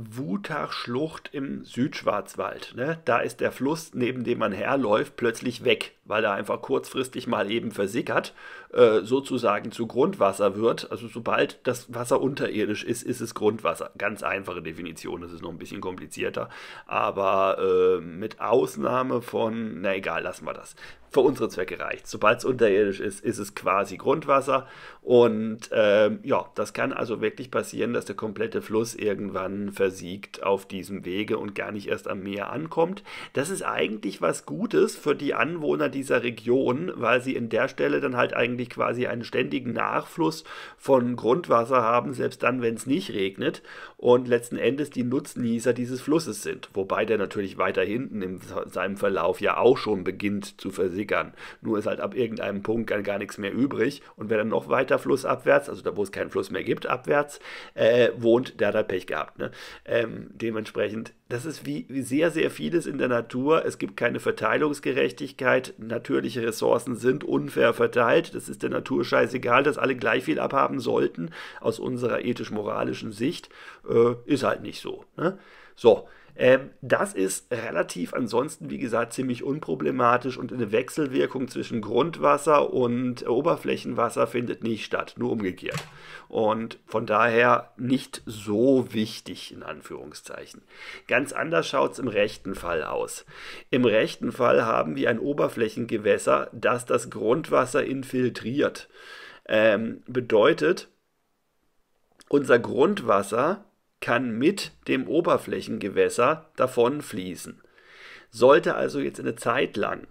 Wutachschlucht im Südschwarzwald. Ne? Da ist der Fluss, neben dem man herläuft, plötzlich weg, weil er einfach kurzfristig mal eben versickert äh, sozusagen zu Grundwasser wird. Also sobald das Wasser unterirdisch ist, ist es Grundwasser. Ganz einfache Definition, das ist noch ein bisschen komplizierter. Aber äh, mit Ausnahme von, na egal, lassen wir das. Für unsere Zwecke reicht. Sobald es unterirdisch ist, ist es quasi Grundwasser. Und ähm, ja, das kann also wirklich passieren, dass der komplette Fluss irgendwann versiegt auf diesem Wege und gar nicht erst am Meer ankommt. Das ist eigentlich was Gutes für die Anwohner dieser Region, weil sie in der Stelle dann halt eigentlich eigentlich quasi einen ständigen Nachfluss von Grundwasser haben, selbst dann, wenn es nicht regnet und letzten Endes die Nutznießer dieses Flusses sind, wobei der natürlich weiter hinten in seinem Verlauf ja auch schon beginnt zu versickern. Nur ist halt ab irgendeinem Punkt gar nichts mehr übrig und wer dann noch weiter flussabwärts, also da wo es keinen Fluss mehr gibt, abwärts äh, wohnt, der hat halt Pech gehabt. Ne? Ähm, dementsprechend das ist wie, wie, sehr, sehr vieles in der Natur. Es gibt keine Verteilungsgerechtigkeit. Natürliche Ressourcen sind unfair verteilt. Das ist der Natur scheißegal, dass alle gleich viel abhaben sollten. Aus unserer ethisch-moralischen Sicht äh, ist halt nicht so. Ne? So, ähm, das ist relativ ansonsten, wie gesagt, ziemlich unproblematisch und eine Wechselwirkung zwischen Grundwasser und Oberflächenwasser findet nicht statt, nur umgekehrt. Und von daher nicht so wichtig in Anführungszeichen. Ganz anders schaut es im rechten Fall aus. Im rechten Fall haben wir ein Oberflächengewässer, das das Grundwasser infiltriert. Ähm, bedeutet, unser Grundwasser kann mit dem Oberflächengewässer davon fließen. Sollte also jetzt eine Zeit lang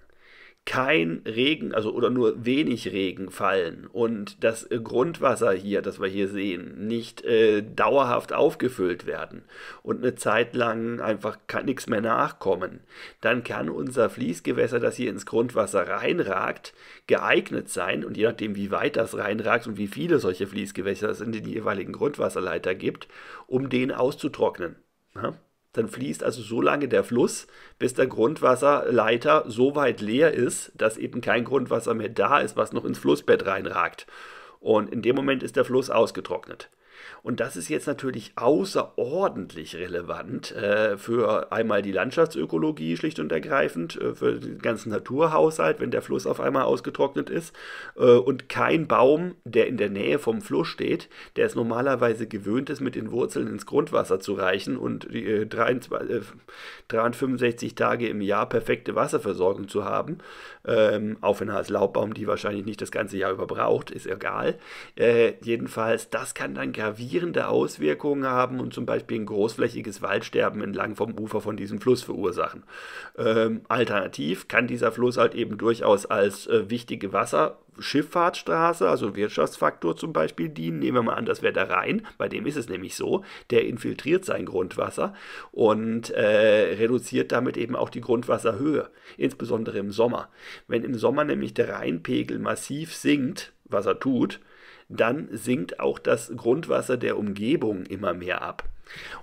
kein Regen, also oder nur wenig Regen fallen und das äh, Grundwasser hier, das wir hier sehen, nicht äh, dauerhaft aufgefüllt werden und eine Zeit lang einfach nichts mehr nachkommen, dann kann unser Fließgewässer, das hier ins Grundwasser reinragt, geeignet sein und je nachdem, wie weit das reinragt und wie viele solche Fließgewässer es in den jeweiligen Grundwasserleiter gibt, um den auszutrocknen. Ja? Ne? Dann fließt also so lange der Fluss, bis der Grundwasserleiter so weit leer ist, dass eben kein Grundwasser mehr da ist, was noch ins Flussbett reinragt. Und in dem Moment ist der Fluss ausgetrocknet. Und das ist jetzt natürlich außerordentlich relevant äh, für einmal die Landschaftsökologie schlicht und ergreifend, äh, für den ganzen Naturhaushalt, wenn der Fluss auf einmal ausgetrocknet ist. Äh, und kein Baum, der in der Nähe vom Fluss steht, der es normalerweise gewöhnt ist, mit den Wurzeln ins Grundwasser zu reichen und 23, 365 äh, äh, Tage im Jahr perfekte Wasserversorgung zu haben, ähm, auch wenn er als Laubbaum die wahrscheinlich nicht das ganze Jahr über braucht, ist egal. Äh, jedenfalls, das kann dann gravierende Auswirkungen haben und zum Beispiel ein großflächiges Waldsterben entlang vom Ufer von diesem Fluss verursachen. Ähm, alternativ kann dieser Fluss halt eben durchaus als äh, wichtige Wasser Schifffahrtsstraße, also Wirtschaftsfaktor zum Beispiel, dienen. Nehmen wir mal an, das wäre der Rhein, bei dem ist es nämlich so, der infiltriert sein Grundwasser und äh, reduziert damit eben auch die Grundwasserhöhe, insbesondere im Sommer. Wenn im Sommer nämlich der Rheinpegel massiv sinkt, was er tut, dann sinkt auch das Grundwasser der Umgebung immer mehr ab.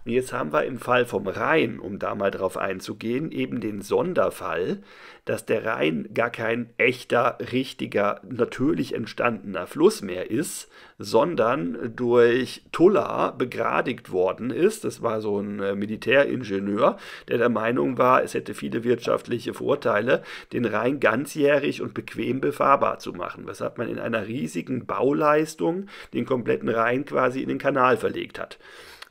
Und jetzt haben wir im Fall vom Rhein, um da mal drauf einzugehen, eben den Sonderfall, dass der Rhein gar kein echter, richtiger, natürlich entstandener Fluss mehr ist, sondern durch Tulla begradigt worden ist. Das war so ein äh, Militäringenieur, der der Meinung war, es hätte viele wirtschaftliche Vorteile, den Rhein ganzjährig und bequem befahrbar zu machen, hat man in einer riesigen Bauleistung den kompletten Rhein quasi in den Kanal verlegt hat.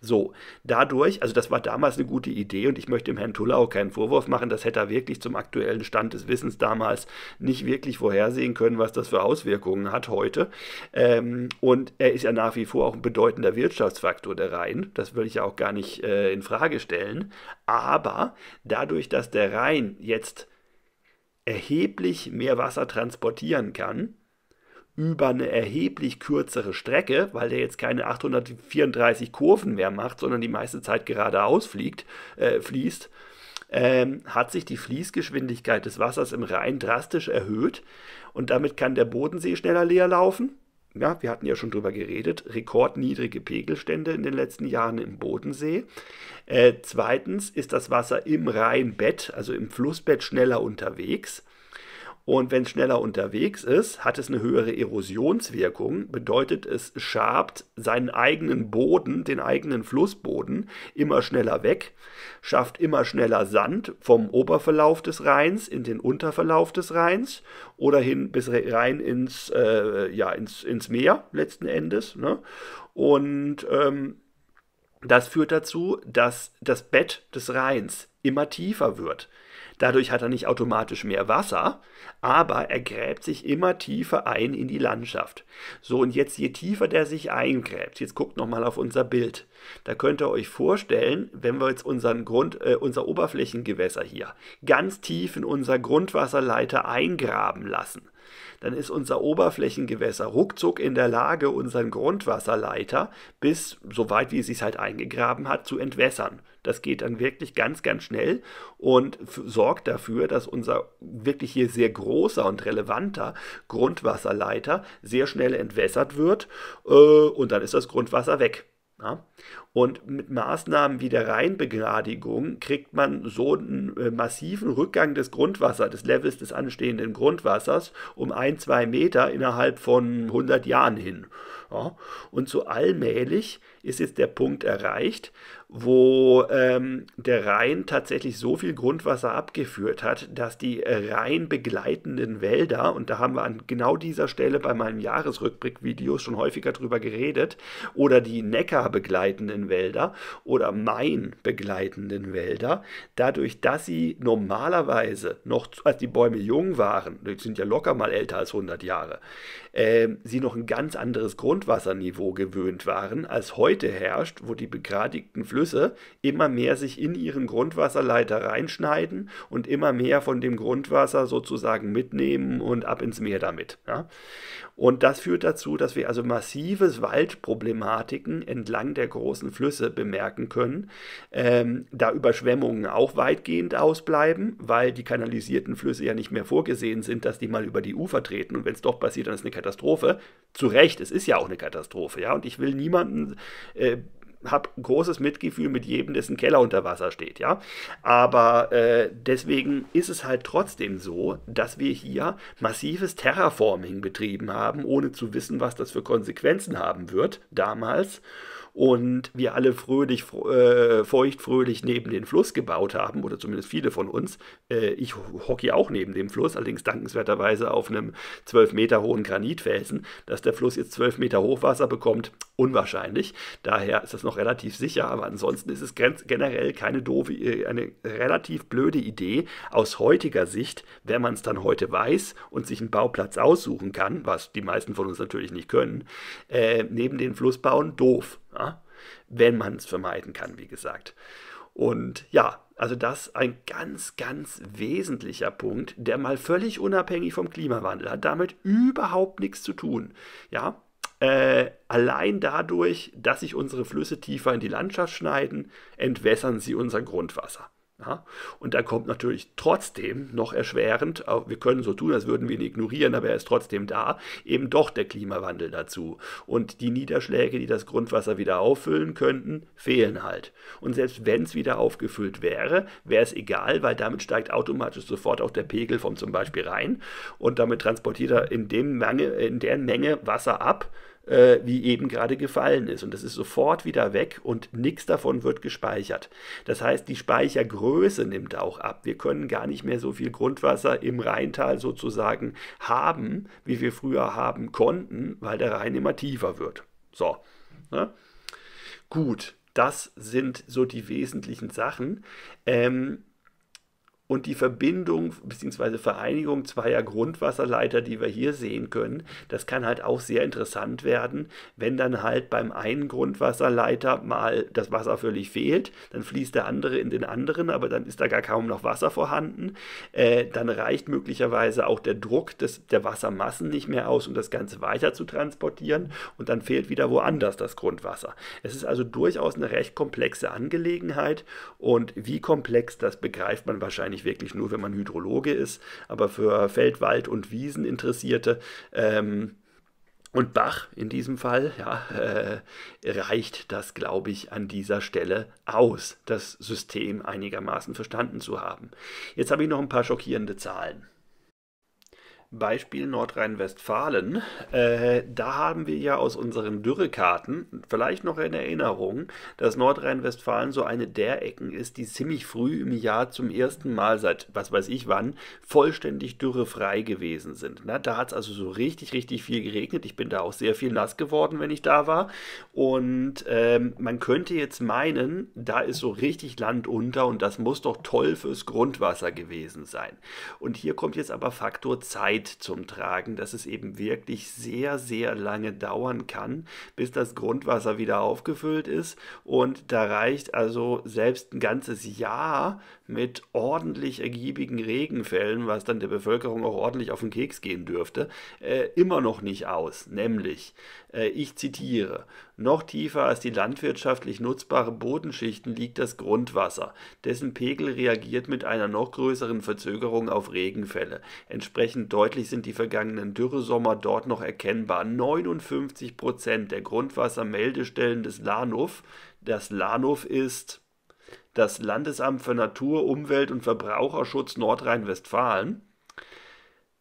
So, dadurch, also das war damals eine gute Idee und ich möchte dem Herrn Tuller auch keinen Vorwurf machen, das hätte er wirklich zum aktuellen Stand des Wissens damals nicht wirklich vorhersehen können, was das für Auswirkungen hat heute. Ähm, und er ist ja nach wie vor auch ein bedeutender Wirtschaftsfaktor der Rhein, das will ich ja auch gar nicht äh, in Frage stellen, aber dadurch, dass der Rhein jetzt erheblich mehr Wasser transportieren kann, über eine erheblich kürzere Strecke, weil der jetzt keine 834 Kurven mehr macht, sondern die meiste Zeit geradeaus fliegt, äh, fließt, ähm, hat sich die Fließgeschwindigkeit des Wassers im Rhein drastisch erhöht und damit kann der Bodensee schneller leer laufen. Ja, wir hatten ja schon drüber geredet, rekordniedrige Pegelstände in den letzten Jahren im Bodensee. Äh, zweitens ist das Wasser im Rheinbett, also im Flussbett, schneller unterwegs. Und wenn es schneller unterwegs ist, hat es eine höhere Erosionswirkung, bedeutet es schabt seinen eigenen Boden, den eigenen Flussboden immer schneller weg, schafft immer schneller Sand vom Oberverlauf des Rheins in den Unterverlauf des Rheins oder hin bis rein ins, äh, ja, ins, ins Meer letzten Endes. Ne? Und ähm, das führt dazu, dass das Bett des Rheins immer tiefer wird. Dadurch hat er nicht automatisch mehr Wasser, aber er gräbt sich immer tiefer ein in die Landschaft. So, und jetzt je tiefer der sich eingräbt, jetzt guckt nochmal auf unser Bild. Da könnt ihr euch vorstellen, wenn wir jetzt unseren Grund, äh, unser Oberflächengewässer hier ganz tief in unser Grundwasserleiter eingraben lassen, dann ist unser Oberflächengewässer ruckzuck in der Lage, unseren Grundwasserleiter bis so weit, wie es sich halt eingegraben hat, zu entwässern. Das geht dann wirklich ganz, ganz schnell und sorgt dafür, dass unser wirklich hier sehr großer und relevanter Grundwasserleiter sehr schnell entwässert wird äh, und dann ist das Grundwasser weg. Ja? Und mit Maßnahmen wie der Rheinbegradigung kriegt man so einen äh, massiven Rückgang des Grundwassers, des Levels des anstehenden Grundwassers um ein, zwei Meter innerhalb von 100 Jahren hin. Ja? Und so allmählich ist jetzt der Punkt erreicht, wo ähm, der Rhein tatsächlich so viel Grundwasser abgeführt hat, dass die Rhein begleitenden Wälder, und da haben wir an genau dieser Stelle bei meinen Jahresrückblick-Videos schon häufiger drüber geredet, oder die Neckar begleitenden Wälder oder Main begleitenden Wälder, dadurch, dass sie normalerweise noch, als die Bäume jung waren, die sind ja locker mal älter als 100 Jahre, äh, sie noch ein ganz anderes Grundwasserniveau gewöhnt waren, als heute herrscht, wo die begradigten Flüsse immer mehr sich in ihren Grundwasserleiter reinschneiden und immer mehr von dem Grundwasser sozusagen mitnehmen und ab ins Meer damit. Ja? Und das führt dazu, dass wir also massives Waldproblematiken entlang der großen Flüsse bemerken können, ähm, da Überschwemmungen auch weitgehend ausbleiben, weil die kanalisierten Flüsse ja nicht mehr vorgesehen sind, dass die mal über die Ufer treten. Und wenn es doch passiert, dann ist eine Katastrophe. Zu Recht, es ist ja auch eine Katastrophe, ja. Und ich will niemanden äh, habe großes Mitgefühl mit jedem, dessen Keller unter Wasser steht, ja. Aber äh, deswegen ist es halt trotzdem so, dass wir hier massives Terraforming betrieben haben, ohne zu wissen, was das für Konsequenzen haben wird damals und wir alle fröhlich, äh, feucht, fröhlich neben den Fluss gebaut haben, oder zumindest viele von uns. Äh, ich hocke auch neben dem Fluss, allerdings dankenswerterweise auf einem 12 Meter hohen Granitfelsen. Dass der Fluss jetzt 12 Meter Hochwasser bekommt, unwahrscheinlich. Daher ist das noch relativ sicher, aber ansonsten ist es generell keine doofe, äh, eine relativ blöde Idee aus heutiger Sicht, wenn man es dann heute weiß und sich einen Bauplatz aussuchen kann, was die meisten von uns natürlich nicht können, neben den Fluss bauen, doof. Ja? Wenn man es vermeiden kann, wie gesagt. Und ja, also das ein ganz, ganz wesentlicher Punkt, der mal völlig unabhängig vom Klimawandel hat, damit überhaupt nichts zu tun. Ja, äh, allein dadurch, dass sich unsere Flüsse tiefer in die Landschaft schneiden, entwässern sie unser Grundwasser. Ja? Und da kommt natürlich trotzdem noch erschwerend, wir können so tun, als würden wir ihn ignorieren, aber er ist trotzdem da, eben doch der Klimawandel dazu. Und die Niederschläge, die das Grundwasser wieder auffüllen könnten, fehlen halt. Und selbst wenn es wieder aufgefüllt wäre, wäre es egal, weil damit steigt automatisch sofort auch der Pegel vom zum Beispiel Rhein und damit transportiert er in, dem Menge, in der Menge Wasser ab, äh, wie eben gerade gefallen ist. Und das ist sofort wieder weg und nichts davon wird gespeichert. Das heißt, die Speichergröße nimmt auch ab. Wir können gar nicht mehr so viel Grundwasser im Rheintal sozusagen haben, wie wir früher haben konnten, weil der Rhein immer tiefer wird. So. Ne? Gut, das sind so die wesentlichen Sachen. Ähm, und die Verbindung bzw. Vereinigung zweier Grundwasserleiter, die wir hier sehen können, das kann halt auch sehr interessant werden, wenn dann halt beim einen Grundwasserleiter mal das Wasser völlig fehlt, dann fließt der andere in den anderen, aber dann ist da gar kaum noch Wasser vorhanden, äh, dann reicht möglicherweise auch der Druck des, der Wassermassen nicht mehr aus, um das Ganze weiter zu transportieren und dann fehlt wieder woanders das Grundwasser. Es ist also durchaus eine recht komplexe Angelegenheit und wie komplex, das begreift man wahrscheinlich wahrscheinlich wirklich nur, wenn man Hydrologe ist, aber für Feld, Wald und Wiesen interessierte. Ähm, und Bach in diesem Fall, ja, äh, reicht das, glaube ich, an dieser Stelle aus, das System einigermaßen verstanden zu haben. Jetzt habe ich noch ein paar schockierende Zahlen. Beispiel Nordrhein-Westfalen. Äh, da haben wir ja aus unseren Dürrekarten vielleicht noch in Erinnerung, dass Nordrhein-Westfalen so eine der Ecken ist, die ziemlich früh im Jahr zum ersten Mal seit was weiß ich wann vollständig dürrefrei gewesen sind. Na, da hat es also so richtig, richtig viel geregnet. Ich bin da auch sehr viel nass geworden, wenn ich da war. Und ähm, man könnte jetzt meinen, da ist so richtig Land unter und das muss doch toll fürs Grundwasser gewesen sein. Und hier kommt jetzt aber Faktor Zeit Leid zum Tragen, dass es eben wirklich sehr, sehr lange dauern kann, bis das Grundwasser wieder aufgefüllt ist. Und da reicht also selbst ein ganzes Jahr mit ordentlich ergiebigen Regenfällen, was dann der Bevölkerung auch ordentlich auf den Keks gehen dürfte, äh, immer noch nicht aus. Nämlich, äh, ich zitiere, noch tiefer als die landwirtschaftlich nutzbaren Bodenschichten liegt das Grundwasser. Dessen Pegel reagiert mit einer noch größeren Verzögerung auf Regenfälle. Entsprechend deutlich sind die vergangenen Dürresommer dort noch erkennbar. 59 Prozent der Grundwassermeldestellen des LANUF, das LANUF ist das Landesamt für Natur, Umwelt und Verbraucherschutz Nordrhein-Westfalen,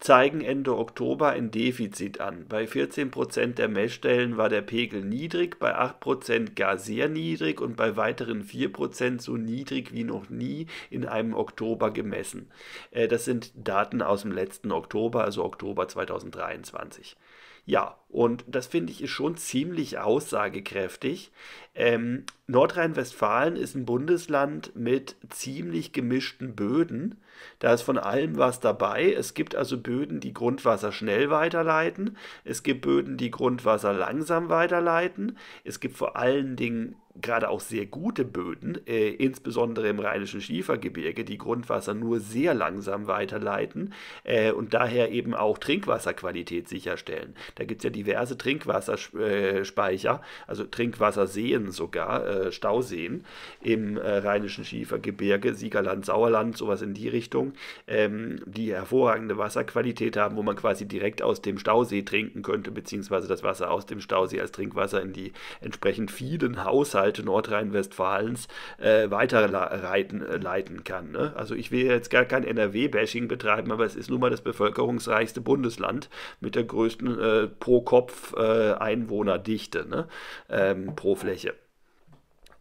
zeigen Ende Oktober ein Defizit an. Bei 14% der Messstellen war der Pegel niedrig, bei 8% gar sehr niedrig und bei weiteren 4% so niedrig wie noch nie in einem Oktober gemessen. Äh, das sind Daten aus dem letzten Oktober, also Oktober 2023. Ja, und das finde ich ist schon ziemlich aussagekräftig. Ähm, Nordrhein-Westfalen ist ein Bundesland mit ziemlich gemischten Böden da ist von allem was dabei. Es gibt also Böden, die Grundwasser schnell weiterleiten. Es gibt Böden, die Grundwasser langsam weiterleiten. Es gibt vor allen Dingen gerade auch sehr gute Böden, äh, insbesondere im rheinischen Schiefergebirge, die Grundwasser nur sehr langsam weiterleiten äh, und daher eben auch Trinkwasserqualität sicherstellen. Da gibt es ja diverse Trinkwasserspeicher, also Trinkwasserseen sogar, äh, Stauseen im äh, rheinischen Schiefergebirge, Siegerland, Sauerland, sowas in die Richtung. Einrichtungen, ähm, die hervorragende Wasserqualität haben, wo man quasi direkt aus dem Stausee trinken könnte, beziehungsweise das Wasser aus dem Stausee als Trinkwasser in die entsprechend vielen Haushalte Nordrhein-Westfalens äh, weiterleiten äh, kann. Ne? Also ich will jetzt gar kein NRW-Bashing betreiben, aber es ist nun mal das bevölkerungsreichste Bundesland mit der größten äh, pro Kopf äh, Einwohnerdichte ne? ähm, pro Fläche.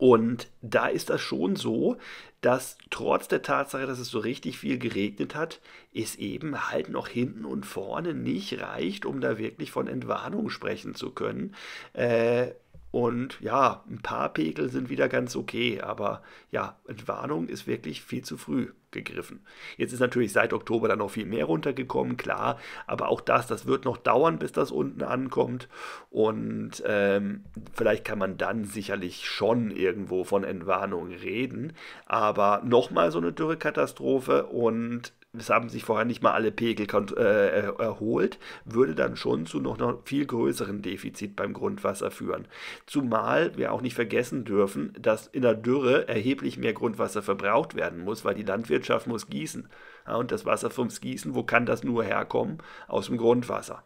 Und da ist das schon so, dass trotz der Tatsache, dass es so richtig viel geregnet hat, es eben halt noch hinten und vorne nicht reicht, um da wirklich von Entwarnung sprechen zu können. Äh, und ja, ein paar Pegel sind wieder ganz okay, aber ja, Entwarnung ist wirklich viel zu früh gegriffen. Jetzt ist natürlich seit Oktober dann noch viel mehr runtergekommen, klar, aber auch das, das wird noch dauern, bis das unten ankommt. Und ähm, vielleicht kann man dann sicherlich schon irgendwo von Entwarnung reden, aber nochmal so eine Dürrekatastrophe und es haben sich vorher nicht mal alle Pegel äh, äh, erholt, würde dann schon zu noch, noch viel größeren Defizit beim Grundwasser führen. Zumal wir auch nicht vergessen dürfen, dass in der Dürre erheblich mehr Grundwasser verbraucht werden muss, weil die Landwirtschaft muss gießen. Ja, und das Wasser vom Gießen, wo kann das nur herkommen? Aus dem Grundwasser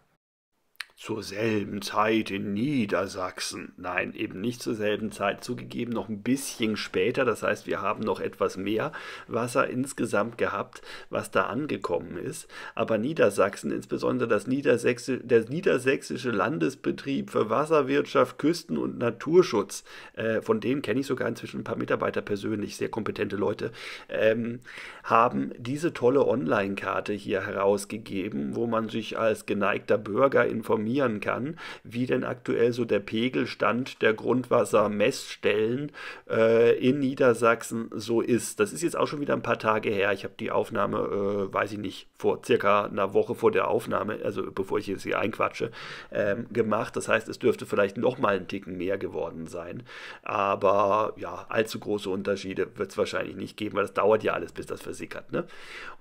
zur selben Zeit in Niedersachsen. Nein, eben nicht zur selben Zeit zugegeben, noch ein bisschen später. Das heißt, wir haben noch etwas mehr Wasser insgesamt gehabt, was da angekommen ist. Aber Niedersachsen, insbesondere das Niedersächsische, der Niedersächsische Landesbetrieb für Wasserwirtschaft, Küsten- und Naturschutz, äh, von denen kenne ich sogar inzwischen ein paar Mitarbeiter persönlich, sehr kompetente Leute, ähm, haben diese tolle Online-Karte hier herausgegeben, wo man sich als geneigter Bürger informiert informieren kann, wie denn aktuell so der Pegelstand der Grundwassermessstellen äh, in Niedersachsen so ist. Das ist jetzt auch schon wieder ein paar Tage her. Ich habe die Aufnahme, äh, weiß ich nicht, vor circa einer Woche vor der Aufnahme, also bevor ich jetzt hier einquatsche, ähm, gemacht. Das heißt, es dürfte vielleicht noch mal einen Ticken mehr geworden sein. Aber ja, allzu große Unterschiede wird es wahrscheinlich nicht geben, weil das dauert ja alles, bis das versickert. Ne?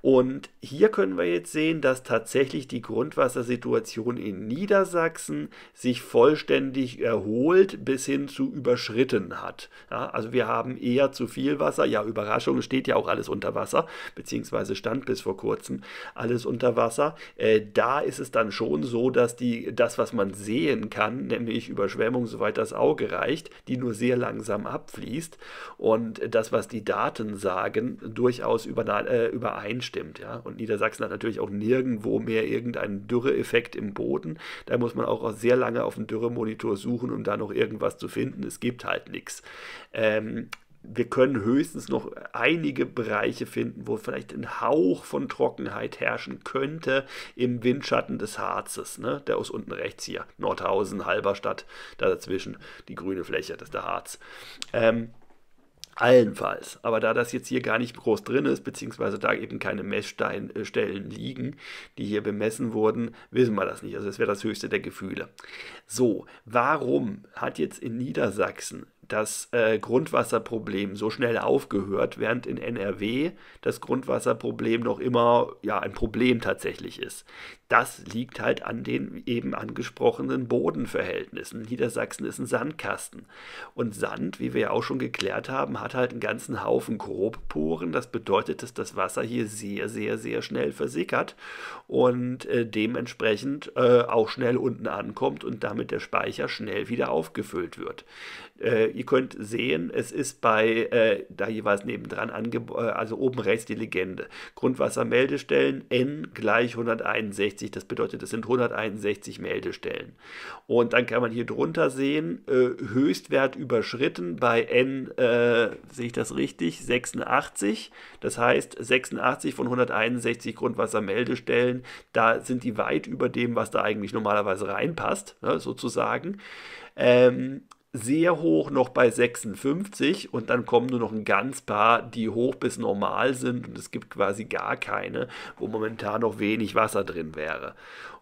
Und hier können wir jetzt sehen, dass tatsächlich die Grundwassersituation in Niedersachsen Niedersachsen sich vollständig erholt bis hin zu überschritten hat. Ja, also wir haben eher zu viel Wasser. Ja, Überraschung, steht ja auch alles unter Wasser, beziehungsweise stand bis vor kurzem alles unter Wasser. Äh, da ist es dann schon so, dass die, das, was man sehen kann, nämlich Überschwemmung, soweit das Auge reicht, die nur sehr langsam abfließt und das, was die Daten sagen, durchaus äh, übereinstimmt. Ja? Und Niedersachsen hat natürlich auch nirgendwo mehr irgendeinen Dürreeffekt im Boden. Da muss man auch sehr lange auf dem Dürremonitor suchen, um da noch irgendwas zu finden. Es gibt halt nichts. Ähm, wir können höchstens noch einige Bereiche finden, wo vielleicht ein Hauch von Trockenheit herrschen könnte im Windschatten des Harzes. Ne? Der aus unten rechts hier, Nordhausen, Halberstadt, da dazwischen, die grüne Fläche, das ist der Harz. Ähm, Allenfalls. Aber da das jetzt hier gar nicht groß drin ist, beziehungsweise da eben keine Messstellen äh, liegen, die hier bemessen wurden, wissen wir das nicht. Also das wäre das höchste der Gefühle. So, warum hat jetzt in Niedersachsen das äh, Grundwasserproblem so schnell aufgehört, während in NRW das Grundwasserproblem noch immer ja, ein Problem tatsächlich ist. Das liegt halt an den eben angesprochenen Bodenverhältnissen. Niedersachsen ist ein Sandkasten. Und Sand, wie wir ja auch schon geklärt haben, hat halt einen ganzen Haufen Grobporen. Das bedeutet, dass das Wasser hier sehr, sehr, sehr schnell versickert und äh, dementsprechend äh, auch schnell unten ankommt und damit der Speicher schnell wieder aufgefüllt wird. Äh, ihr könnt sehen, es ist bei, äh, da jeweils nebendran, äh, also oben rechts die Legende. Grundwassermeldestellen N gleich 161. 161, das bedeutet, das sind 161 Meldestellen. Und dann kann man hier drunter sehen, äh, Höchstwert überschritten bei N, äh, sehe ich das richtig, 86. Das heißt, 86 von 161 Grundwassermeldestellen, da sind die weit über dem, was da eigentlich normalerweise reinpasst, ne, sozusagen. Ähm, sehr hoch noch bei 56 und dann kommen nur noch ein ganz paar, die hoch bis normal sind und es gibt quasi gar keine, wo momentan noch wenig Wasser drin wäre.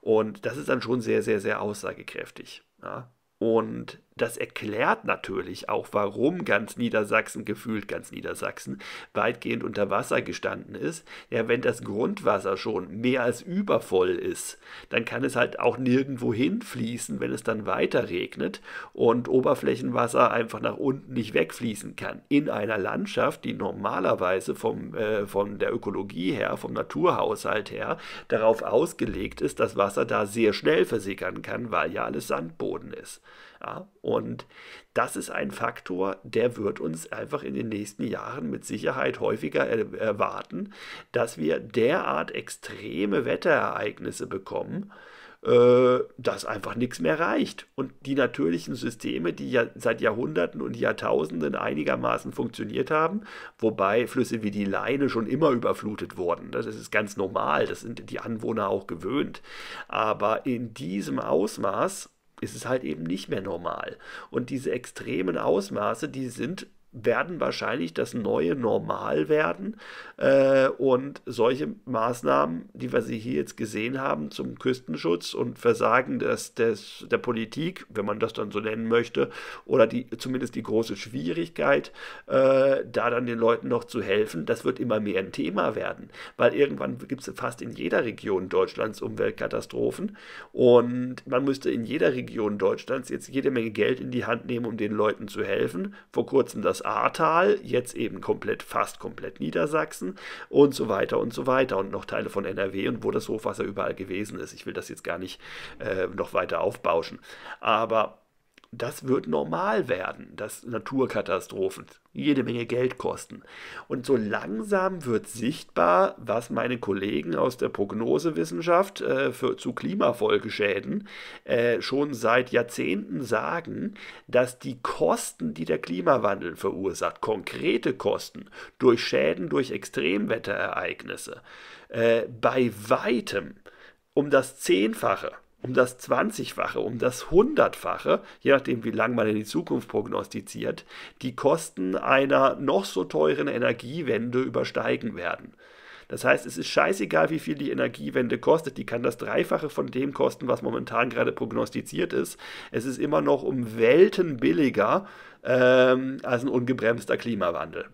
Und das ist dann schon sehr, sehr, sehr aussagekräftig. Ja? Und das erklärt natürlich auch, warum ganz Niedersachsen, gefühlt ganz Niedersachsen, weitgehend unter Wasser gestanden ist. Ja, wenn das Grundwasser schon mehr als übervoll ist, dann kann es halt auch nirgendwo hinfließen, wenn es dann weiter regnet und Oberflächenwasser einfach nach unten nicht wegfließen kann. In einer Landschaft, die normalerweise vom, äh, von der Ökologie her, vom Naturhaushalt her, darauf ausgelegt ist, dass Wasser da sehr schnell versickern kann, weil ja alles Sandboden ist. Ja, und das ist ein Faktor, der wird uns einfach in den nächsten Jahren mit Sicherheit häufiger er erwarten, dass wir derart extreme Wetterereignisse bekommen, äh, dass einfach nichts mehr reicht. Und die natürlichen Systeme, die ja seit Jahrhunderten und Jahrtausenden einigermaßen funktioniert haben, wobei Flüsse wie die Leine schon immer überflutet wurden. Das ist ganz normal, das sind die Anwohner auch gewöhnt. Aber in diesem Ausmaß ist es halt eben nicht mehr normal. Und diese extremen Ausmaße, die sind werden wahrscheinlich das neue Normal werden, äh, und solche Maßnahmen, die wir sie hier jetzt gesehen haben zum Küstenschutz und Versagen des, des, der Politik, wenn man das dann so nennen möchte, oder die, zumindest die große Schwierigkeit, äh, da dann den Leuten noch zu helfen, das wird immer mehr ein Thema werden, weil irgendwann gibt es fast in jeder Region Deutschlands Umweltkatastrophen und man müsste in jeder Region Deutschlands jetzt jede Menge Geld in die Hand nehmen, um den Leuten zu helfen. Vor kurzem das Ahrtal, jetzt eben komplett, fast komplett Niedersachsen und so weiter und so weiter und noch Teile von NRW und wo das Hochwasser überall gewesen ist. Ich will das jetzt gar nicht äh, noch weiter aufbauschen. Aber das wird normal werden, dass Naturkatastrophen jede Menge Geld kosten. Und so langsam wird sichtbar, was meine Kollegen aus der Prognosewissenschaft äh, für, zu Klimafolgeschäden äh, schon seit Jahrzehnten sagen, dass die Kosten, die der Klimawandel verursacht, konkrete Kosten durch Schäden durch Extremwetterereignisse, äh, bei weitem um das Zehnfache um das 20-fache, um das 100-fache, je nachdem, wie lange man in die Zukunft prognostiziert, die Kosten einer noch so teuren Energiewende übersteigen werden. Das heißt, es ist scheißegal, wie viel die Energiewende kostet. Die kann das Dreifache von dem kosten, was momentan gerade prognostiziert ist. Es ist immer noch um Welten billiger ähm, als ein ungebremster Klimawandel.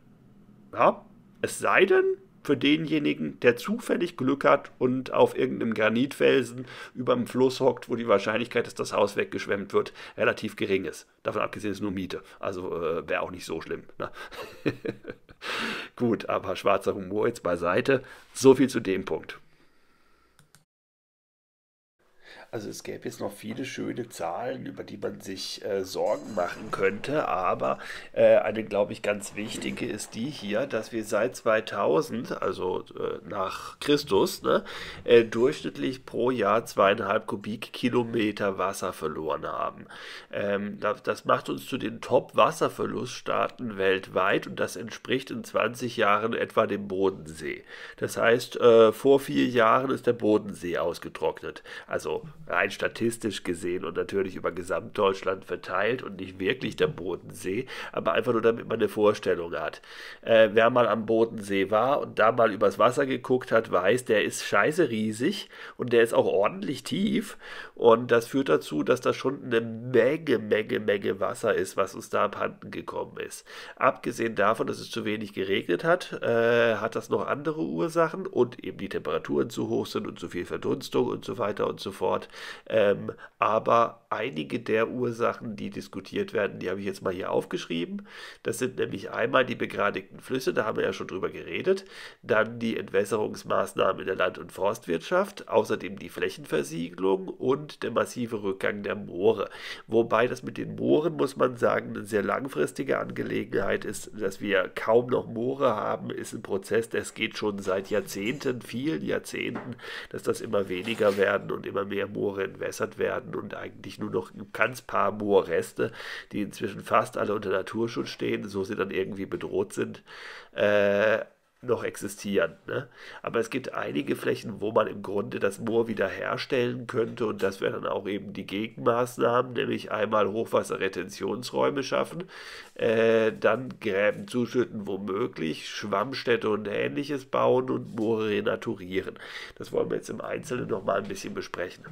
Ja? Es sei denn, für denjenigen, der zufällig Glück hat und auf irgendeinem Granitfelsen über dem Fluss hockt, wo die Wahrscheinlichkeit, dass das Haus weggeschwemmt wird, relativ gering ist. Davon abgesehen ist nur Miete. Also äh, wäre auch nicht so schlimm. Ne? Gut, aber schwarzer Humor jetzt beiseite. So viel zu dem Punkt. Also es gäbe jetzt noch viele schöne Zahlen, über die man sich äh, Sorgen machen könnte, aber äh, eine, glaube ich, ganz wichtige ist die hier, dass wir seit 2000, also äh, nach Christus, ne, äh, durchschnittlich pro Jahr zweieinhalb Kubikkilometer Wasser verloren haben. Ähm, das, das macht uns zu den Top-Wasserverluststaaten weltweit und das entspricht in 20 Jahren etwa dem Bodensee. Das heißt, äh, vor vier Jahren ist der Bodensee ausgetrocknet. Also rein statistisch gesehen und natürlich über Gesamtdeutschland verteilt und nicht wirklich der Bodensee, aber einfach nur damit man eine Vorstellung hat. Äh, wer mal am Bodensee war und da mal übers Wasser geguckt hat, weiß, der ist scheiße riesig und der ist auch ordentlich tief und das führt dazu, dass da schon eine Menge, Menge, Menge Wasser ist, was uns da abhanden gekommen ist. Abgesehen davon, dass es zu wenig geregnet hat, äh, hat das noch andere Ursachen und eben die Temperaturen zu hoch sind und zu viel Verdunstung und so weiter und so fort. Ähm, aber einige der Ursachen, die diskutiert werden, die habe ich jetzt mal hier aufgeschrieben. Das sind nämlich einmal die begradigten Flüsse, da haben wir ja schon drüber geredet, dann die Entwässerungsmaßnahmen in der Land- und Forstwirtschaft, außerdem die Flächenversiegelung und der massive Rückgang der Moore. Wobei das mit den Mooren, muss man sagen, eine sehr langfristige Angelegenheit ist, dass wir kaum noch Moore haben, ist ein Prozess, das geht schon seit Jahrzehnten, vielen Jahrzehnten, dass das immer weniger werden und immer mehr Moore entwässert werden und eigentlich nur noch ganz paar Moorreste, die inzwischen fast alle unter Naturschutz stehen, so sie dann irgendwie bedroht sind. Äh, noch existieren. Ne? Aber es gibt einige Flächen, wo man im Grunde das Moor wiederherstellen könnte und das wären dann auch eben die Gegenmaßnahmen, nämlich einmal Hochwasserretentionsräume schaffen, äh, dann Gräben zuschütten womöglich, Schwammstädte und ähnliches bauen und Moore renaturieren. Das wollen wir jetzt im Einzelnen nochmal ein bisschen besprechen.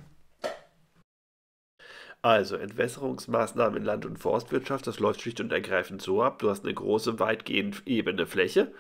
Also Entwässerungsmaßnahmen in Land- und Forstwirtschaft, das läuft schlicht und ergreifend so ab. Du hast eine große, weitgehend ebene Fläche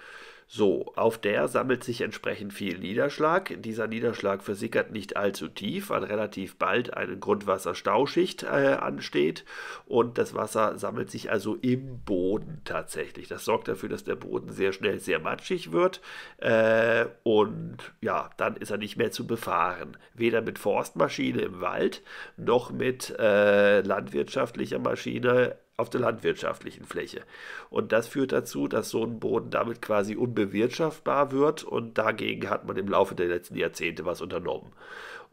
so, auf der sammelt sich entsprechend viel Niederschlag. Dieser Niederschlag versickert nicht allzu tief, weil relativ bald eine Grundwasserstauschicht äh, ansteht und das Wasser sammelt sich also im Boden tatsächlich. Das sorgt dafür, dass der Boden sehr schnell sehr matschig wird äh, und ja, dann ist er nicht mehr zu befahren. Weder mit Forstmaschine im Wald noch mit äh, landwirtschaftlicher Maschine auf der landwirtschaftlichen Fläche. Und das führt dazu, dass so ein Boden damit quasi unbewirtschaftbar wird und dagegen hat man im Laufe der letzten Jahrzehnte was unternommen.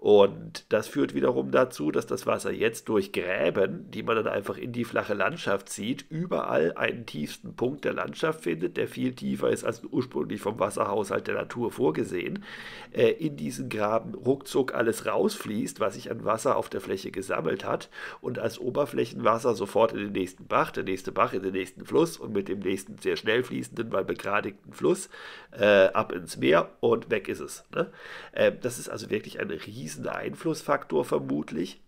Und das führt wiederum dazu, dass das Wasser jetzt durch Gräben, die man dann einfach in die flache Landschaft zieht, überall einen tiefsten Punkt der Landschaft findet, der viel tiefer ist als ursprünglich vom Wasserhaushalt der Natur vorgesehen. Äh, in diesen Graben ruckzuck alles rausfließt, was sich an Wasser auf der Fläche gesammelt hat und als Oberflächenwasser sofort in den nächsten Bach, der nächste Bach in den nächsten Fluss und mit dem nächsten sehr schnell fließenden, weil begradigten Fluss äh, ab ins Meer und weg ist es. Ne? Äh, das ist also wirklich eine riesige diesen Einflussfaktor vermutlich.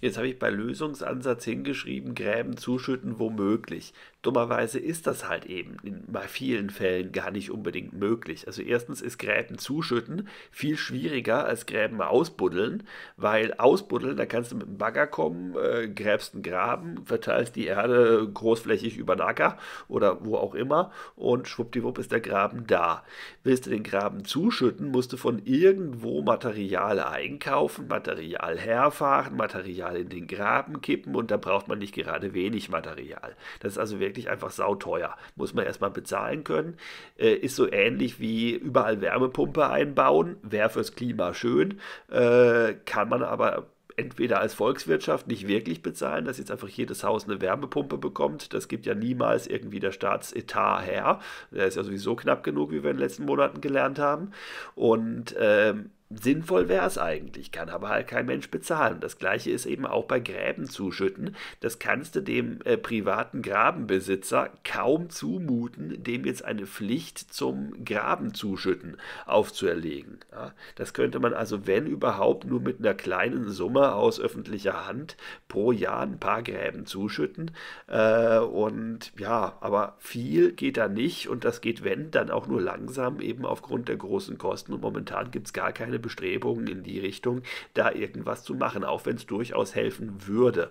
Jetzt habe ich bei Lösungsansatz hingeschrieben, Gräben zuschütten womöglich. Dummerweise ist das halt eben in, bei vielen Fällen gar nicht unbedingt möglich. Also erstens ist Gräben zuschütten viel schwieriger als Gräben ausbuddeln, weil ausbuddeln, da kannst du mit dem Bagger kommen, äh, gräbst einen Graben, verteilst die Erde großflächig über den Acker oder wo auch immer und schwuppdiwupp ist der Graben da. Willst du den Graben zuschütten, musst du von irgendwo Material einkaufen, Material herfahren, Material in den Graben kippen und da braucht man nicht gerade wenig Material. Das ist also wirklich wirklich einfach sauteuer. Muss man erstmal bezahlen können. Äh, ist so ähnlich wie überall Wärmepumpe einbauen. Wäre fürs Klima schön, äh, kann man aber entweder als Volkswirtschaft nicht wirklich bezahlen, dass jetzt einfach jedes Haus eine Wärmepumpe bekommt. Das gibt ja niemals irgendwie der Staatsetat her. Der ist ja sowieso knapp genug, wie wir in den letzten Monaten gelernt haben. Und ähm, sinnvoll wäre es eigentlich, kann aber halt kein Mensch bezahlen. das gleiche ist eben auch bei Gräben zuschütten. Das kannst du dem äh, privaten Grabenbesitzer kaum zumuten, dem jetzt eine Pflicht zum Graben zuschütten aufzuerlegen. Ja, das könnte man also, wenn überhaupt, nur mit einer kleinen Summe aus öffentlicher Hand pro Jahr ein paar Gräben zuschütten. Äh, und ja, aber viel geht da nicht und das geht, wenn, dann auch nur langsam, eben aufgrund der großen Kosten. Und momentan gibt es gar keine Bestrebungen in die Richtung, da irgendwas zu machen, auch wenn es durchaus helfen würde.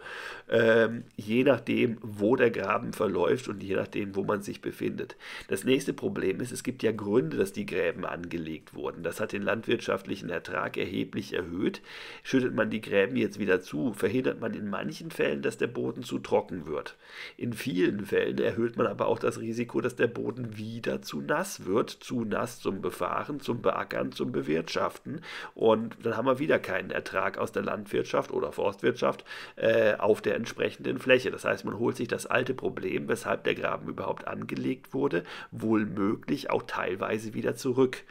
Ähm, je nachdem, wo der Graben verläuft und je nachdem, wo man sich befindet. Das nächste Problem ist, es gibt ja Gründe, dass die Gräben angelegt wurden. Das hat den landwirtschaftlichen Ertrag erheblich erhöht. Schüttet man die Gräben jetzt wieder zu, verhindert man in manchen Fällen, dass der Boden zu trocken wird. In vielen Fällen erhöht man aber auch das Risiko, dass der Boden wieder zu nass wird, zu nass zum Befahren, zum Beackern, zum Bewirtschaften und dann haben wir wieder keinen Ertrag aus der Landwirtschaft oder Forstwirtschaft äh, auf der entsprechenden Fläche. Das heißt, man holt sich das alte Problem, weshalb der Graben überhaupt angelegt wurde, wohl möglich auch teilweise wieder zurück.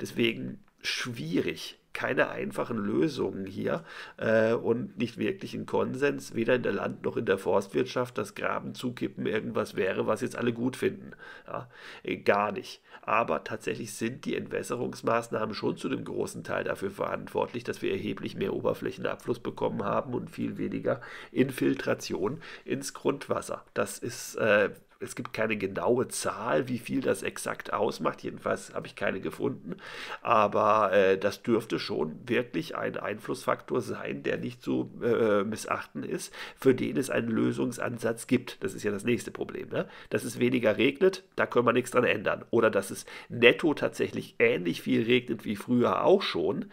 Deswegen schwierig, keine einfachen Lösungen hier äh, und nicht wirklich ein Konsens, weder in der Land- noch in der Forstwirtschaft, dass Graben zukippen irgendwas wäre, was jetzt alle gut finden. Ja, äh, gar nicht. Aber tatsächlich sind die Entwässerungsmaßnahmen schon zu dem großen Teil dafür verantwortlich, dass wir erheblich mehr Oberflächenabfluss bekommen haben und viel weniger Infiltration ins Grundwasser. Das ist äh, es gibt keine genaue Zahl, wie viel das exakt ausmacht. Jedenfalls habe ich keine gefunden. Aber äh, das dürfte schon wirklich ein Einflussfaktor sein, der nicht zu äh, missachten ist, für den es einen Lösungsansatz gibt. Das ist ja das nächste Problem. Ne? Dass es weniger regnet, da können wir nichts dran ändern. Oder dass es netto tatsächlich ähnlich viel regnet wie früher auch schon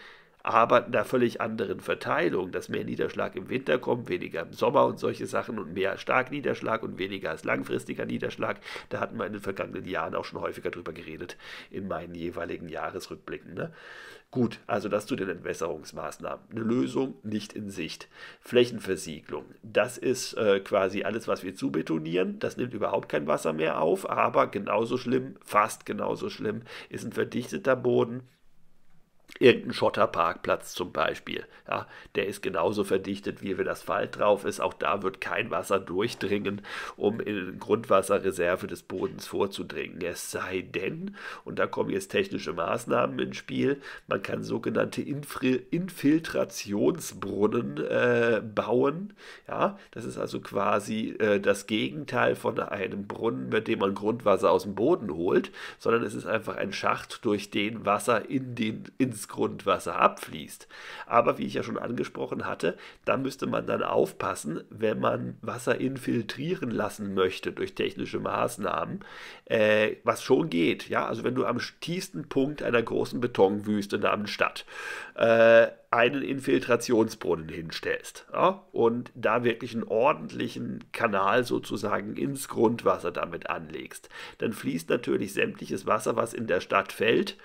aber in einer völlig anderen Verteilung, dass mehr Niederschlag im Winter kommt, weniger im Sommer und solche Sachen und mehr Starkniederschlag und weniger als langfristiger Niederschlag. Da hatten wir in den vergangenen Jahren auch schon häufiger drüber geredet, in meinen jeweiligen Jahresrückblicken. Ne? Gut, also das zu den Entwässerungsmaßnahmen. Eine Lösung nicht in Sicht. Flächenversiegelung, das ist äh, quasi alles, was wir zubetonieren. Das nimmt überhaupt kein Wasser mehr auf, aber genauso schlimm, fast genauso schlimm, ist ein verdichteter Boden irgendein Schotterparkplatz zum Beispiel. Ja, der ist genauso verdichtet, wie wenn das Asphalt drauf ist. Auch da wird kein Wasser durchdringen, um in die Grundwasserreserve des Bodens vorzudringen. Es sei denn, und da kommen jetzt technische Maßnahmen ins Spiel, man kann sogenannte Infri Infiltrationsbrunnen äh, bauen. Ja, das ist also quasi äh, das Gegenteil von einem Brunnen, mit dem man Grundwasser aus dem Boden holt, sondern es ist einfach ein Schacht, durch den Wasser in den, ins Grundwasser abfließt. Aber wie ich ja schon angesprochen hatte, da müsste man dann aufpassen, wenn man Wasser infiltrieren lassen möchte durch technische Maßnahmen, äh, was schon geht. Ja, also wenn du am tiefsten Punkt einer großen Betonwüste namens Stadt äh, einen Infiltrationsbrunnen hinstellst ja, und da wirklich einen ordentlichen Kanal sozusagen ins Grundwasser damit anlegst, dann fließt natürlich sämtliches Wasser, was in der Stadt fällt,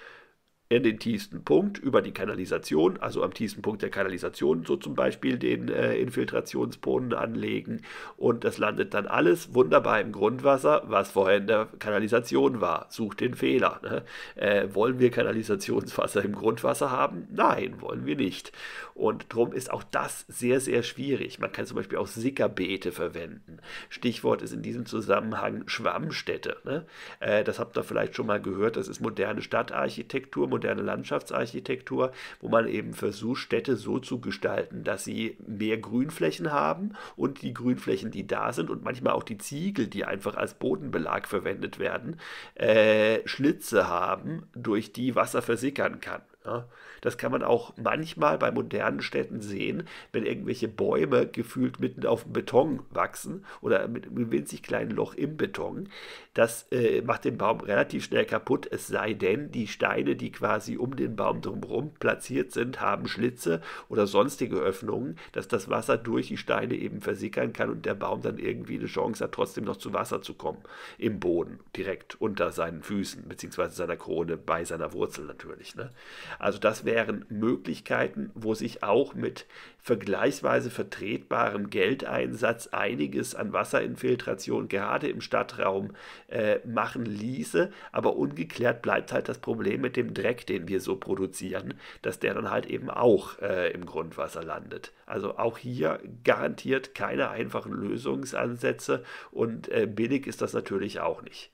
in den tiefsten Punkt über die Kanalisation, also am tiefsten Punkt der Kanalisation, so zum Beispiel den äh, Infiltrationsboden anlegen und das landet dann alles wunderbar im Grundwasser, was vorher in der Kanalisation war. Sucht den Fehler. Ne? Äh, wollen wir Kanalisationswasser im Grundwasser haben? Nein, wollen wir nicht. Und darum ist auch das sehr, sehr schwierig. Man kann zum Beispiel auch Sickerbeete verwenden. Stichwort ist in diesem Zusammenhang Schwammstädte. Ne? Äh, das habt ihr vielleicht schon mal gehört. Das ist moderne Stadtarchitektur moderne Landschaftsarchitektur, wo man eben versucht, Städte so zu gestalten, dass sie mehr Grünflächen haben und die Grünflächen, die da sind und manchmal auch die Ziegel, die einfach als Bodenbelag verwendet werden, äh, Schlitze haben, durch die Wasser versickern kann. Ja? Das kann man auch manchmal bei modernen Städten sehen, wenn irgendwelche Bäume gefühlt mitten auf dem Beton wachsen oder mit einem winzig kleinen Loch im Beton. Das äh, macht den Baum relativ schnell kaputt, es sei denn, die Steine, die quasi um den Baum drumherum platziert sind, haben Schlitze oder sonstige Öffnungen, dass das Wasser durch die Steine eben versickern kann und der Baum dann irgendwie eine Chance hat, trotzdem noch zu Wasser zu kommen. Im Boden, direkt unter seinen Füßen, beziehungsweise seiner Krone, bei seiner Wurzel natürlich. Ne? Also das wäre wären Möglichkeiten, wo sich auch mit vergleichsweise vertretbarem Geldeinsatz einiges an Wasserinfiltration gerade im Stadtraum äh, machen ließe. Aber ungeklärt bleibt halt das Problem mit dem Dreck, den wir so produzieren, dass der dann halt eben auch äh, im Grundwasser landet. Also auch hier garantiert keine einfachen Lösungsansätze und äh, billig ist das natürlich auch nicht.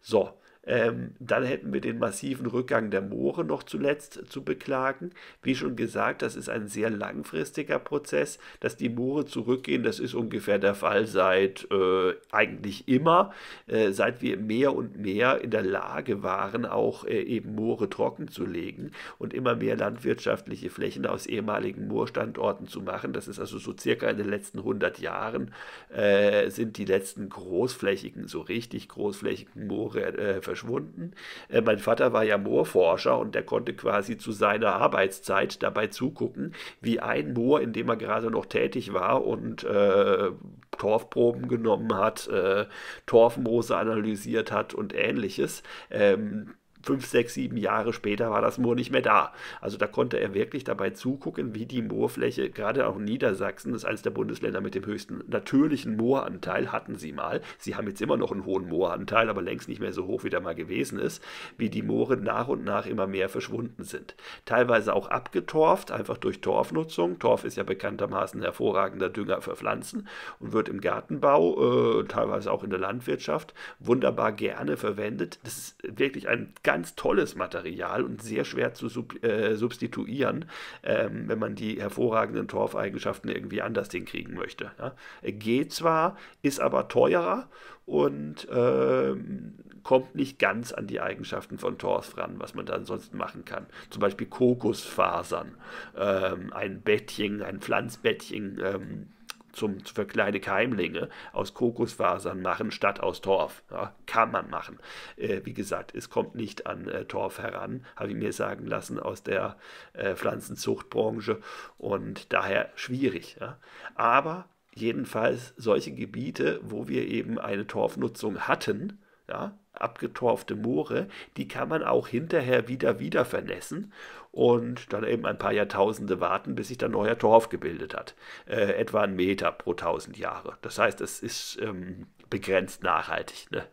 So, ähm, dann hätten wir den massiven Rückgang der Moore noch zuletzt zu beklagen. Wie schon gesagt, das ist ein sehr langfristiger Prozess. Dass die Moore zurückgehen, das ist ungefähr der Fall seit äh, eigentlich immer, äh, seit wir mehr und mehr in der Lage waren, auch äh, eben Moore trocken zu legen und immer mehr landwirtschaftliche Flächen aus ehemaligen Moorstandorten zu machen. Das ist also so circa in den letzten 100 Jahren äh, sind die letzten großflächigen, so richtig großflächigen Moore äh, verschwunden verschwunden. Äh, mein Vater war ja Moorforscher und der konnte quasi zu seiner Arbeitszeit dabei zugucken, wie ein Moor, in dem er gerade noch tätig war und äh, Torfproben genommen hat, äh, Torfmoose analysiert hat und ähnliches. Ähm, fünf, sechs, sieben Jahre später war das Moor nicht mehr da. Also da konnte er wirklich dabei zugucken, wie die Moorfläche, gerade auch Niedersachsen, ist eines der Bundesländer mit dem höchsten natürlichen Mooranteil, hatten sie mal. Sie haben jetzt immer noch einen hohen Mooranteil, aber längst nicht mehr so hoch, wie der mal gewesen ist, wie die Moore nach und nach immer mehr verschwunden sind. Teilweise auch abgetorft, einfach durch Torfnutzung. Torf ist ja bekanntermaßen hervorragender Dünger für Pflanzen und wird im Gartenbau, äh, teilweise auch in der Landwirtschaft, wunderbar gerne verwendet. Das ist wirklich ein ganz tolles Material und sehr schwer zu sub, äh, substituieren, ähm, wenn man die hervorragenden Torfeigenschaften irgendwie anders hinkriegen möchte. Ja. Geht zwar, ist aber teurer und ähm, kommt nicht ganz an die Eigenschaften von Torf ran, was man da ansonsten machen kann. Zum Beispiel Kokosfasern, ähm, ein Bettchen, ein Pflanzbettchen ähm, zum, für kleine Keimlinge aus Kokosfasern machen statt aus Torf. Ja, kann man machen. Äh, wie gesagt, es kommt nicht an äh, Torf heran, habe ich mir sagen lassen aus der äh, Pflanzenzuchtbranche und daher schwierig. Ja. Aber jedenfalls solche Gebiete, wo wir eben eine Torfnutzung hatten, ja, abgetorfte Moore, die kann man auch hinterher wieder wieder vernässen und dann eben ein paar Jahrtausende warten, bis sich dann neuer Torf gebildet hat. Äh, etwa ein Meter pro 1000 Jahre. Das heißt, es ist ähm, begrenzt nachhaltig. Ne?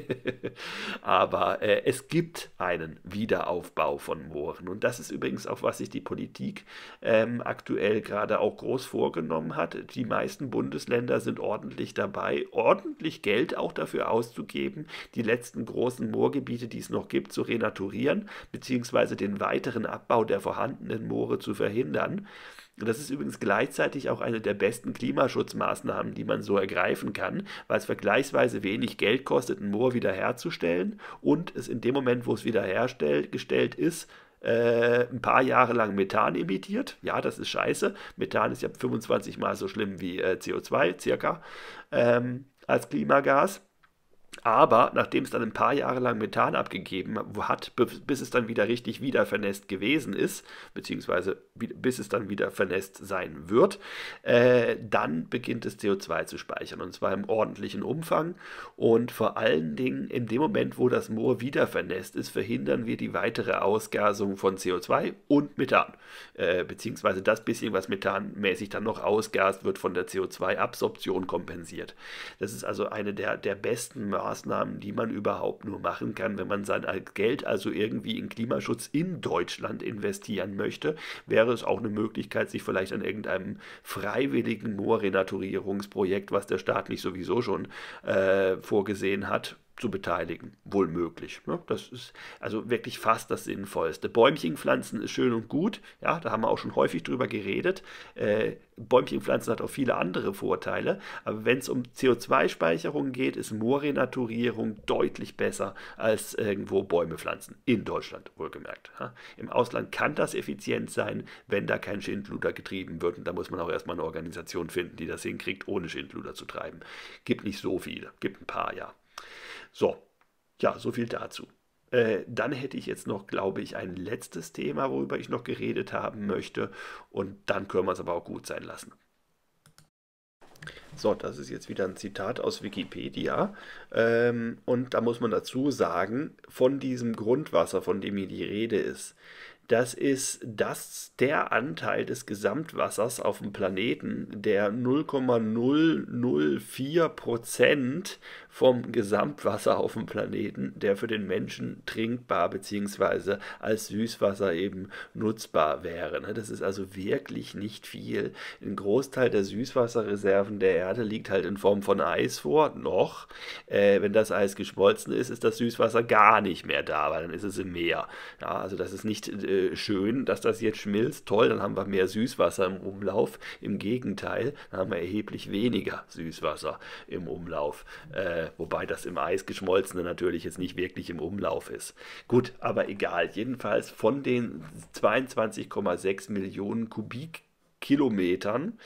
Aber äh, es gibt einen Wiederaufbau von Mooren. Und das ist übrigens auch, was sich die Politik ähm, aktuell gerade auch groß vorgenommen hat. Die meisten Bundesländer sind ordentlich dabei, ordentlich Geld auch dafür auszugeben, die letzten großen Moorgebiete, die es noch gibt, zu renaturieren, beziehungsweise den weiteren Abbau der vorhandenen Moore zu verhindern. Das ist übrigens gleichzeitig auch eine der besten Klimaschutzmaßnahmen, die man so ergreifen kann, weil es vergleichsweise wenig Geld kostet, ein Moor wiederherzustellen und es in dem Moment, wo es wiederhergestellt ist, äh, ein paar Jahre lang Methan emittiert. Ja, das ist scheiße. Methan ist ja 25 Mal so schlimm wie äh, CO2 circa ähm, als Klimagas. Aber nachdem es dann ein paar Jahre lang Methan abgegeben hat, bis es dann wieder richtig wiedervernässt gewesen ist, beziehungsweise bis es dann wieder vernässt sein wird, äh, dann beginnt es CO2 zu speichern und zwar im ordentlichen Umfang. Und vor allen Dingen in dem Moment, wo das Moor wieder vernässt ist, verhindern wir die weitere Ausgasung von CO2 und Methan, äh, beziehungsweise das bisschen, was methanmäßig dann noch ausgast, wird von der CO2-Absorption kompensiert. Das ist also eine der, der besten Maßnahmen Maßnahmen, die man überhaupt nur machen kann, wenn man sein Geld also irgendwie in Klimaschutz in Deutschland investieren möchte, wäre es auch eine Möglichkeit, sich vielleicht an irgendeinem freiwilligen Moorrenaturierungsprojekt, was der Staat nicht sowieso schon äh, vorgesehen hat, zu beteiligen, wohl möglich. Ja, ne? das ist also wirklich fast das Sinnvollste. Bäumchen pflanzen ist schön und gut, ja, da haben wir auch schon häufig drüber geredet. Äh, Bäumchen pflanzen hat auch viele andere Vorteile, aber wenn es um CO2-Speicherung geht, ist Moorrenaturierung deutlich besser als irgendwo Bäume pflanzen. In Deutschland wohlgemerkt. Ja. Im Ausland kann das effizient sein, wenn da kein Schindluder getrieben wird. Und da muss man auch erstmal eine Organisation finden, die das hinkriegt, ohne Schindluder zu treiben. Gibt nicht so viele, gibt ein paar, ja. So, ja, so viel dazu. Äh, dann hätte ich jetzt noch, glaube ich, ein letztes Thema, worüber ich noch geredet haben möchte. Und dann können wir es aber auch gut sein lassen. So, das ist jetzt wieder ein Zitat aus Wikipedia. Ähm, und da muss man dazu sagen, von diesem Grundwasser, von dem hier die Rede ist, das ist das, der Anteil des Gesamtwassers auf dem Planeten, der 0,004% Prozent vom Gesamtwasser auf dem Planeten, der für den Menschen trinkbar bzw. als Süßwasser eben nutzbar wäre. Ne? Das ist also wirklich nicht viel. Ein Großteil der Süßwasserreserven der Erde liegt halt in Form von Eis vor, noch. Äh, wenn das Eis geschmolzen ist, ist das Süßwasser gar nicht mehr da, weil dann ist es im Meer. Ja, also das ist nicht äh, schön, dass das jetzt schmilzt. Toll, dann haben wir mehr Süßwasser im Umlauf. Im Gegenteil, dann haben wir erheblich weniger Süßwasser im Umlauf. Äh, äh, wobei das im Eis geschmolzene natürlich jetzt nicht wirklich im Umlauf ist. Gut, aber egal. Jedenfalls von den 22,6 Millionen Kubik Kilometern.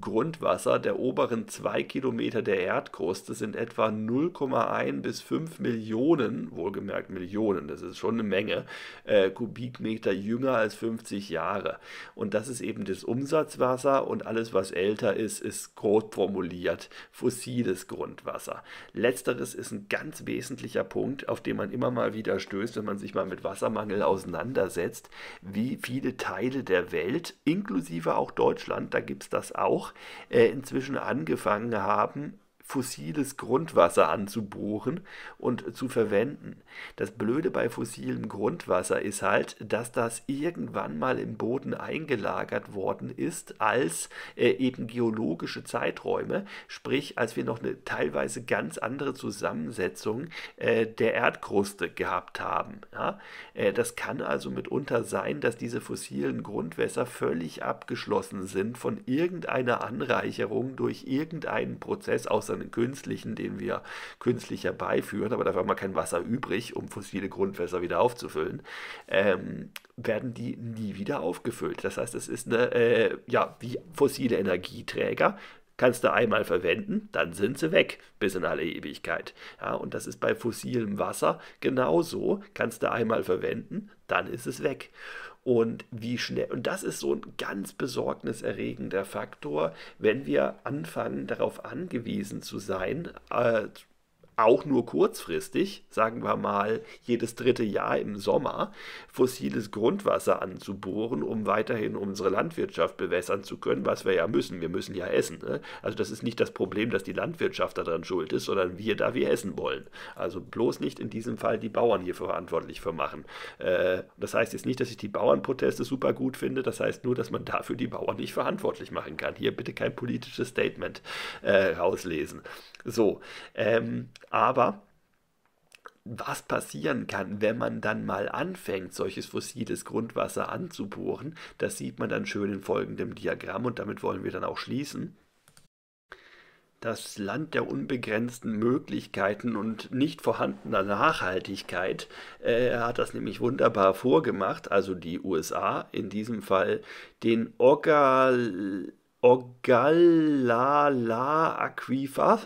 Grundwasser der oberen zwei Kilometer der Erdkruste sind etwa 0,1 bis 5 Millionen, wohlgemerkt Millionen, das ist schon eine Menge, äh, Kubikmeter jünger als 50 Jahre. Und das ist eben das Umsatzwasser und alles, was älter ist, ist grob formuliert fossiles Grundwasser. Letzteres ist ein ganz wesentlicher Punkt, auf den man immer mal wieder stößt, wenn man sich mal mit Wassermangel auseinandersetzt, wie viele Teile der Welt, inklusive auch Deutschland, Deutschland, da gibt es das auch, äh, inzwischen angefangen haben, fossiles Grundwasser anzubohren und zu verwenden. Das Blöde bei fossilem Grundwasser ist halt, dass das irgendwann mal im Boden eingelagert worden ist als äh, eben geologische Zeiträume, sprich als wir noch eine teilweise ganz andere Zusammensetzung äh, der Erdkruste gehabt haben. Ja? Äh, das kann also mitunter sein, dass diese fossilen Grundwässer völlig abgeschlossen sind von irgendeiner Anreicherung durch irgendeinen Prozess außer sondern künstlichen, den wir künstlich herbeiführen, aber dafür haben wir kein Wasser übrig, um fossile Grundwässer wieder aufzufüllen, ähm, werden die nie wieder aufgefüllt. Das heißt, es ist eine, äh, ja, wie fossile Energieträger, kannst du einmal verwenden, dann sind sie weg bis in alle Ewigkeit. Ja, und das ist bei fossilem Wasser genauso. Kannst du einmal verwenden, dann ist es weg und wie schnell. Und das ist so ein ganz besorgniserregender Faktor, wenn wir anfangen, darauf angewiesen zu sein, äh, auch nur kurzfristig, sagen wir mal jedes dritte Jahr im Sommer, fossiles Grundwasser anzubohren, um weiterhin unsere Landwirtschaft bewässern zu können, was wir ja müssen. Wir müssen ja essen. Ne? Also das ist nicht das Problem, dass die Landwirtschaft daran schuld ist, sondern wir, da wir essen wollen. Also bloß nicht in diesem Fall die Bauern hier verantwortlich für machen. Äh, das heißt jetzt nicht, dass ich die Bauernproteste super gut finde, das heißt nur, dass man dafür die Bauern nicht verantwortlich machen kann. Hier bitte kein politisches Statement äh, rauslesen. So, ähm, aber was passieren kann, wenn man dann mal anfängt, solches fossiles Grundwasser anzubohren, das sieht man dann schön in folgendem Diagramm und damit wollen wir dann auch schließen das Land der unbegrenzten Möglichkeiten und nicht vorhandener Nachhaltigkeit. Er äh, hat das nämlich wunderbar vorgemacht, also die USA in diesem Fall, den Ogallala Aquifer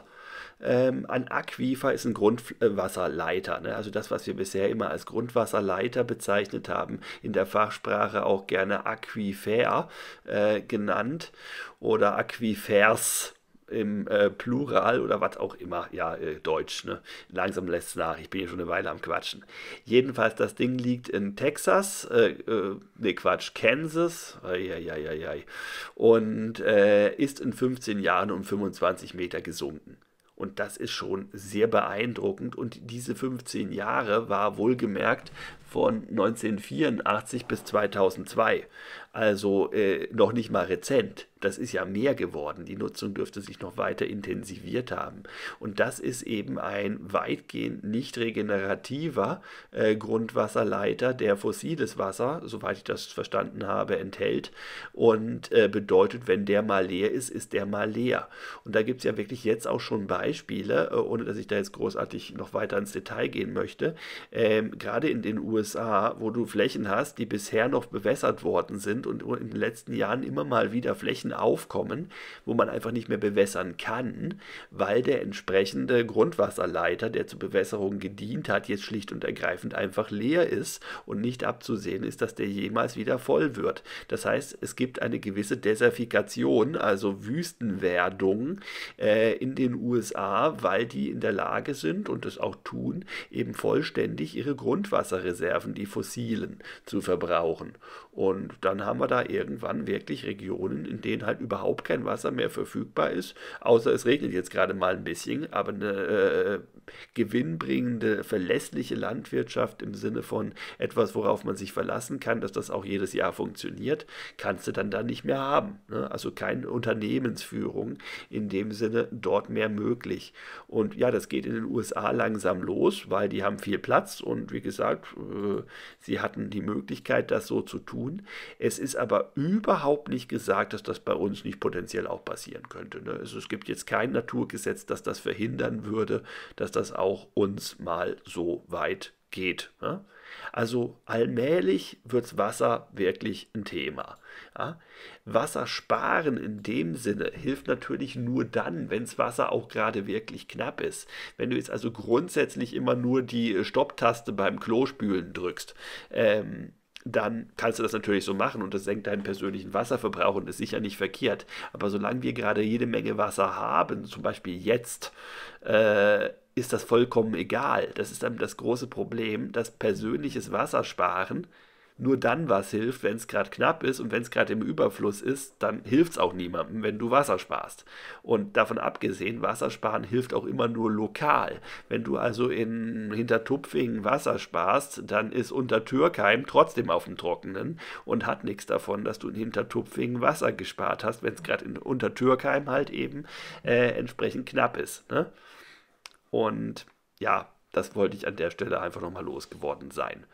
ähm, ein Aquifer ist ein Grundwasserleiter. Ne? Also das, was wir bisher immer als Grundwasserleiter bezeichnet haben, in der Fachsprache auch gerne Aquifer äh, genannt oder Aquifers im äh, Plural oder was auch immer. Ja, äh, Deutsch, ne? Langsam lässt es nach. Ich bin hier schon eine Weile am Quatschen. Jedenfalls, das Ding liegt in Texas, äh, ne Quatsch, Kansas. Eieieiei. Und äh, ist in 15 Jahren um 25 Meter gesunken. Und das ist schon sehr beeindruckend. Und diese 15 Jahre war wohlgemerkt von 1984 bis 2002. Also äh, noch nicht mal rezent das ist ja mehr geworden. Die Nutzung dürfte sich noch weiter intensiviert haben. Und das ist eben ein weitgehend nicht regenerativer äh, Grundwasserleiter, der fossiles Wasser, soweit ich das verstanden habe, enthält. Und äh, bedeutet, wenn der mal leer ist, ist der mal leer. Und da gibt es ja wirklich jetzt auch schon Beispiele, äh, ohne dass ich da jetzt großartig noch weiter ins Detail gehen möchte. Ähm, Gerade in den USA, wo du Flächen hast, die bisher noch bewässert worden sind und in den letzten Jahren immer mal wieder Flächen Flächen aufkommen, wo man einfach nicht mehr bewässern kann, weil der entsprechende Grundwasserleiter, der zur Bewässerung gedient hat, jetzt schlicht und ergreifend einfach leer ist und nicht abzusehen ist, dass der jemals wieder voll wird. Das heißt, es gibt eine gewisse Desertifikation, also Wüstenwerdung äh, in den USA, weil die in der Lage sind und es auch tun, eben vollständig ihre Grundwasserreserven, die fossilen, zu verbrauchen. Und dann haben wir da irgendwann wirklich Regionen, in denen halt überhaupt kein Wasser mehr verfügbar ist, außer es regnet jetzt gerade mal ein bisschen, aber eine äh, gewinnbringende, verlässliche Landwirtschaft im Sinne von etwas, worauf man sich verlassen kann, dass das auch jedes Jahr funktioniert, kannst du dann da nicht mehr haben. Ne? Also keine Unternehmensführung in dem Sinne dort mehr möglich. Und ja, das geht in den USA langsam los, weil die haben viel Platz und wie gesagt, äh, sie hatten die Möglichkeit, das so zu tun. Es ist aber überhaupt nicht gesagt, dass das bei uns nicht potenziell auch passieren könnte. Ne? Also es gibt jetzt kein Naturgesetz, das das verhindern würde, dass das das auch uns mal so weit geht. Ne? Also allmählich wird Wasser wirklich ein Thema. Ja? Wasser sparen in dem Sinne hilft natürlich nur dann, wenn das Wasser auch gerade wirklich knapp ist. Wenn du jetzt also grundsätzlich immer nur die Stopptaste beim Klospülen drückst, ähm, dann kannst du das natürlich so machen und das senkt deinen persönlichen Wasserverbrauch und ist sicher nicht verkehrt. Aber solange wir gerade jede Menge Wasser haben, zum Beispiel jetzt, äh, ist das vollkommen egal. Das ist dann das große Problem, dass persönliches Wassersparen nur dann was hilft, wenn es gerade knapp ist und wenn es gerade im Überfluss ist, dann hilft es auch niemandem, wenn du Wasser sparst. Und davon abgesehen, Wassersparen hilft auch immer nur lokal. Wenn du also in Hintertupfingen Wasser sparst, dann ist unter trotzdem auf dem Trockenen und hat nichts davon, dass du in Hintertupfingen Wasser gespart hast, wenn es gerade in Türkheim halt eben äh, entsprechend knapp ist. Ne? Und ja, das wollte ich an der Stelle einfach nochmal losgeworden sein.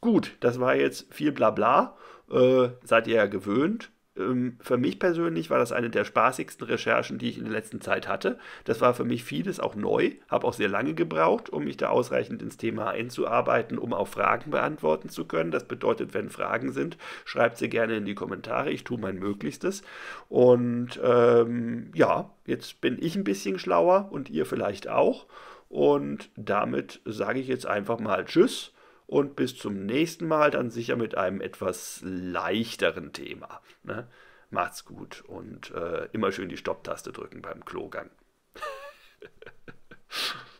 Gut, das war jetzt viel Blabla. Äh, seid ihr ja gewöhnt. Ähm, für mich persönlich war das eine der spaßigsten Recherchen, die ich in der letzten Zeit hatte. Das war für mich vieles auch neu, habe auch sehr lange gebraucht, um mich da ausreichend ins Thema einzuarbeiten, um auch Fragen beantworten zu können. Das bedeutet, wenn Fragen sind, schreibt sie gerne in die Kommentare. Ich tue mein Möglichstes. Und ähm, ja, jetzt bin ich ein bisschen schlauer und ihr vielleicht auch. Und damit sage ich jetzt einfach mal Tschüss und bis zum nächsten Mal dann sicher mit einem etwas leichteren Thema. Ne? Macht's gut und äh, immer schön die Stopptaste drücken beim Klogang.